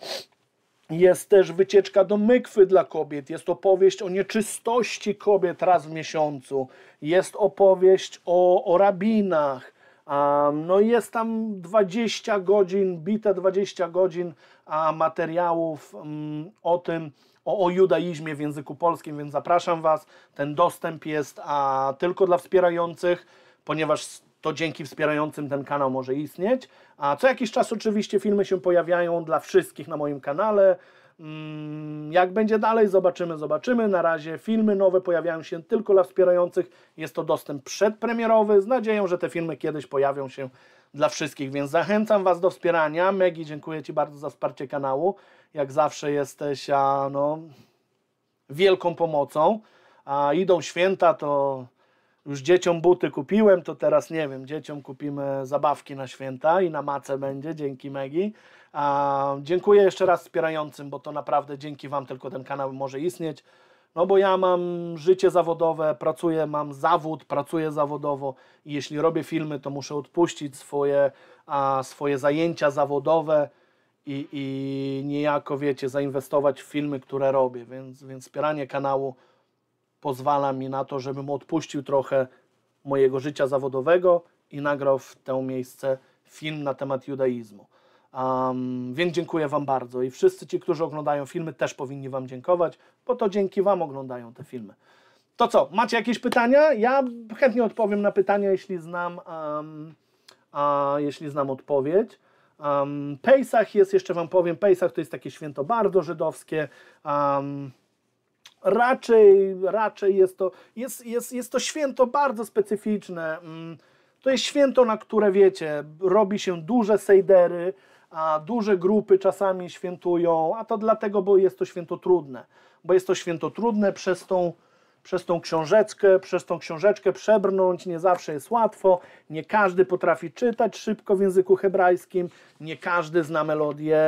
A: jest też wycieczka do mykwy dla kobiet, jest opowieść o nieczystości kobiet raz w miesiącu, jest opowieść o, o rabinach, um, no jest tam 20 godzin, bite 20 godzin a, materiałów um, o tym, o, o, judaizmie w języku polskim, więc zapraszam Was. Ten dostęp jest a, tylko dla wspierających, ponieważ to dzięki wspierającym ten kanał może istnieć. A co jakiś czas oczywiście filmy się pojawiają dla wszystkich na moim kanale. Mm, jak będzie dalej, zobaczymy, zobaczymy. Na razie filmy nowe pojawiają się tylko dla wspierających. Jest to dostęp przedpremierowy, z nadzieją, że te filmy kiedyś pojawią się dla wszystkich, więc zachęcam Was do wspierania. Megi, dziękuję Ci bardzo za wsparcie kanału. Jak zawsze jesteś a, no, wielką pomocą. A, idą święta, to już dzieciom buty kupiłem, to teraz nie wiem, dzieciom kupimy zabawki na święta i na macę będzie, dzięki Megi. A, dziękuję jeszcze raz wspierającym, bo to naprawdę dzięki Wam tylko ten kanał może istnieć. No bo ja mam życie zawodowe, pracuję, mam zawód, pracuję zawodowo i jeśli robię filmy, to muszę odpuścić swoje, a, swoje zajęcia zawodowe i, i niejako, wiecie, zainwestować w filmy, które robię, więc, więc wspieranie kanału pozwala mi na to, żebym odpuścił trochę mojego życia zawodowego i nagrał w to miejsce film na temat judaizmu. Um, więc dziękuję Wam bardzo i wszyscy ci, którzy oglądają filmy, też powinni Wam dziękować, bo to dzięki Wam oglądają te filmy. To co, macie jakieś pytania? Ja chętnie odpowiem na pytania, jeśli znam, um, a, jeśli znam odpowiedź. Um, Pejsach jest, jeszcze Wam powiem, Pejsach to jest takie święto bardzo żydowskie. Um, Raczej, raczej jest to, jest, jest, jest to święto bardzo specyficzne. Mm. To jest święto, na które wiecie, robi się duże sejdery, a duże grupy czasami świętują, a to dlatego, bo jest to święto trudne. Bo jest to święto trudne przez tą przez tą książeczkę, przez tą książeczkę przebrnąć nie zawsze jest łatwo, nie każdy potrafi czytać szybko w języku hebrajskim, nie każdy zna melodię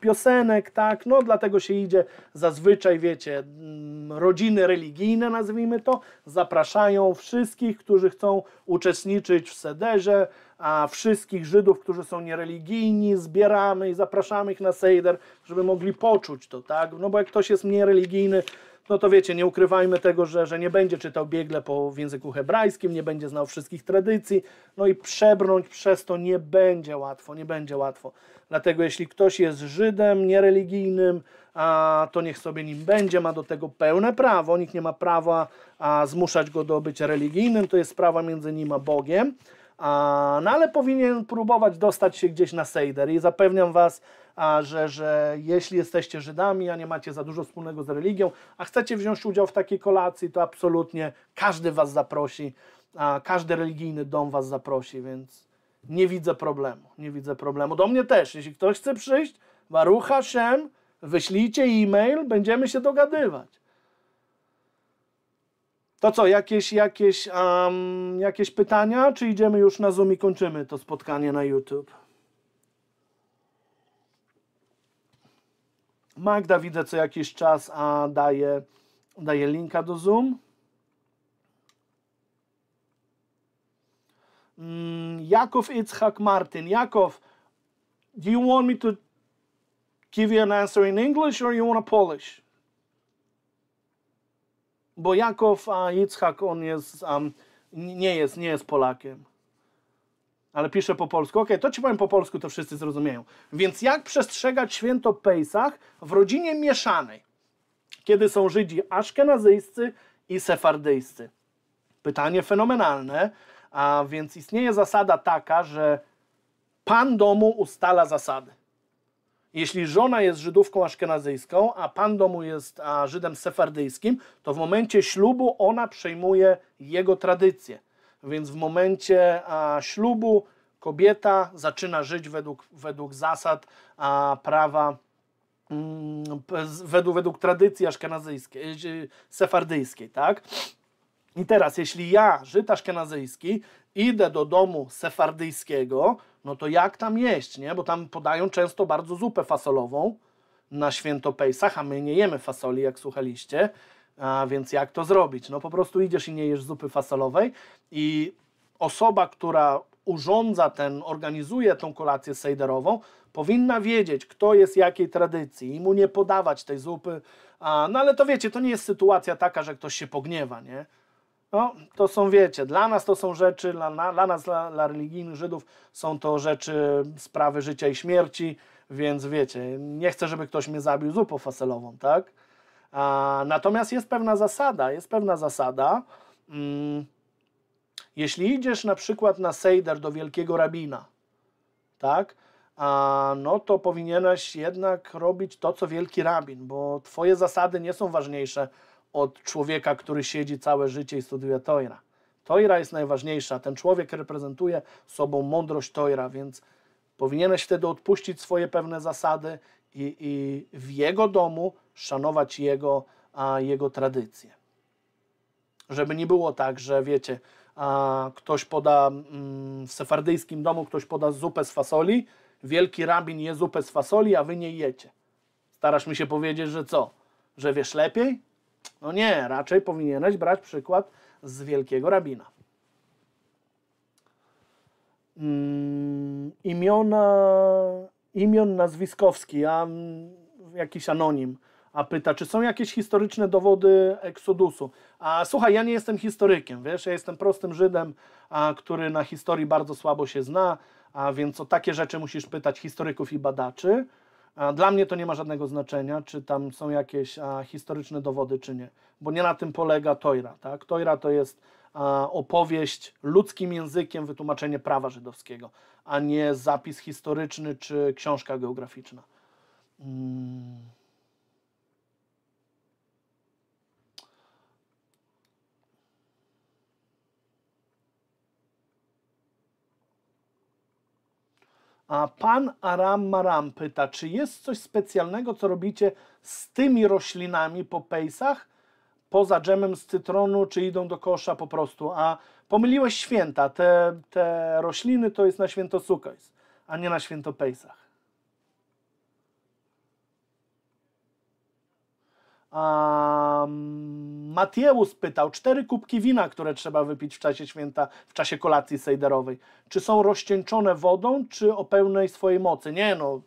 A: piosenek, tak, no dlatego się idzie zazwyczaj, wiecie, mm, rodziny religijne, nazwijmy to, zapraszają wszystkich, którzy chcą uczestniczyć w sederze, a wszystkich Żydów, którzy są niereligijni, zbieramy i zapraszamy ich na seder, żeby mogli poczuć to, tak? No bo jak ktoś jest mniej religijny, no to wiecie, nie ukrywajmy tego, że, że nie będzie czytał biegle po w języku hebrajskim, nie będzie znał wszystkich tradycji, no i przebrnąć przez to nie będzie łatwo, nie będzie łatwo. Dlatego jeśli ktoś jest Żydem niereligijnym, a, to niech sobie nim będzie, ma do tego pełne prawo, nikt nie ma prawa a, zmuszać go do bycia religijnym, to jest sprawa między nim a Bogiem. A, no ale powinien próbować dostać się gdzieś na Sejder i zapewniam Was, a że, że jeśli jesteście Żydami, a nie macie za dużo wspólnego z religią, a chcecie wziąć udział w takiej kolacji, to absolutnie każdy was zaprosi, a każdy religijny dom was zaprosi, więc nie widzę problemu, nie widzę problemu. Do mnie też, jeśli ktoś chce przyjść, Barucha Shem, wyślijcie e-mail, będziemy się dogadywać. To co, jakieś, jakieś, um, jakieś pytania, czy idziemy już na Zoom i kończymy to spotkanie na YouTube? Magda widzę co jakiś czas, a daje, daje linka do Zoom. Mm, Jakov Itzhak Martin. Jakov, do you want me to give you an answer in English or you want a Polish? Bo Jakov Itzhak, on jest, um, nie jest, nie jest Polakiem ale piszę po polsku. Okej, okay, to ci powiem po polsku, to wszyscy zrozumieją. Więc jak przestrzegać święto Pejsach w rodzinie mieszanej, kiedy są Żydzi aszkenazyjscy i sefardyjscy? Pytanie fenomenalne, a więc istnieje zasada taka, że pan domu ustala zasady. Jeśli żona jest Żydówką aszkenazyjską, a pan domu jest a, Żydem sefardyjskim, to w momencie ślubu ona przejmuje jego tradycję więc w momencie a, ślubu kobieta zaczyna żyć według, według zasad a, prawa, mm, według, według tradycji aszkenazyjskiej, e, sefardyjskiej, tak? I teraz, jeśli ja, Żyd aszkenazyjski, idę do domu sefardyjskiego, no to jak tam jeść, nie? Bo tam podają często bardzo zupę fasolową na święto Pejsach, a my nie jemy fasoli, jak słuchaliście. A więc jak to zrobić? No po prostu idziesz i nie jesz zupy fasolowej i osoba, która urządza ten, organizuje tą kolację sejderową, powinna wiedzieć, kto jest jakiej tradycji i mu nie podawać tej zupy. A, no ale to wiecie, to nie jest sytuacja taka, że ktoś się pogniewa, nie? No, to są, wiecie, dla nas to są rzeczy, dla, dla nas, dla, dla religijnych Żydów są to rzeczy, sprawy życia i śmierci, więc wiecie, nie chcę, żeby ktoś mnie zabił zupą faselową, tak? Natomiast jest pewna zasada, jest pewna zasada. Mm, jeśli idziesz na przykład na Sejder do wielkiego rabina, tak, a no to powinieneś jednak robić to, co wielki rabin, bo twoje zasady nie są ważniejsze od człowieka, który siedzi całe życie i studiuje Tojra. Tojra jest najważniejsza. Ten człowiek reprezentuje sobą mądrość Tojra, więc powinieneś wtedy odpuścić swoje pewne zasady i, i w jego domu szanować jego, a, jego tradycje. Żeby nie było tak, że wiecie, a, ktoś poda mm, w sefardyjskim domu, ktoś poda zupę z fasoli, wielki rabin je zupę z fasoli, a wy nie jecie. Starasz mi się powiedzieć, że co? Że wiesz lepiej? No nie, raczej powinieneś brać przykład z wielkiego rabina. Mm, imiona, imion nazwiskowski, a jakiś anonim a pyta, czy są jakieś historyczne dowody Eksodusu. A słuchaj, ja nie jestem historykiem, wiesz, ja jestem prostym Żydem, a, który na historii bardzo słabo się zna, a więc o takie rzeczy musisz pytać historyków i badaczy. A, dla mnie to nie ma żadnego znaczenia, czy tam są jakieś a, historyczne dowody, czy nie, bo nie na tym polega Toira. Tak? Toira to jest opowieść ludzkim językiem, wytłumaczenie prawa żydowskiego, a nie zapis historyczny czy książka geograficzna. Hmm. A pan Aram Maram pyta, czy jest coś specjalnego, co robicie z tymi roślinami po pejsach, poza dżemem z cytronu, czy idą do kosza po prostu? A pomyliłeś święta, te, te rośliny to jest na święto Sukojs, a nie na święto pejsach. Um, Matieus pytał, cztery kubki wina, które trzeba wypić w czasie święta, w czasie kolacji sejderowej, czy są rozcieńczone wodą, czy o pełnej swojej mocy? Nie no,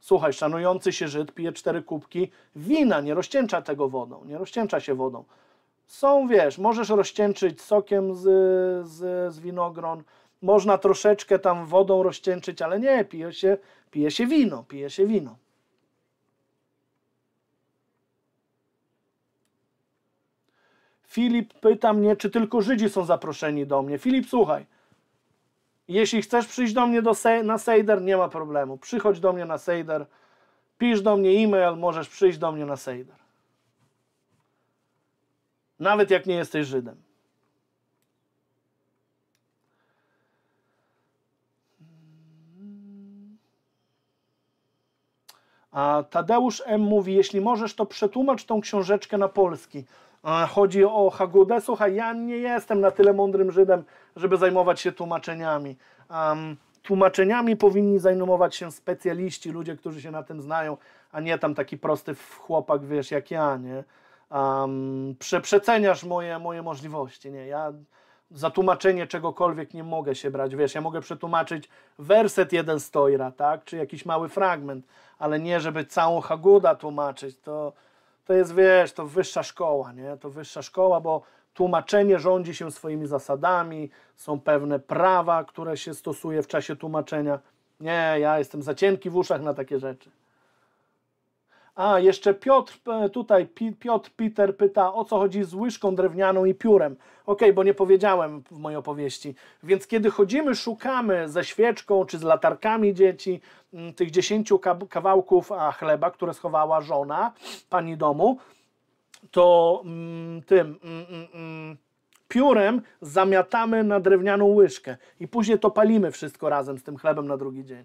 A: słuchaj, szanujący się Żyd pije cztery kubki wina, nie rozcieńcza tego wodą, nie rozcieńcza się wodą. Są, wiesz, możesz rozcieńczyć sokiem z, z, z winogron, można troszeczkę tam wodą rozcieńczyć, ale nie, pije się, pije się wino, pije się wino. Filip pyta mnie, czy tylko Żydzi są zaproszeni do mnie. Filip, słuchaj, jeśli chcesz przyjść do mnie do se na Sejder, nie ma problemu. Przychodź do mnie na Sejder, pisz do mnie e-mail, możesz przyjść do mnie na Sejder. Nawet jak nie jesteś Żydem. A Tadeusz M. mówi, jeśli możesz, to przetłumacz tą książeczkę na polski. Chodzi o hagudę, Słuchaj, ja nie jestem na tyle mądrym Żydem, żeby zajmować się tłumaczeniami. Um, tłumaczeniami powinni zajmować się specjaliści, ludzie, którzy się na tym znają, a nie tam taki prosty chłopak, wiesz, jak ja, nie? Um, prze, przeceniasz moje, moje możliwości, nie? Ja za tłumaczenie czegokolwiek nie mogę się brać, wiesz, ja mogę przetłumaczyć werset jeden stojra, tak? Czy jakiś mały fragment, ale nie, żeby całą Haguda tłumaczyć, to to jest, wiesz, to wyższa szkoła, nie? To wyższa szkoła, bo tłumaczenie rządzi się swoimi zasadami, są pewne prawa, które się stosuje w czasie tłumaczenia. Nie, ja jestem za cienki w uszach na takie rzeczy. A, jeszcze Piotr, e, tutaj Piotr Peter pyta, o co chodzi z łyżką drewnianą i piórem. Ok, bo nie powiedziałem w mojej opowieści. Więc kiedy chodzimy, szukamy ze świeczką czy z latarkami dzieci mm, tych dziesięciu kawałków chleba, które schowała żona, pani domu, to mm, tym... Mm, mm, mm, piórem zamiatamy na drewnianą łyżkę i później to palimy wszystko razem z tym chlebem na drugi dzień.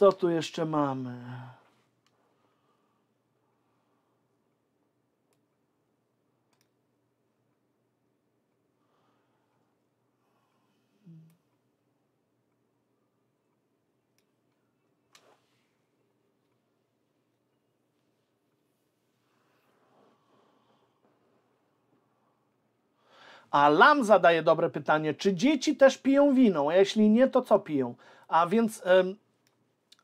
A: Co tu jeszcze mamy? A Lam zadaje dobre pytanie, czy dzieci też piją wino? A jeśli nie, to co piją? A więc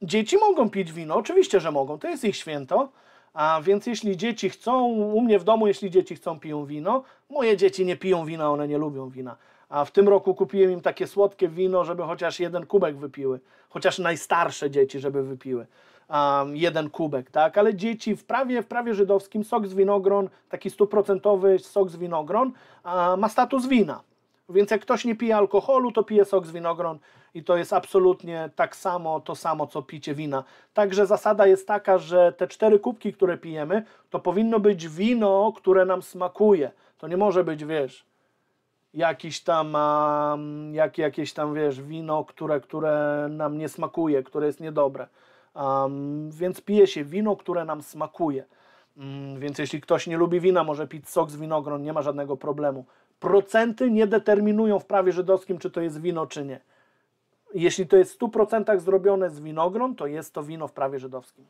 A: Dzieci mogą pić wino, oczywiście, że mogą, to jest ich święto. A więc jeśli dzieci chcą, u mnie w domu, jeśli dzieci chcą, piją wino. Moje dzieci nie piją wina, one nie lubią wina. A w tym roku kupiłem im takie słodkie wino, żeby chociaż jeden kubek wypiły. Chociaż najstarsze dzieci, żeby wypiły. Um, jeden kubek, tak? Ale dzieci w prawie, w prawie żydowskim sok z winogron, taki stuprocentowy sok z winogron, um, ma status wina. Więc jak ktoś nie pije alkoholu, to pije sok z winogron i to jest absolutnie tak samo, to samo co picie wina. Także zasada jest taka, że te cztery kubki, które pijemy, to powinno być wino, które nam smakuje. To nie może być, wiesz, jakiś tam, um, jak, jakieś tam, wiesz, wino, które, które nam nie smakuje, które jest niedobre. Um, więc pije się wino, które nam smakuje. Um, więc jeśli ktoś nie lubi wina, może pić sok z winogron, nie ma żadnego problemu procenty nie determinują w prawie żydowskim, czy to jest wino, czy nie. Jeśli to jest w 100% zrobione z winogron, to jest to wino w prawie żydowskim.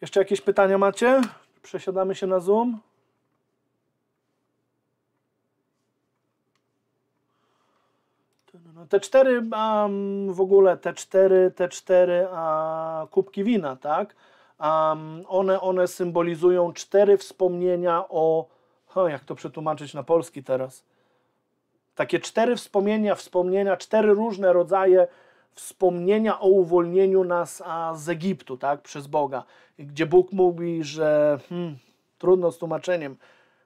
A: Jeszcze jakieś pytania macie? Przesiadamy się na Zoom. te cztery um, w ogóle, te cztery, te cztery kubki wina, tak? Um, one, one symbolizują cztery wspomnienia o, o, jak to przetłumaczyć na polski teraz? Takie cztery wspomnienia, wspomnienia, cztery różne rodzaje wspomnienia o uwolnieniu nas a, z Egiptu, tak? Przez Boga, gdzie Bóg mówi, że hmm, trudno z tłumaczeniem,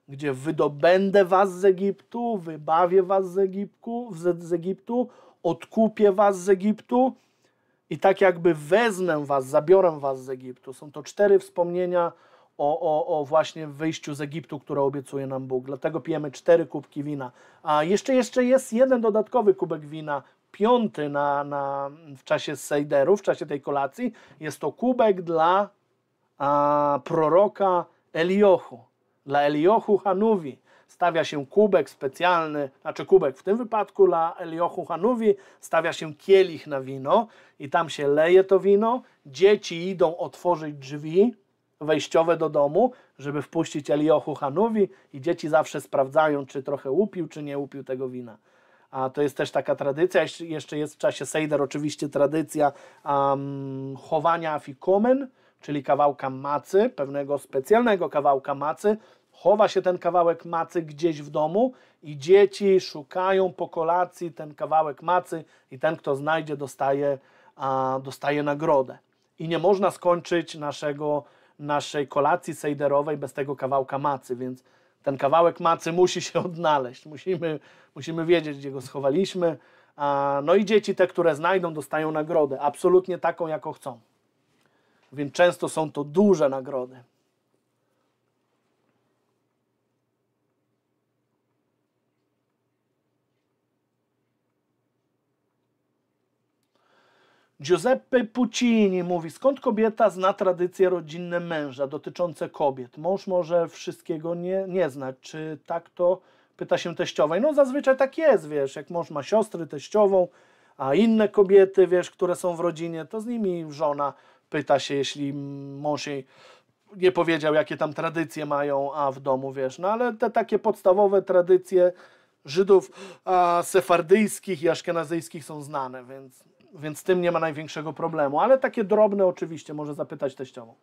A: gdzie wydobędę was z Egiptu, wybawię was z Egiptu, z Egiptu, odkupię was z Egiptu i tak jakby wezmę was, zabiorę was z Egiptu. Są to cztery wspomnienia o, o, o właśnie wyjściu z Egiptu, które obiecuje nam Bóg. Dlatego pijemy cztery kubki wina. A jeszcze, jeszcze jest jeden dodatkowy kubek wina, piąty na, na, w czasie Sejderu, w czasie tej kolacji. Jest to kubek dla a, proroka Eliochu. Dla Eliochu Hanuwi stawia się kubek specjalny, znaczy kubek w tym wypadku dla Eliochu Hanuwi stawia się kielich na wino i tam się leje to wino. Dzieci idą otworzyć drzwi wejściowe do domu, żeby wpuścić Eliochu Hanuwi i dzieci zawsze sprawdzają, czy trochę upił, czy nie upił tego wina. A to jest też taka tradycja, jeszcze jest w czasie Sejder oczywiście tradycja um, chowania afikomen, czyli kawałka macy, pewnego specjalnego kawałka macy chowa się ten kawałek macy gdzieś w domu i dzieci szukają po kolacji ten kawałek macy i ten, kto znajdzie, dostaje, a, dostaje nagrodę. I nie można skończyć naszego, naszej kolacji sejderowej bez tego kawałka macy, więc ten kawałek macy musi się odnaleźć. Musimy, musimy wiedzieć, gdzie go schowaliśmy. A, no i dzieci te, które znajdą, dostają nagrodę, absolutnie taką, jaką chcą. Więc często są to duże nagrody. Giuseppe Puccini mówi, skąd kobieta zna tradycje rodzinne męża dotyczące kobiet? Mąż może wszystkiego nie, nie znać. Czy tak to pyta się teściowej? No zazwyczaj tak jest, wiesz, jak mąż ma siostry, teściową, a inne kobiety, wiesz, które są w rodzinie, to z nimi żona pyta się, jeśli mąż jej nie powiedział, jakie tam tradycje mają, a w domu, wiesz, no ale te takie podstawowe tradycje Żydów a, sefardyjskich i aszkenazyjskich są znane, więc więc z tym nie ma największego problemu, ale takie drobne oczywiście może zapytać teściową.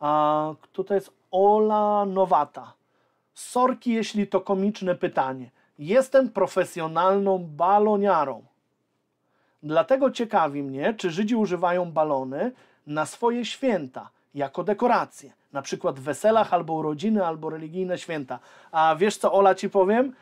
A: A tutaj jest Ola Nowata. Sorki, jeśli to komiczne pytanie. Jestem profesjonalną baloniarą. Dlatego ciekawi mnie, czy Żydzi używają balony na swoje święta jako dekoracje, na przykład w weselach albo urodziny, albo religijne święta. A wiesz co, Ola, ci powiem?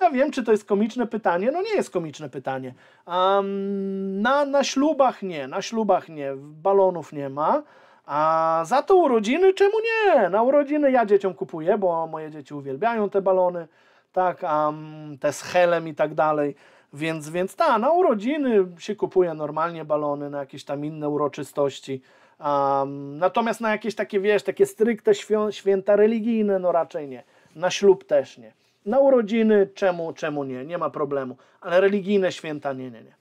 A: ja wiem, czy to jest komiczne pytanie. No nie jest komiczne pytanie. Um, na, na ślubach nie, na ślubach nie, balonów nie ma. A za to urodziny czemu nie? Na urodziny ja dzieciom kupuję, bo moje dzieci uwielbiają te balony, tak, um, te z helem i tak dalej. Więc, więc ta, na urodziny się kupuje normalnie balony, na jakieś tam inne uroczystości. Um, natomiast na jakieś takie, wiesz, takie stricte świą, święta religijne, no raczej nie. Na ślub też nie. Na urodziny czemu, czemu nie, nie ma problemu. Ale religijne święta nie, nie, nie.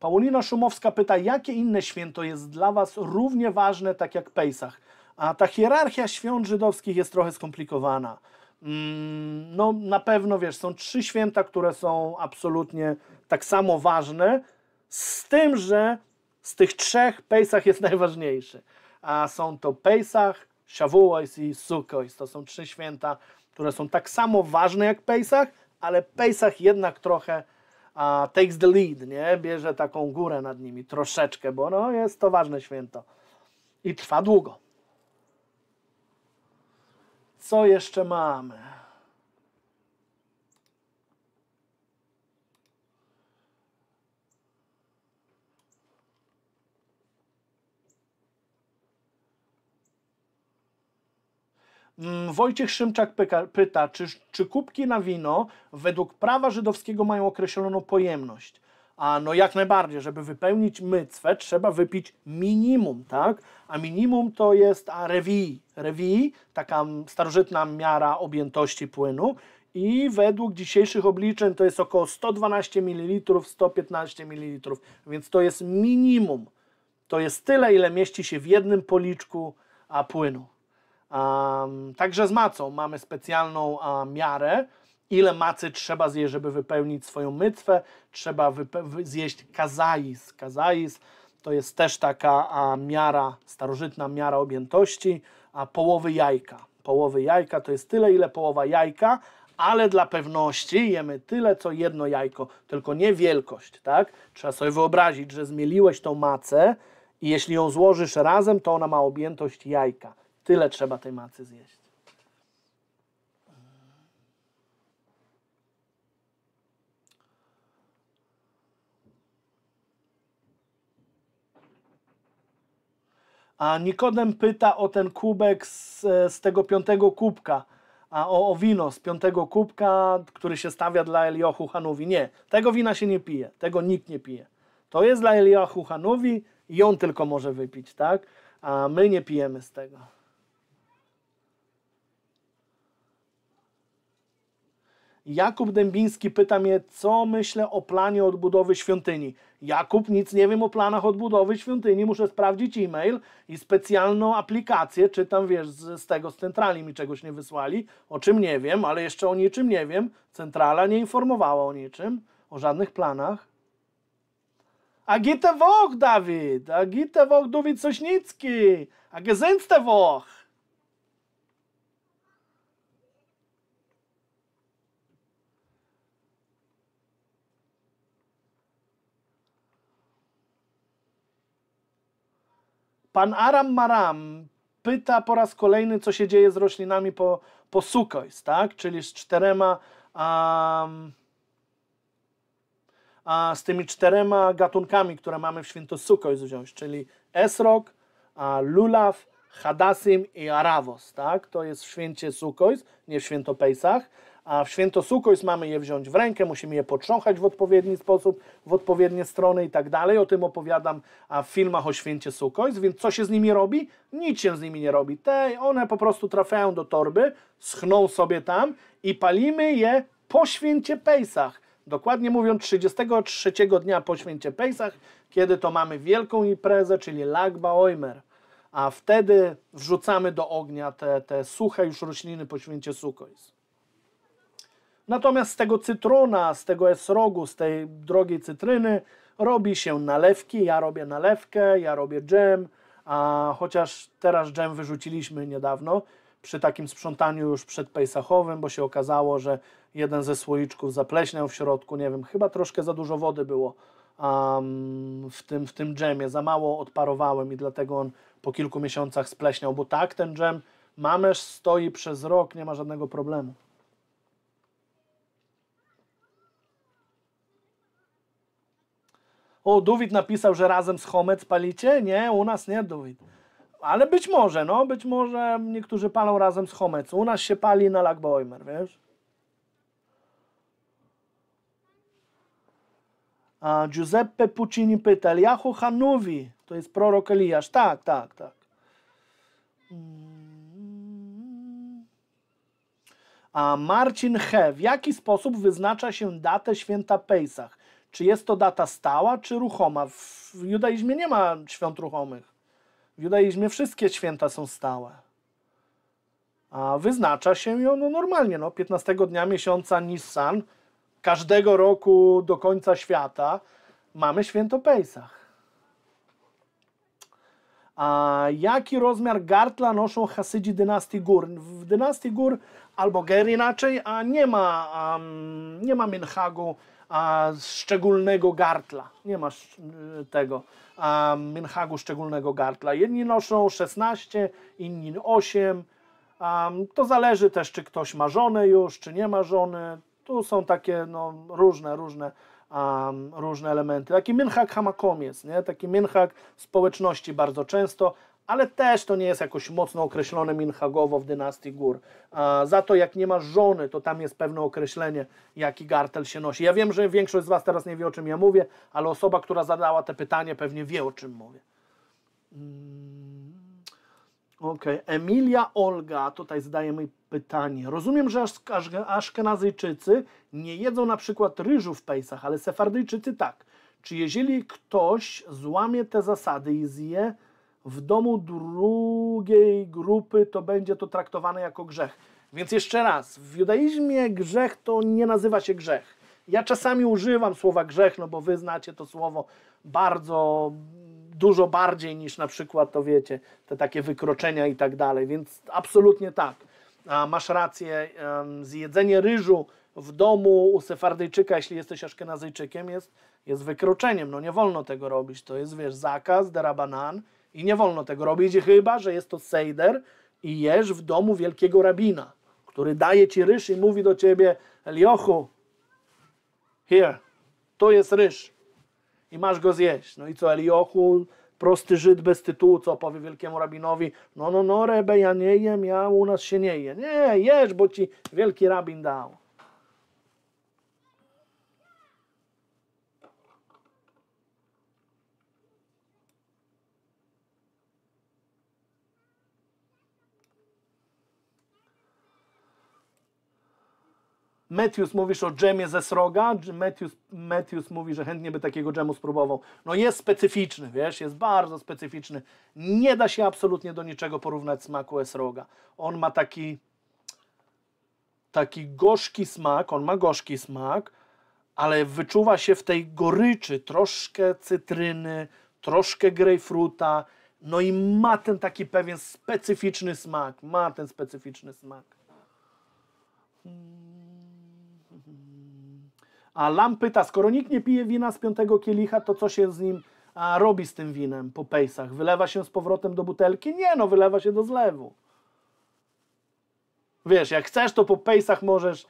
A: Paulina Szumowska pyta, jakie inne święto jest dla Was równie ważne, tak jak Pejsach? A ta hierarchia świąt żydowskich jest trochę skomplikowana. Mm, no, na pewno wiesz, są trzy święta, które są absolutnie tak samo ważne, z tym, że z tych trzech Pejsach jest najważniejszy. A są to Pejsach, Shavuos i Sukkot. To są trzy święta, które są tak samo ważne jak Pejsach, ale Pejsach jednak trochę a, takes the lead, nie? Bierze taką górę nad nimi troszeczkę, bo no, jest to ważne święto. I trwa długo. Co jeszcze mamy? Mm, Wojciech Szymczak pyta, czy, czy kubki na wino według prawa żydowskiego mają określoną pojemność? A no jak najbardziej, żeby wypełnić mycwę, trzeba wypić minimum, tak? A minimum to jest rewii. Rewii, taka starożytna miara objętości płynu i według dzisiejszych obliczeń to jest około 112 ml, 115 ml, więc to jest minimum. To jest tyle, ile mieści się w jednym policzku a, płynu. Um, także z macą mamy specjalną miarę, ile macy trzeba zjeść, żeby wypełnić swoją mytwę. Trzeba zjeść kazais. Kazais to jest też taka a, miara, starożytna miara objętości, a połowy jajka. Połowy jajka to jest tyle, ile połowa jajka, ale dla pewności jemy tyle, co jedno jajko, tylko nie wielkość, tak? Trzeba sobie wyobrazić, że zmieliłeś tą macę i jeśli ją złożysz razem, to ona ma objętość jajka. Tyle trzeba tej macy zjeść. A Nikodem pyta o ten kubek z, e, z tego piątego kubka, a o, o wino z piątego kubka, który się stawia dla Eliochu Hanowi. Nie, tego wina się nie pije, tego nikt nie pije. To jest dla Eliochu Hanowi i on tylko może wypić, tak? A my nie pijemy z tego. Jakub Dębiński pyta mnie, co myślę o planie odbudowy świątyni. Jakub, nic nie wiem o planach odbudowy świątyni, muszę sprawdzić e-mail i specjalną aplikację, czy tam wiesz, z, z tego, z centrali mi czegoś nie wysłali, o czym nie wiem, ale jeszcze o niczym nie wiem. Centrala nie informowała o niczym, o żadnych planach. Agite Woch, Dawid! Agite Woch, Dawid Sośnicki! Agezynste Woch! Pan Aram Maram pyta po raz kolejny, co się dzieje z roślinami po, po sukojs, tak? czyli z czterema, um, a z tymi czterema gatunkami, które mamy w święto sukojs wziąć, czyli esrok, lulaw, hadasim i arawos. Tak? To jest w święcie sukojs, nie w święto Pejsach a w święto Sukojs mamy je wziąć w rękę, musimy je potrząchać w odpowiedni sposób, w odpowiednie strony i tak dalej. O tym opowiadam w filmach o święcie Sukojs, więc co się z nimi robi? Nic się z nimi nie robi. Te, one po prostu trafiają do torby, schną sobie tam i palimy je po święcie Pejsach. Dokładnie mówiąc, 33 dnia po święcie Pejsach, kiedy to mamy wielką imprezę, czyli Lagba Oimer a wtedy wrzucamy do ognia te, te suche już rośliny po święcie Sukojs. Natomiast z tego cytrona, z tego esrogu, z tej drogiej cytryny robi się nalewki. Ja robię nalewkę, ja robię dżem, a chociaż teraz dżem wyrzuciliśmy niedawno przy takim sprzątaniu już przedpejsachowym, bo się okazało, że jeden ze słoiczków zapleśniał w środku, nie wiem, chyba troszkę za dużo wody było um, w, tym, w tym dżemie, za mało odparowałem i dlatego on po kilku miesiącach spleśniał, bo tak, ten dżem mamy, stoi przez rok, nie ma żadnego problemu. O, Duwid napisał, że razem z Homec palicie? Nie, u nas nie, Duwid. Ale być może, no, być może niektórzy palą razem z Homec. U nas się pali na Lagbojmer, wiesz? A Giuseppe Puccini pyta, Eliahu Hanuwi, to jest prorok Eliasz. Tak, tak, tak. A Marcin He, w jaki sposób wyznacza się datę święta Pejsach? Czy jest to data stała, czy ruchoma? W judaizmie nie ma świąt ruchomych. W judaizmie wszystkie święta są stałe. A wyznacza się je no, normalnie. No, 15 dnia miesiąca Nissan, każdego roku do końca świata, mamy święto Pejsach. A jaki rozmiar gartla noszą hasydzi dynastii gór? W dynastii gór albo ger inaczej, a nie ma, um, nie ma minhagu a, szczególnego gartla. Nie ma y, tego a, minhagu szczególnego gartla. Jedni noszą 16, inni 8. A, to zależy też, czy ktoś ma żonę już, czy nie ma żony. Tu są takie no, różne, różne, różne elementy. Taki minhag hamakom jest, nie? taki minhag społeczności bardzo często, ale też to nie jest jakoś mocno określone minhagowo w dynastii gór. Za to, jak nie masz żony, to tam jest pewne określenie, jaki gartel się nosi. Ja wiem, że większość z Was teraz nie wie, o czym ja mówię, ale osoba, która zadała te pytanie, pewnie wie, o czym mówię. Mm, ok. Emilia Olga, tutaj zadaje mi pytanie. Rozumiem, że Aszkenazyjczycy nie jedzą na przykład ryżu w Pejsach, ale Sefardyjczycy tak. Czy jeżeli ktoś złamie te zasady i zje w domu drugiej grupy to będzie to traktowane jako grzech. Więc jeszcze raz, w judaizmie grzech to nie nazywa się grzech. Ja czasami używam słowa grzech, no bo wy znacie to słowo bardzo dużo bardziej niż na przykład, to wiecie, te takie wykroczenia i tak dalej, więc absolutnie tak. A masz rację, zjedzenie ryżu w domu u Sefardyjczyka, jeśli jesteś Aszkenazyjczykiem, jest, jest wykroczeniem, no nie wolno tego robić, to jest, wiesz, zakaz, derabanan, i nie wolno tego robić, chyba że jest to sejder i jesz w domu wielkiego rabina, który daje ci ryż i mówi do ciebie: Eliochu, here, to jest ryż i masz go zjeść. No i co, Eliochu, prosty Żyd bez tytułu, co powie wielkiemu rabinowi: No, no, no, Rebe, ja nie jem, ja u nas się nie je. Nie, jesz, bo ci wielki rabin dał. Matthews mówisz o dżemie ze sroga, Matthews, Matthews mówi, że chętnie by takiego dżemu spróbował. No jest specyficzny, wiesz, jest bardzo specyficzny. Nie da się absolutnie do niczego porównać smaku esroga. On ma taki taki gorzki smak, on ma gorzki smak, ale wyczuwa się w tej goryczy troszkę cytryny, troszkę grejpfruta, no i ma ten taki pewien specyficzny smak, ma ten specyficzny smak. Hmm. A Lam pyta, skoro nikt nie pije wina z piątego kielicha, to co się z nim a, robi z tym winem po pejsach? Wylewa się z powrotem do butelki? Nie, no wylewa się do zlewu. Wiesz, jak chcesz, to po pejsach możesz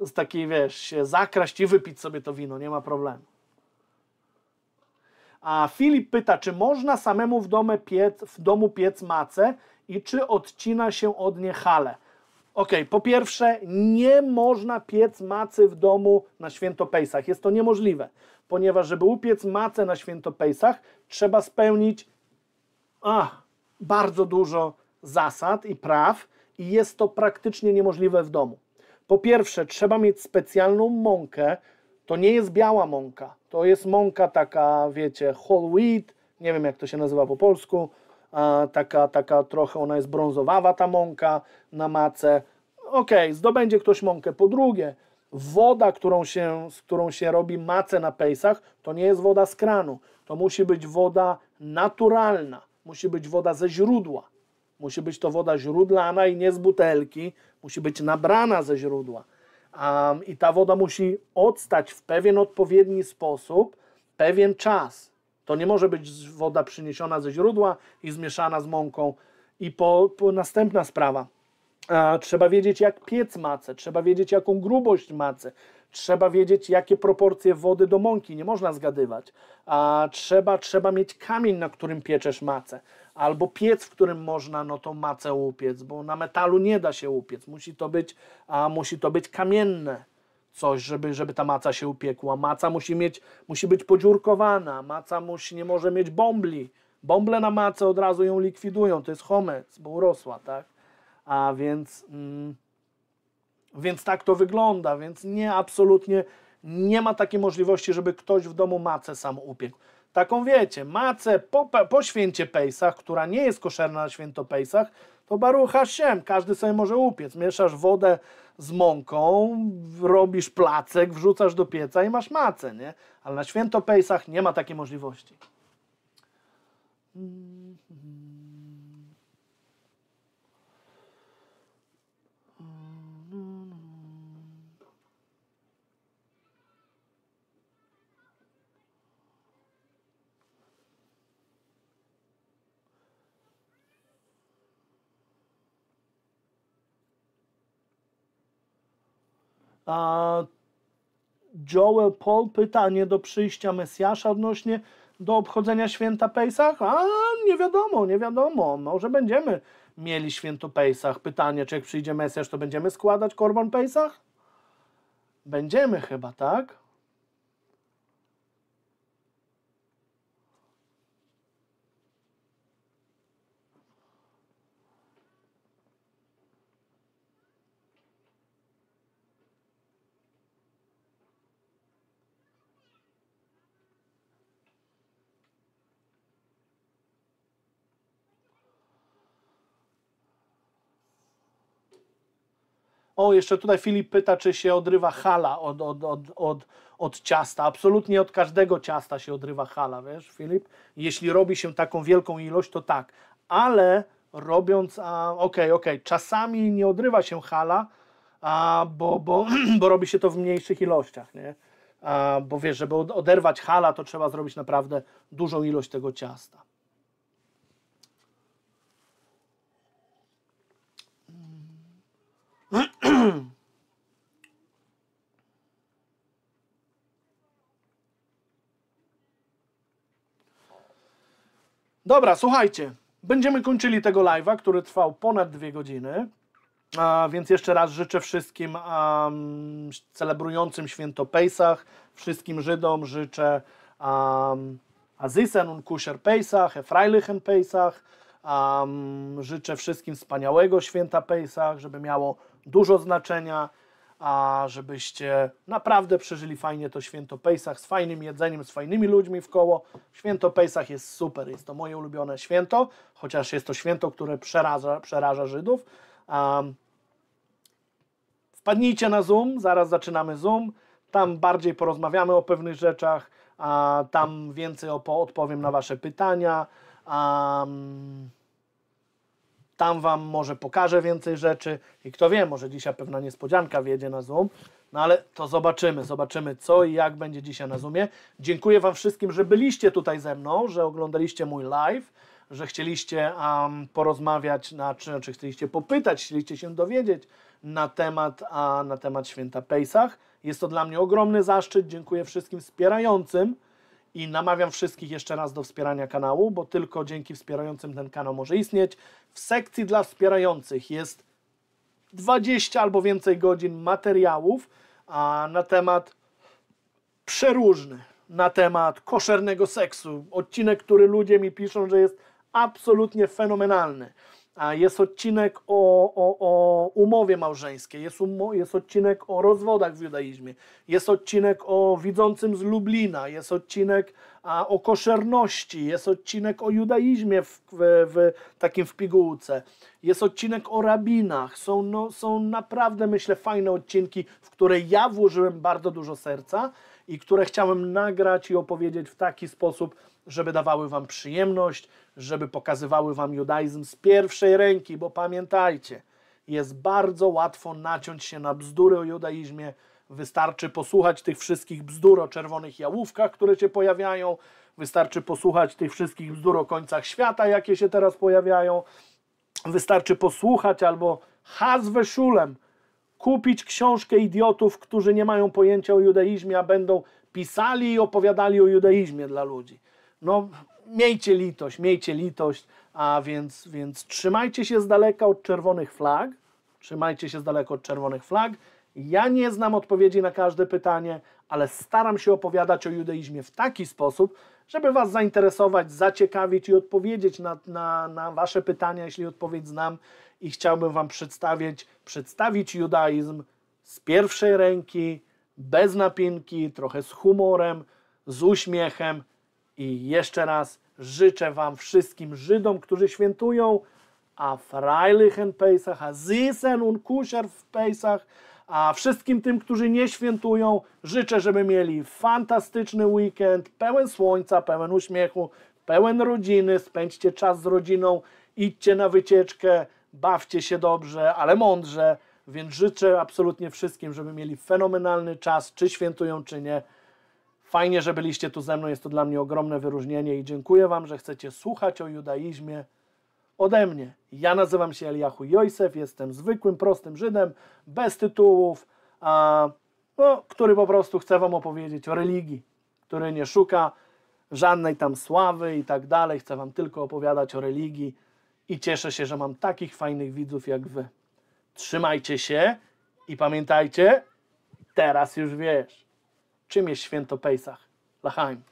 A: z takiej, wiesz, się zakraść i wypić sobie to wino, nie ma problemu. A Filip pyta, czy można samemu w, domu piec, w domu piec macę i czy odcina się od nie hale? Ok, po pierwsze, nie można piec macy w domu na święto Pejsach. Jest to niemożliwe, ponieważ żeby upiec macę na święto Pejsach, trzeba spełnić a, bardzo dużo zasad i praw i jest to praktycznie niemożliwe w domu. Po pierwsze, trzeba mieć specjalną mąkę. To nie jest biała mąka, to jest mąka taka, wiecie, whole wheat, nie wiem jak to się nazywa po polsku, taka, taka trochę, ona jest brązowawa ta mąka na macę. Ok, zdobędzie ktoś mąkę. Po drugie, woda, którą się, z którą się robi macę na pejsach, to nie jest woda z kranu. To musi być woda naturalna, musi być woda ze źródła. Musi być to woda źródlana i nie z butelki, musi być nabrana ze źródła. Um, I ta woda musi odstać w pewien odpowiedni sposób, pewien czas to nie może być woda przyniesiona ze źródła i zmieszana z mąką. I po, po następna sprawa. E, trzeba wiedzieć, jak piec macę, trzeba wiedzieć, jaką grubość macę, trzeba wiedzieć, jakie proporcje wody do mąki, nie można zgadywać. trzeba, trzeba mieć kamień, na którym pieczesz macę, albo piec, w którym można no, tą macę upiec, bo na metalu nie da się upiec, musi to być, a, musi to być kamienne coś, żeby, żeby ta maca się upiekła. Maca musi, mieć, musi być podziurkowana, maca musi, nie może mieć bąbli. Bąble na macę od razu ją likwidują, to jest homec, bo urosła, tak? A więc, mm, więc tak to wygląda, więc nie, absolutnie nie ma takiej możliwości, żeby ktoś w domu macę sam upiekł. Taką wiecie, macę po, po święcie Pejsach, która nie jest koszerna na święto Pejsach, to Baruch Hashem, każdy sobie może upiec. Mieszasz wodę z mąką, robisz placek, wrzucasz do pieca i masz macę, nie? Ale na święto Pejsach nie ma takiej możliwości. Mm. A Joel Paul pytanie do przyjścia Mesjasza odnośnie do obchodzenia święta Pejsach? A nie wiadomo, nie wiadomo. Może będziemy mieli święto Pejsach. Pytanie, czy jak przyjdzie Mesjasz, to będziemy składać korban Pejsach? Będziemy chyba, tak? O, jeszcze tutaj Filip pyta, czy się odrywa hala od, od, od, od, od ciasta. Absolutnie od każdego ciasta się odrywa hala, wiesz, Filip? Jeśli robi się taką wielką ilość, to tak. Ale robiąc, okej, okej, okay, okay, czasami nie odrywa się hala, a, bo, bo, bo robi się to w mniejszych ilościach, nie? A, bo wiesz, żeby oderwać hala, to trzeba zrobić naprawdę dużą ilość tego ciasta. Dobra, słuchajcie. Będziemy kończyli tego live'a, który trwał ponad dwie godziny. A więc jeszcze raz życzę wszystkim um, celebrującym święto Pejsach, wszystkim Żydom życzę um, Azisen und Kusher Pejsach, Efreilichen Pejsach. życzę wszystkim wspaniałego święta Pejsach, żeby miało dużo znaczenia, a żebyście naprawdę przeżyli fajnie to święto Pejsach z fajnym jedzeniem, z fajnymi ludźmi w koło. Święto Pejsach jest super, jest to moje ulubione święto, chociaż jest to święto, które przeraża, przeraża Żydów. Um, wpadnijcie na Zoom, zaraz zaczynamy Zoom, tam bardziej porozmawiamy o pewnych rzeczach, a tam więcej odpowiem na Wasze pytania. Um, tam Wam może pokażę więcej rzeczy i kto wie, może dzisiaj pewna niespodzianka wjedzie na Zoom. No ale to zobaczymy, zobaczymy co i jak będzie dzisiaj na Zoomie. Dziękuję Wam wszystkim, że byliście tutaj ze mną, że oglądaliście mój live, że chcieliście um, porozmawiać, na, czy, czy znaczy chcieliście popytać, chcieliście się dowiedzieć na temat, a, na temat święta Pejsach. Jest to dla mnie ogromny zaszczyt. Dziękuję wszystkim wspierającym i namawiam wszystkich jeszcze raz do wspierania kanału, bo tylko dzięki wspierającym ten kanał może istnieć. W sekcji dla wspierających jest 20 albo więcej godzin materiałów a na temat przeróżny, na temat koszernego seksu. Odcinek, który ludzie mi piszą, że jest absolutnie fenomenalny jest odcinek o, o, o umowie małżeńskiej, jest, um, jest odcinek o rozwodach w judaizmie, jest odcinek o widzącym z Lublina, jest odcinek a, o koszerności, jest odcinek o judaizmie w, w, w takim w pigułce, jest odcinek o rabinach, są, no, są naprawdę myślę fajne odcinki, w które ja włożyłem bardzo dużo serca i które chciałem nagrać i opowiedzieć w taki sposób, żeby dawały wam przyjemność, żeby pokazywały wam judaizm z pierwszej ręki, bo pamiętajcie, jest bardzo łatwo naciąć się na bzdury o judaizmie. Wystarczy posłuchać tych wszystkich bzdur o czerwonych jałówkach, które się pojawiają, wystarczy posłuchać tych wszystkich bzdur o końcach świata, jakie się teraz pojawiają. Wystarczy posłuchać albo hazwe szulem, kupić książkę idiotów, którzy nie mają pojęcia o judaizmie, a będą pisali i opowiadali o judaizmie dla ludzi no miejcie litość, miejcie litość, a więc, więc trzymajcie się z daleka od czerwonych flag, trzymajcie się z daleka od czerwonych flag. Ja nie znam odpowiedzi na każde pytanie, ale staram się opowiadać o judaizmie w taki sposób, żeby Was zainteresować, zaciekawić i odpowiedzieć na, na, na Wasze pytania, jeśli odpowiedź znam i chciałbym Wam przedstawić, przedstawić judaizm z pierwszej ręki, bez napinki, trochę z humorem, z uśmiechem, i jeszcze raz życzę Wam wszystkim Żydom, którzy świętują a Freilichen Pesach, a Zisen und Kusher w Pesach, a wszystkim tym, którzy nie świętują, życzę, żeby mieli fantastyczny weekend, pełen słońca, pełen uśmiechu, pełen rodziny, spędźcie czas z rodziną, idźcie na wycieczkę, bawcie się dobrze, ale mądrze, więc życzę absolutnie wszystkim, żeby mieli fenomenalny czas, czy świętują, czy nie. Fajnie, że byliście tu ze mną, jest to dla mnie ogromne wyróżnienie i dziękuję Wam, że chcecie słuchać o judaizmie ode mnie. Ja nazywam się Eliahu Jojsef, jestem zwykłym, prostym Żydem, bez tytułów, a, no, który po prostu chce Wam opowiedzieć o religii, który nie szuka żadnej tam sławy i tak dalej, chcę Wam tylko opowiadać o religii i cieszę się, że mam takich fajnych widzów jak Wy. Trzymajcie się i pamiętajcie, teraz już wiesz czym jest święto Pejsach. Lachaim.